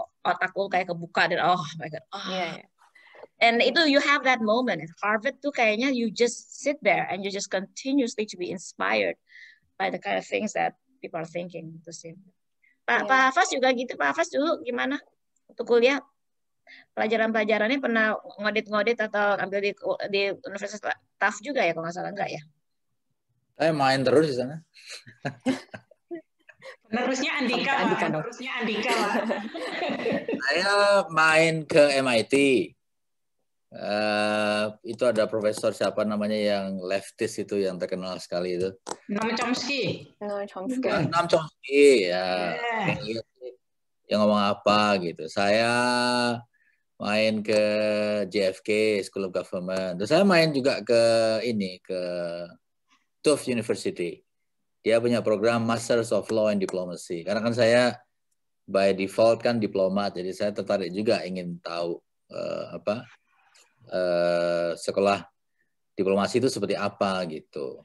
lu kayak kebuka dan oh my god oh, yeah, yeah and itu you have that moment at Harvard tuh kayaknya you just sit there and you just continuously to be inspired by the kind of things that people are thinking itu sih Pak yeah. Pak Hafaz juga gitu Pak Hafaz dulu gimana untuk kuliah pelajaran-pelajarannya pernah ngodit-ngodit atau ambil di, di Universitas TAF juga ya kalau nggak salah enggak ya saya eh, main terus di sana Terusnya Andika, Andika Andika, Andika. Andika, main ke MIT. Uh, itu ada profesor siapa namanya yang leftist itu yang terkenal sekali itu. Nam Chomsky. Nam Chomsky. Nam Chomsky ya. Yeah. Yang, yang ngomong apa gitu. Saya main ke JFK School of Government. Terus saya main juga ke ini ke Tufts University. Dia punya program Masters of Law and Diplomacy. Karena kan saya by default kan diplomat, jadi saya tertarik juga ingin tahu uh, apa eh, sekolah diplomasi itu seperti apa gitu.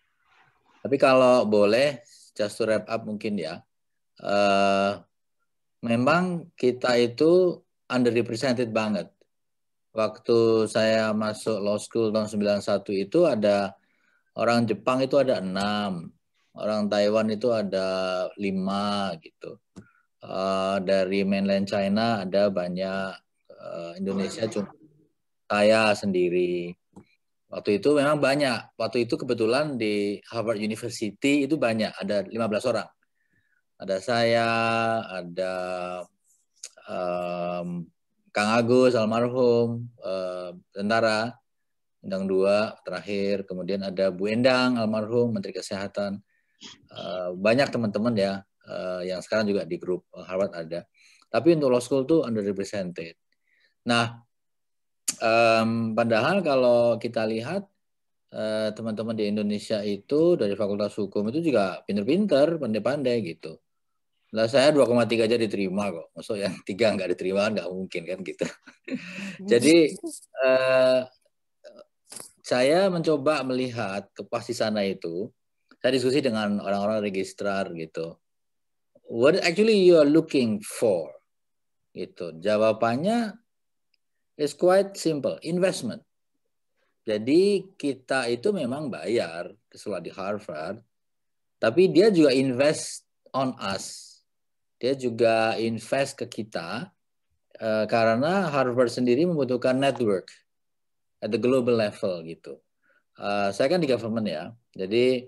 Tapi kalau boleh, just to wrap up mungkin ya, eh, memang kita itu underrepresented banget. Waktu saya masuk law school tahun 91 itu ada orang Jepang itu ada enam, orang Taiwan itu ada lima gitu. Uh, dari mainland China ada banyak uh, Indonesia cuma saya sendiri. Waktu itu memang banyak. Waktu itu kebetulan di Harvard University itu banyak, ada 15 orang. Ada saya, ada um, Kang Agus almarhum uh, tentara Endang dua terakhir, kemudian ada Bu Endang almarhum Menteri Kesehatan. Uh, banyak teman-teman ya uh, yang sekarang juga di grup Harvard ada. Tapi untuk law school tuh underrepresented. Nah, um, padahal kalau kita lihat eh, teman-teman uh, di Indonesia itu dari Fakultas Hukum itu juga pinter-pinter, pandai-pandai gitu. Lah saya 2,3 aja diterima kok. maksudnya yang tiga nggak diterima kan nggak mungkin kan gitu. Jadi uh, saya mencoba melihat ke pasti sana itu. Saya diskusi dengan orang-orang registrar gitu. What actually you are looking for? Gitu. Jawabannya It's quite simple, investment. Jadi kita itu memang bayar setelah di Harvard, tapi dia juga invest on us. Dia juga invest ke kita uh, karena Harvard sendiri membutuhkan network at the global level gitu. Uh, saya kan di government ya, jadi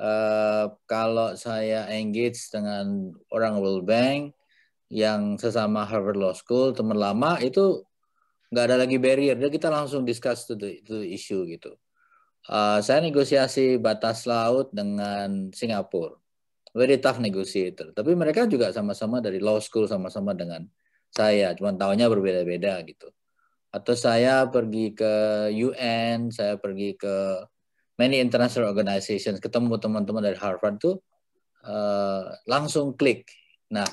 uh, kalau saya engage dengan orang World Bank yang sesama Harvard Law School teman lama itu nggak ada lagi barrier, jadi kita langsung discuss to the, to issue gitu. Uh, saya negosiasi batas laut dengan Singapura, very tough negotiator. Tapi mereka juga sama-sama dari law school, sama-sama dengan saya, cuma tahunnya berbeda-beda gitu. Atau saya pergi ke UN, saya pergi ke many international organizations, ketemu teman-teman dari Harvard tuh uh, langsung klik. Nah,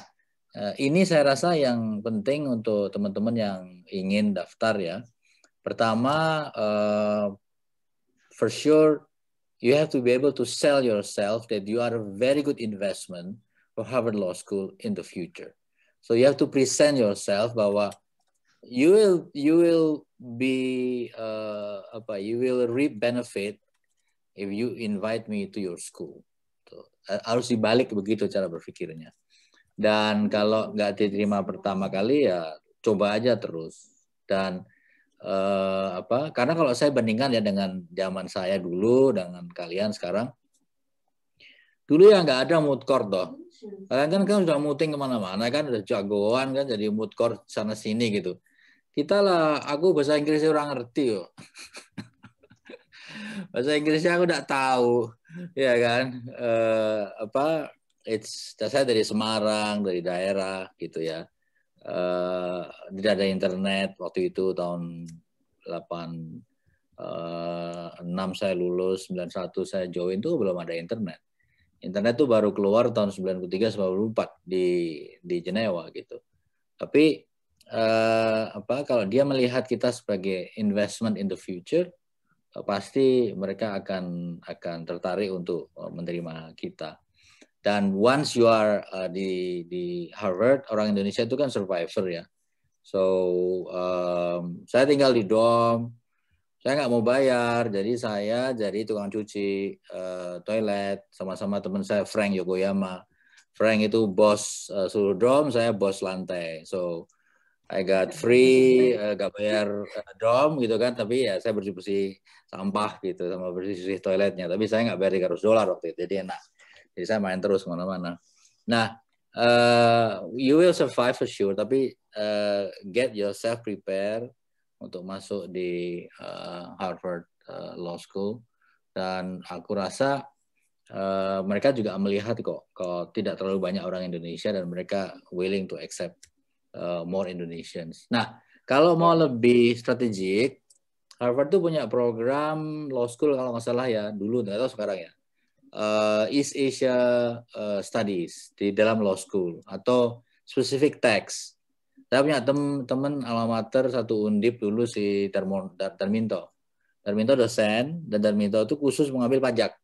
uh, ini saya rasa yang penting untuk teman-teman yang ingin daftar ya. Pertama, uh, for sure you have to be able to sell yourself that you are a very good investment for Harvard Law School in the future. So you have to present yourself bahwa you will you will be uh, apa you will reap benefit if you invite me to your school. So, eh, harus dibalik begitu cara berpikirnya. Dan kalau nggak diterima pertama kali ya coba aja terus dan eh, apa karena kalau saya bandingkan ya dengan zaman saya dulu dengan kalian sekarang dulu ya nggak ada mood court toh kalian kan kan sudah muting kemana-mana kan udah jagoan kan jadi mood court sana sini gitu kita lah aku bahasa Inggrisnya kurang ngerti yo bahasa Inggrisnya aku nggak tahu ya kan eh, apa it's saya dari Semarang dari daerah gitu ya tidak eh, ada internet waktu itu tahun 86 eh, saya lulus 91 saya join tuh belum ada internet internet tuh baru keluar tahun 93 94 di di Jenewa gitu tapi uh, apa kalau dia melihat kita sebagai investment in the future pasti mereka akan akan tertarik untuk menerima kita dan once you are uh, di di Harvard, orang Indonesia itu kan survivor ya. So um, saya tinggal di dorm, saya nggak mau bayar, jadi saya jadi tukang cuci uh, toilet sama-sama teman saya Frank Yokoyama. Frank itu bos uh, seluruh dorm, saya bos lantai. So I got free, uh, gak bayar uh, dorm gitu kan, tapi ya saya bersih-bersih sampah gitu sama bersih-bersih toiletnya. Tapi saya nggak bayar 300 dolar waktu itu, jadi enak. Jadi saya main terus kemana-mana. Nah, uh, you will survive for sure, tapi uh, get yourself prepare untuk masuk di uh, Harvard uh, Law School. Dan aku rasa uh, mereka juga melihat kok, kok tidak terlalu banyak orang Indonesia dan mereka willing to accept uh, more Indonesians. Nah, kalau mau ya. lebih strategik, Harvard tuh punya program law school kalau nggak salah ya dulu nggak tahu sekarang ya uh, East Asia uh, Studies di dalam law school atau specific text. Saya punya teman-teman alamater satu undip dulu si Termo, Terminto. Terminto dosen dan Terminto itu khusus mengambil pajak.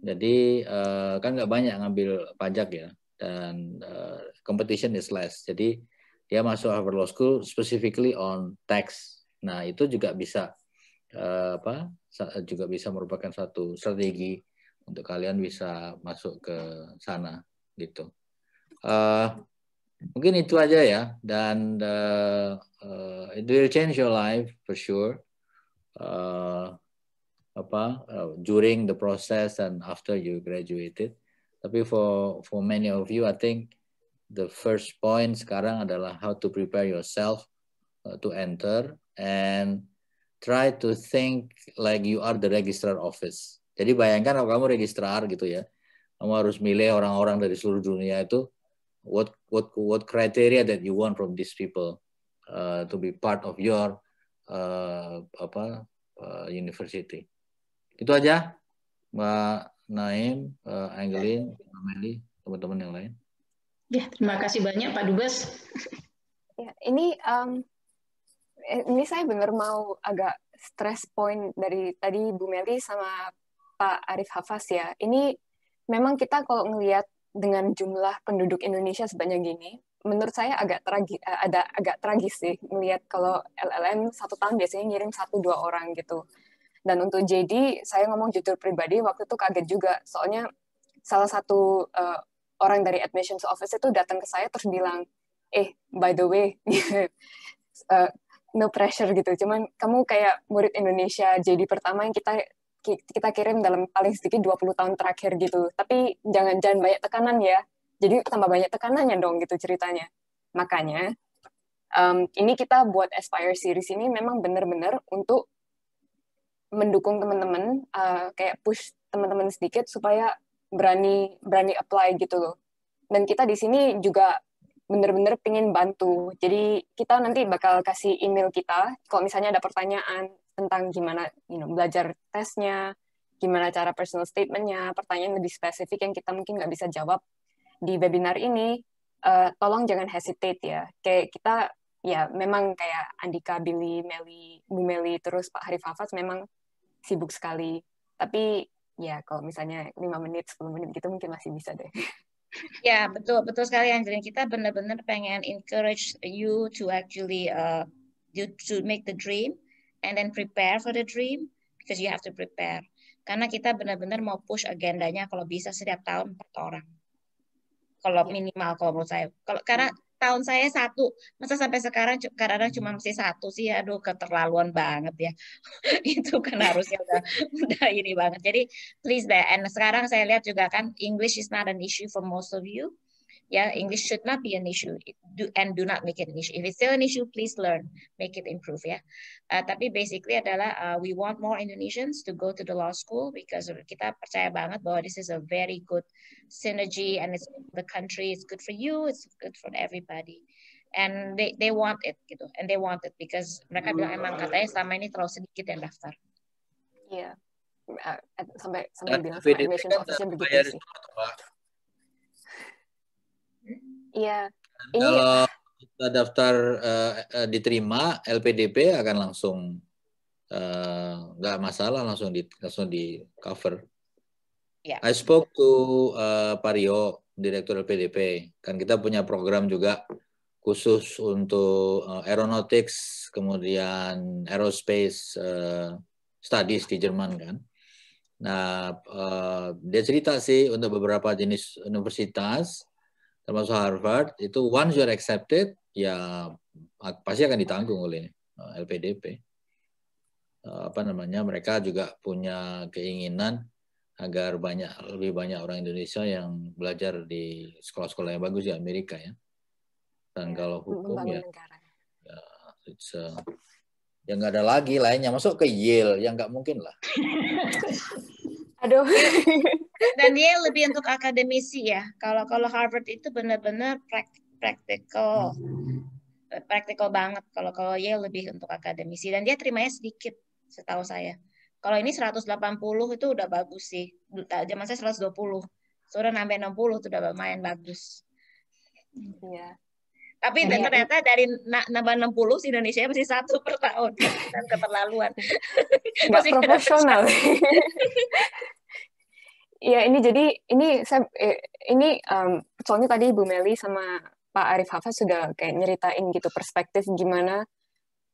Jadi uh, kan nggak banyak ngambil pajak ya dan uh, competition is less. Jadi dia masuk Harvard Law School specifically on tax. Nah itu juga bisa uh, apa? Juga bisa merupakan satu strategi untuk kalian bisa masuk ke sana gitu. Uh, mungkin itu aja ya dan uh, uh, it will change your life for sure. Uh, apa uh, during the process and after you graduated. Tapi for for many of you, I think the first point sekarang adalah how to prepare yourself uh, to enter and try to think like you are the registrar office. Jadi bayangkan kalau kamu registrar gitu ya, kamu harus milih orang-orang dari seluruh dunia itu what what what criteria that you want from these people uh, to be part of your uh, apa uh, university. Itu aja Mbak Naim, uh, Angelin, Mbak Meli, teman-teman yang lain. Ya, terima kasih banyak Pak Dubes. Ya, ini um, eh, ini saya benar mau agak stress point dari tadi Bu Meli sama Pak Arif Hafaz ya, ini memang kita kalau ngelihat dengan jumlah penduduk Indonesia sebanyak gini, menurut saya agak tragi, eh, ada agak tragis sih melihat kalau LLM satu tahun biasanya ngirim satu dua orang gitu. Dan untuk JD, saya ngomong jujur pribadi waktu itu kaget juga, soalnya salah satu uh, orang dari admissions office itu datang ke saya terus bilang, eh by the way, uh, no pressure gitu, cuman kamu kayak murid Indonesia JD pertama yang kita kita kirim dalam paling sedikit 20 tahun terakhir gitu. Tapi jangan jangan banyak tekanan ya. Jadi tambah banyak tekanannya dong gitu ceritanya. Makanya um, ini kita buat Aspire series ini memang benar-benar untuk mendukung teman-teman uh, kayak push teman-teman sedikit supaya berani berani apply gitu loh. Dan kita di sini juga bener-bener pengen bantu. Jadi kita nanti bakal kasih email kita kalau misalnya ada pertanyaan tentang gimana you know, belajar tesnya, gimana cara personal statementnya, pertanyaan lebih spesifik yang kita mungkin nggak bisa jawab di webinar ini, uh, tolong jangan hesitate ya. Kayak kita ya memang kayak Andika, Billy, Meli, Bu Meli, terus Pak Harif Hafaz memang sibuk sekali. Tapi ya kalau misalnya 5 menit, 10 menit gitu mungkin masih bisa deh. Ya, betul betul sekali Angelina. Kita benar-benar pengen encourage you to actually uh, you to make the dream and then prepare for the dream because you have to prepare. Karena kita benar-benar mau push agendanya kalau bisa setiap tahun empat orang. Kalau ya. minimal kalau menurut saya. Kalau karena ya tahun saya satu masa sampai sekarang karena cuma masih satu sih aduh keterlaluan banget ya itu kan harusnya udah udah ini banget jadi please deh and sekarang saya lihat juga kan English is not an issue for most of you Yeah, English should not be an issue do, and do not make it an issue. If it's still an issue, please learn, make it improve. Ya, yeah. uh, tapi basically adalah uh, we want more Indonesians to go to the law school because kita percaya banget bahwa this is a very good synergy and it's the country. It's good for you. It's good for everybody. And they they want it gitu, and they want it because mereka bilang emang katanya selama ini terlalu sedikit yang daftar. Yeah. Uh, sampai sampai bilang sama admissions kan begitu sih. Iya. Nah, iya. kalau kita daftar uh, diterima LPDP akan langsung eh, nggak uh, masalah langsung di langsung di cover. Yeah. I spoke to uh, Pario, direktur LPDP. Kan kita punya program juga khusus untuk uh, aeronautics, kemudian aerospace uh, studies di Jerman kan. Nah, uh, dia cerita sih untuk beberapa jenis universitas termasuk Harvard itu once you're accepted ya pasti akan ditanggung oleh eh, LPDP eh, apa namanya mereka juga punya keinginan agar banyak lebih banyak orang Indonesia yang belajar di sekolah-sekolah yang bagus di Amerika ya dan ya, kalau hukum ya, ya it's eh, ya nggak ada lagi lainnya masuk ke Yale yang nggak mungkin lah Aduh. Dan dia lebih untuk akademisi ya. Kalau kalau Harvard itu benar-benar praktikal. practical banget. Kalau kalau Yale lebih untuk akademisi dan dia terimanya sedikit setahu saya. Kalau ini 180 itu udah bagus sih. Zaman saya 120. Sudah udah nambah 60 itu udah lumayan bagus. Iya. Tapi ya, ternyata ya. dari nambah 60 si Indonesia masih satu per tahun. Dan keterlaluan. masih profesional ya ini jadi ini saya eh, ini um, soalnya tadi Bu Meli sama Pak Arif Hafaz sudah kayak nyeritain gitu perspektif gimana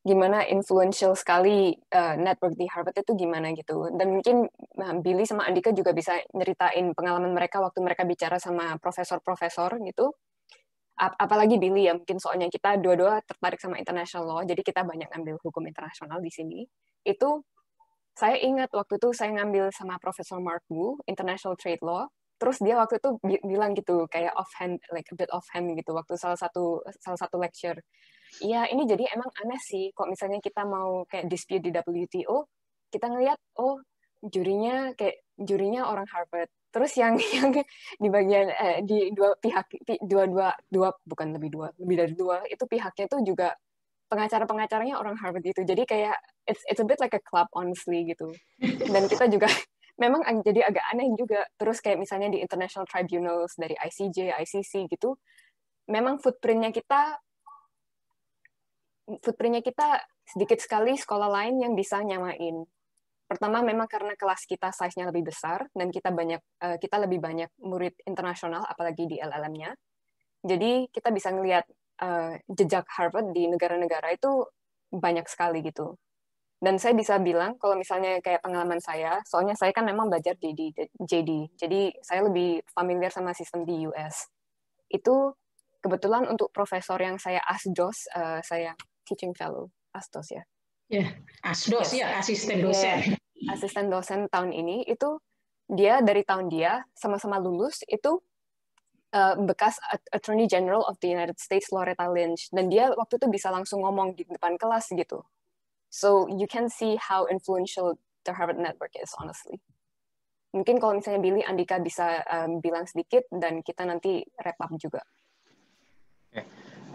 gimana influential sekali uh, network di Harvard itu gimana gitu. Dan mungkin uh, Billy sama Andika juga bisa nyeritain pengalaman mereka waktu mereka bicara sama profesor-profesor gitu ap apalagi Billy ya mungkin soalnya kita dua-dua tertarik sama international law jadi kita banyak ngambil hukum internasional di sini itu saya ingat waktu itu saya ngambil sama Profesor Mark Wu international trade law terus dia waktu itu bi bilang gitu kayak offhand like a bit offhand gitu waktu salah satu salah satu lecture Iya, ini jadi emang aneh sih kok misalnya kita mau kayak dispute di WTO kita ngelihat oh jurinya kayak jurinya orang Harvard terus yang yang di bagian eh, di dua pihak dua dua dua bukan lebih dua lebih dari dua itu pihaknya tuh juga pengacara pengacaranya orang Harvard itu jadi kayak it's it's a bit like a club honestly gitu dan kita juga memang jadi agak aneh juga terus kayak misalnya di international tribunals dari ICJ ICC gitu memang footprintnya kita footprintnya kita sedikit sekali sekolah lain yang bisa nyamain pertama memang karena kelas kita size-nya lebih besar dan kita banyak eh, kita lebih banyak murid internasional apalagi di LLM-nya. Jadi kita bisa ngelihat eh, jejak Harvard di negara-negara itu banyak sekali gitu. Dan saya bisa bilang kalau misalnya kayak pengalaman saya, soalnya saya kan memang belajar di JD. Jadi saya lebih familiar sama sistem di US. Itu kebetulan untuk profesor yang saya ASDOS, uh, eh, saya teaching fellow, ASDOS ya Ya, asdos yes. ya, asisten dosen. yeah. Ya, iya. asisten dosen tahun ini itu dia dari tahun dia sama-sama lulus itu uh, bekas Attorney General of the United States Loretta Lynch dan dia waktu itu bisa langsung ngomong di depan kelas gitu. So you can see how influential the Harvard network is honestly. Mungkin kalau misalnya Billy Andika bisa um, bilang sedikit dan kita nanti wrap up juga. Okay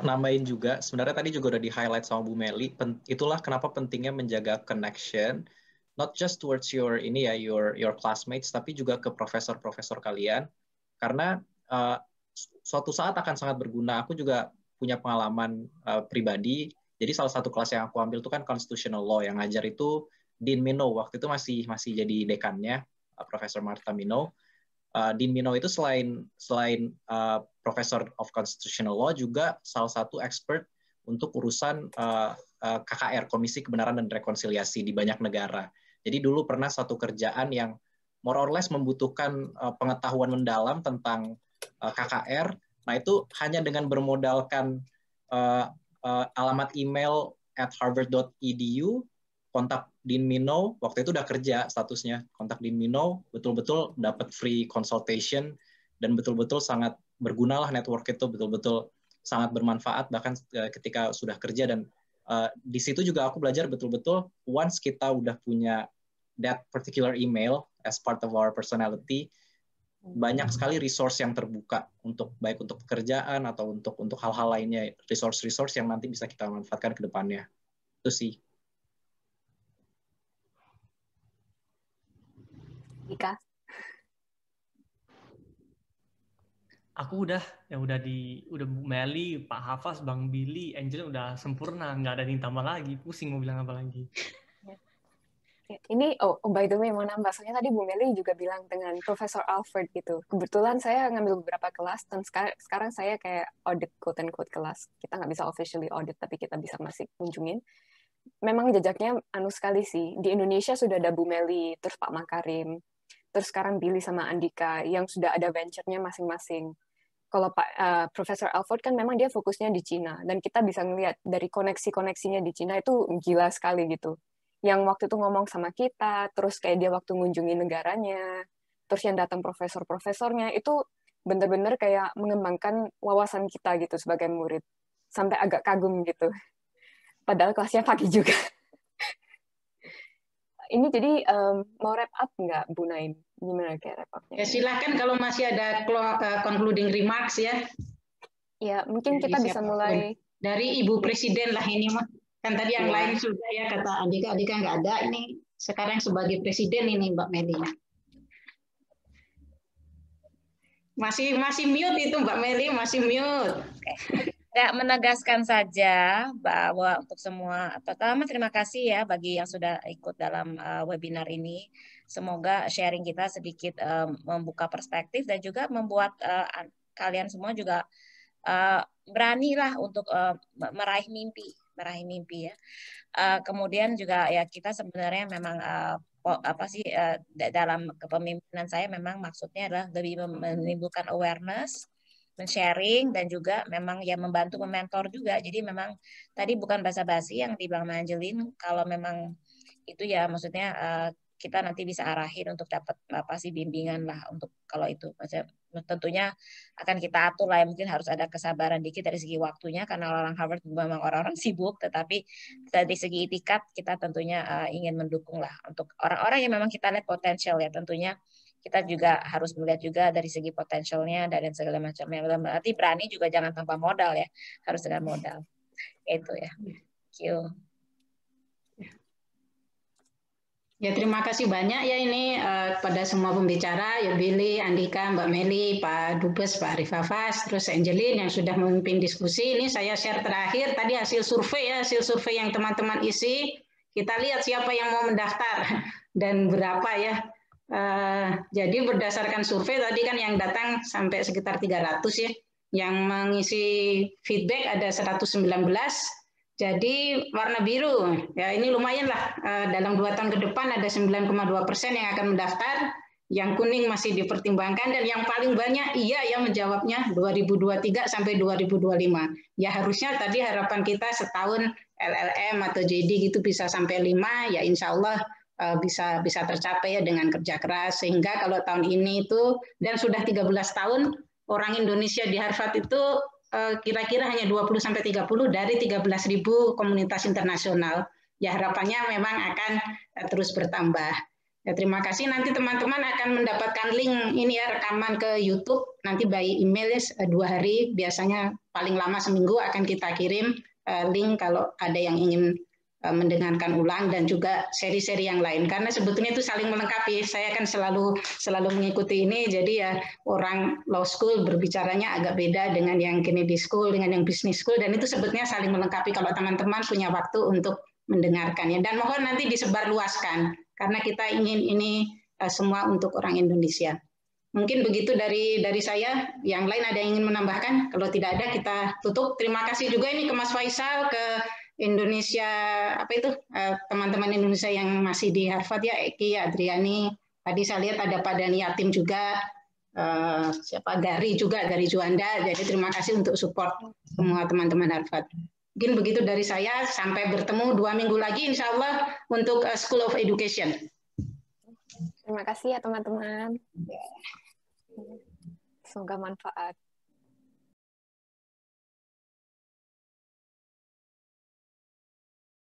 nambahin juga, sebenarnya tadi juga udah di-highlight sama Bu Meli, itulah kenapa pentingnya menjaga connection, not just towards your ini ya your your classmates tapi juga ke profesor-profesor kalian karena uh, suatu saat akan sangat berguna aku juga punya pengalaman uh, pribadi jadi salah satu kelas yang aku ambil itu kan constitutional law yang ngajar itu Dean Mino waktu itu masih masih jadi dekannya uh, Profesor Martha Mino uh, Dean Minow itu selain selain uh, Profesor of Constitutional Law juga salah satu expert untuk urusan uh, eh, uh, KKR Komisi Kebenaran dan Rekonsiliasi di banyak negara. Jadi dulu pernah satu kerjaan yang more or less membutuhkan uh, pengetahuan mendalam tentang uh, KKR. Nah itu hanya dengan bermodalkan uh, uh, alamat email at harvard.edu kontak Dean Mino waktu itu udah kerja statusnya kontak Dean Mino betul-betul dapat free consultation dan betul-betul sangat berguna lah network itu betul-betul sangat bermanfaat bahkan eh, ketika sudah kerja dan uh, di situ juga aku belajar betul-betul once kita udah punya that particular email as part of our personality banyak hmm. sekali resource yang terbuka untuk baik untuk pekerjaan atau untuk untuk hal-hal lainnya resource-resource yang nanti bisa kita manfaatkan ke depannya itu sih Dika? Aku udah yang udah di udah Bu Meli, Pak Hafaz, Bang Billy, Angel udah sempurna, nggak ada yang tambah lagi. Pusing mau bilang apa lagi. Ya, ini, oh, oh by the way mau nambah, soalnya tadi Bu Meli juga bilang dengan Profesor Alfred gitu. Kebetulan saya ngambil beberapa kelas, dan sekarang, sekarang saya kayak audit quote-unquote kelas. Kita nggak bisa officially audit, tapi kita bisa masih kunjungin memang jejaknya anu sekali sih. Di Indonesia sudah ada Bu Meli, terus Pak Makarim, terus sekarang Billy sama Andika yang sudah ada venture-nya masing-masing. Kalau Pak uh, Profesor Alford kan memang dia fokusnya di Cina dan kita bisa melihat dari koneksi-koneksinya di Cina itu gila sekali gitu. Yang waktu itu ngomong sama kita, terus kayak dia waktu mengunjungi negaranya, terus yang datang profesor-profesornya itu bener-bener kayak mengembangkan wawasan kita gitu sebagai murid. Sampai agak kagum gitu. Padahal kelasnya pagi juga. Ini jadi um, mau wrap up nggak Bu Naim? Gimana kayak wrap up? Ya silahkan kalau masih ada eh, concluding remarks ya. Ya mungkin jadi kita bisa mulai dari Ibu Presiden lah ini mah. Kan tadi yang ya. lain sudah ya kata Andika-Andika nggak ada ini sekarang sebagai Presiden ini Mbak Meli. Masih masih mute itu Mbak Meli, masih mute. Ya, menegaskan saja bahwa untuk semua pertama terima kasih ya bagi yang sudah ikut dalam uh, webinar ini. Semoga sharing kita sedikit uh, membuka perspektif dan juga membuat uh, kalian semua juga uh, beranilah untuk uh, meraih mimpi, meraih mimpi ya. Uh, kemudian juga ya kita sebenarnya memang uh, apa sih uh, dalam kepemimpinan saya memang maksudnya adalah lebih menimbulkan awareness men-sharing dan juga memang ya membantu mementor juga. Jadi memang tadi bukan basa-basi yang di Bang kalau memang itu ya maksudnya eh, kita nanti bisa arahin untuk dapat eh, apa sih bimbingan lah untuk kalau itu maksudnya tentunya akan kita atur lah ya mungkin harus ada kesabaran dikit dari segi waktunya karena orang Harvard memang orang-orang sibuk tetapi dari segi itikat kita tentunya eh, ingin mendukung lah untuk orang-orang yang memang kita lihat potensial ya tentunya kita juga harus melihat juga dari segi potensialnya dan segala macamnya. Berarti berani juga jangan tanpa modal ya, harus dengan modal. Itu ya. Thank you. Ya terima kasih banyak ya ini uh, eh, pada semua pembicara, ya Billy, Andika, Mbak Meli, Pak Dubes, Pak Rifafas, terus Angelin yang sudah memimpin diskusi. Ini saya share terakhir tadi hasil survei ya, hasil survei yang teman-teman isi. Kita lihat siapa yang mau mendaftar dan berapa ya Eh, jadi berdasarkan survei tadi kan yang datang sampai sekitar 300 ya, yang mengisi feedback ada 119. Jadi warna biru, ya ini lumayan lah. Uh, dalam dua tahun ke depan ada 9,2 persen yang akan mendaftar. Yang kuning masih dipertimbangkan dan yang paling banyak iya yang menjawabnya 2023 sampai 2025. Ya harusnya tadi harapan kita setahun LLM atau JD gitu bisa sampai lima. ya insya Allah Eh, bisa bisa tercapai ya dengan kerja keras sehingga kalau tahun ini itu dan sudah 13 tahun orang Indonesia di Harvard itu eh, kira-kira hanya 20 sampai 30 dari 13.000 komunitas internasional. Ya harapannya memang akan eh, terus bertambah. Ya, terima kasih. Nanti teman-teman akan mendapatkan link ini ya rekaman ke YouTube nanti by email ya, dua hari biasanya paling lama seminggu akan kita kirim link kalau ada yang ingin E, mendengarkan ulang dan juga seri-seri yang lain karena sebetulnya itu saling melengkapi saya kan selalu selalu mengikuti ini jadi ya orang law school berbicaranya agak beda dengan yang Kennedy School dengan yang Business School dan itu sebetulnya saling melengkapi kalau teman-teman punya waktu untuk mendengarkannya dan mohon nanti disebarluaskan karena kita ingin ini e, semua untuk orang Indonesia mungkin begitu dari dari saya yang lain ada yang ingin menambahkan kalau tidak ada kita tutup terima kasih juga ini ke Mas Faisal ke Indonesia apa itu eh, teman-teman Indonesia yang masih di Harvard ya Eki Adriani tadi saya lihat ada Padan Yatim juga eh, siapa Gari juga dari Juanda jadi terima kasih untuk support semua teman-teman Harvard mungkin begitu dari saya sampai bertemu dua minggu lagi Insya Allah untuk eh, School of Education terima kasih ya teman-teman semoga manfaat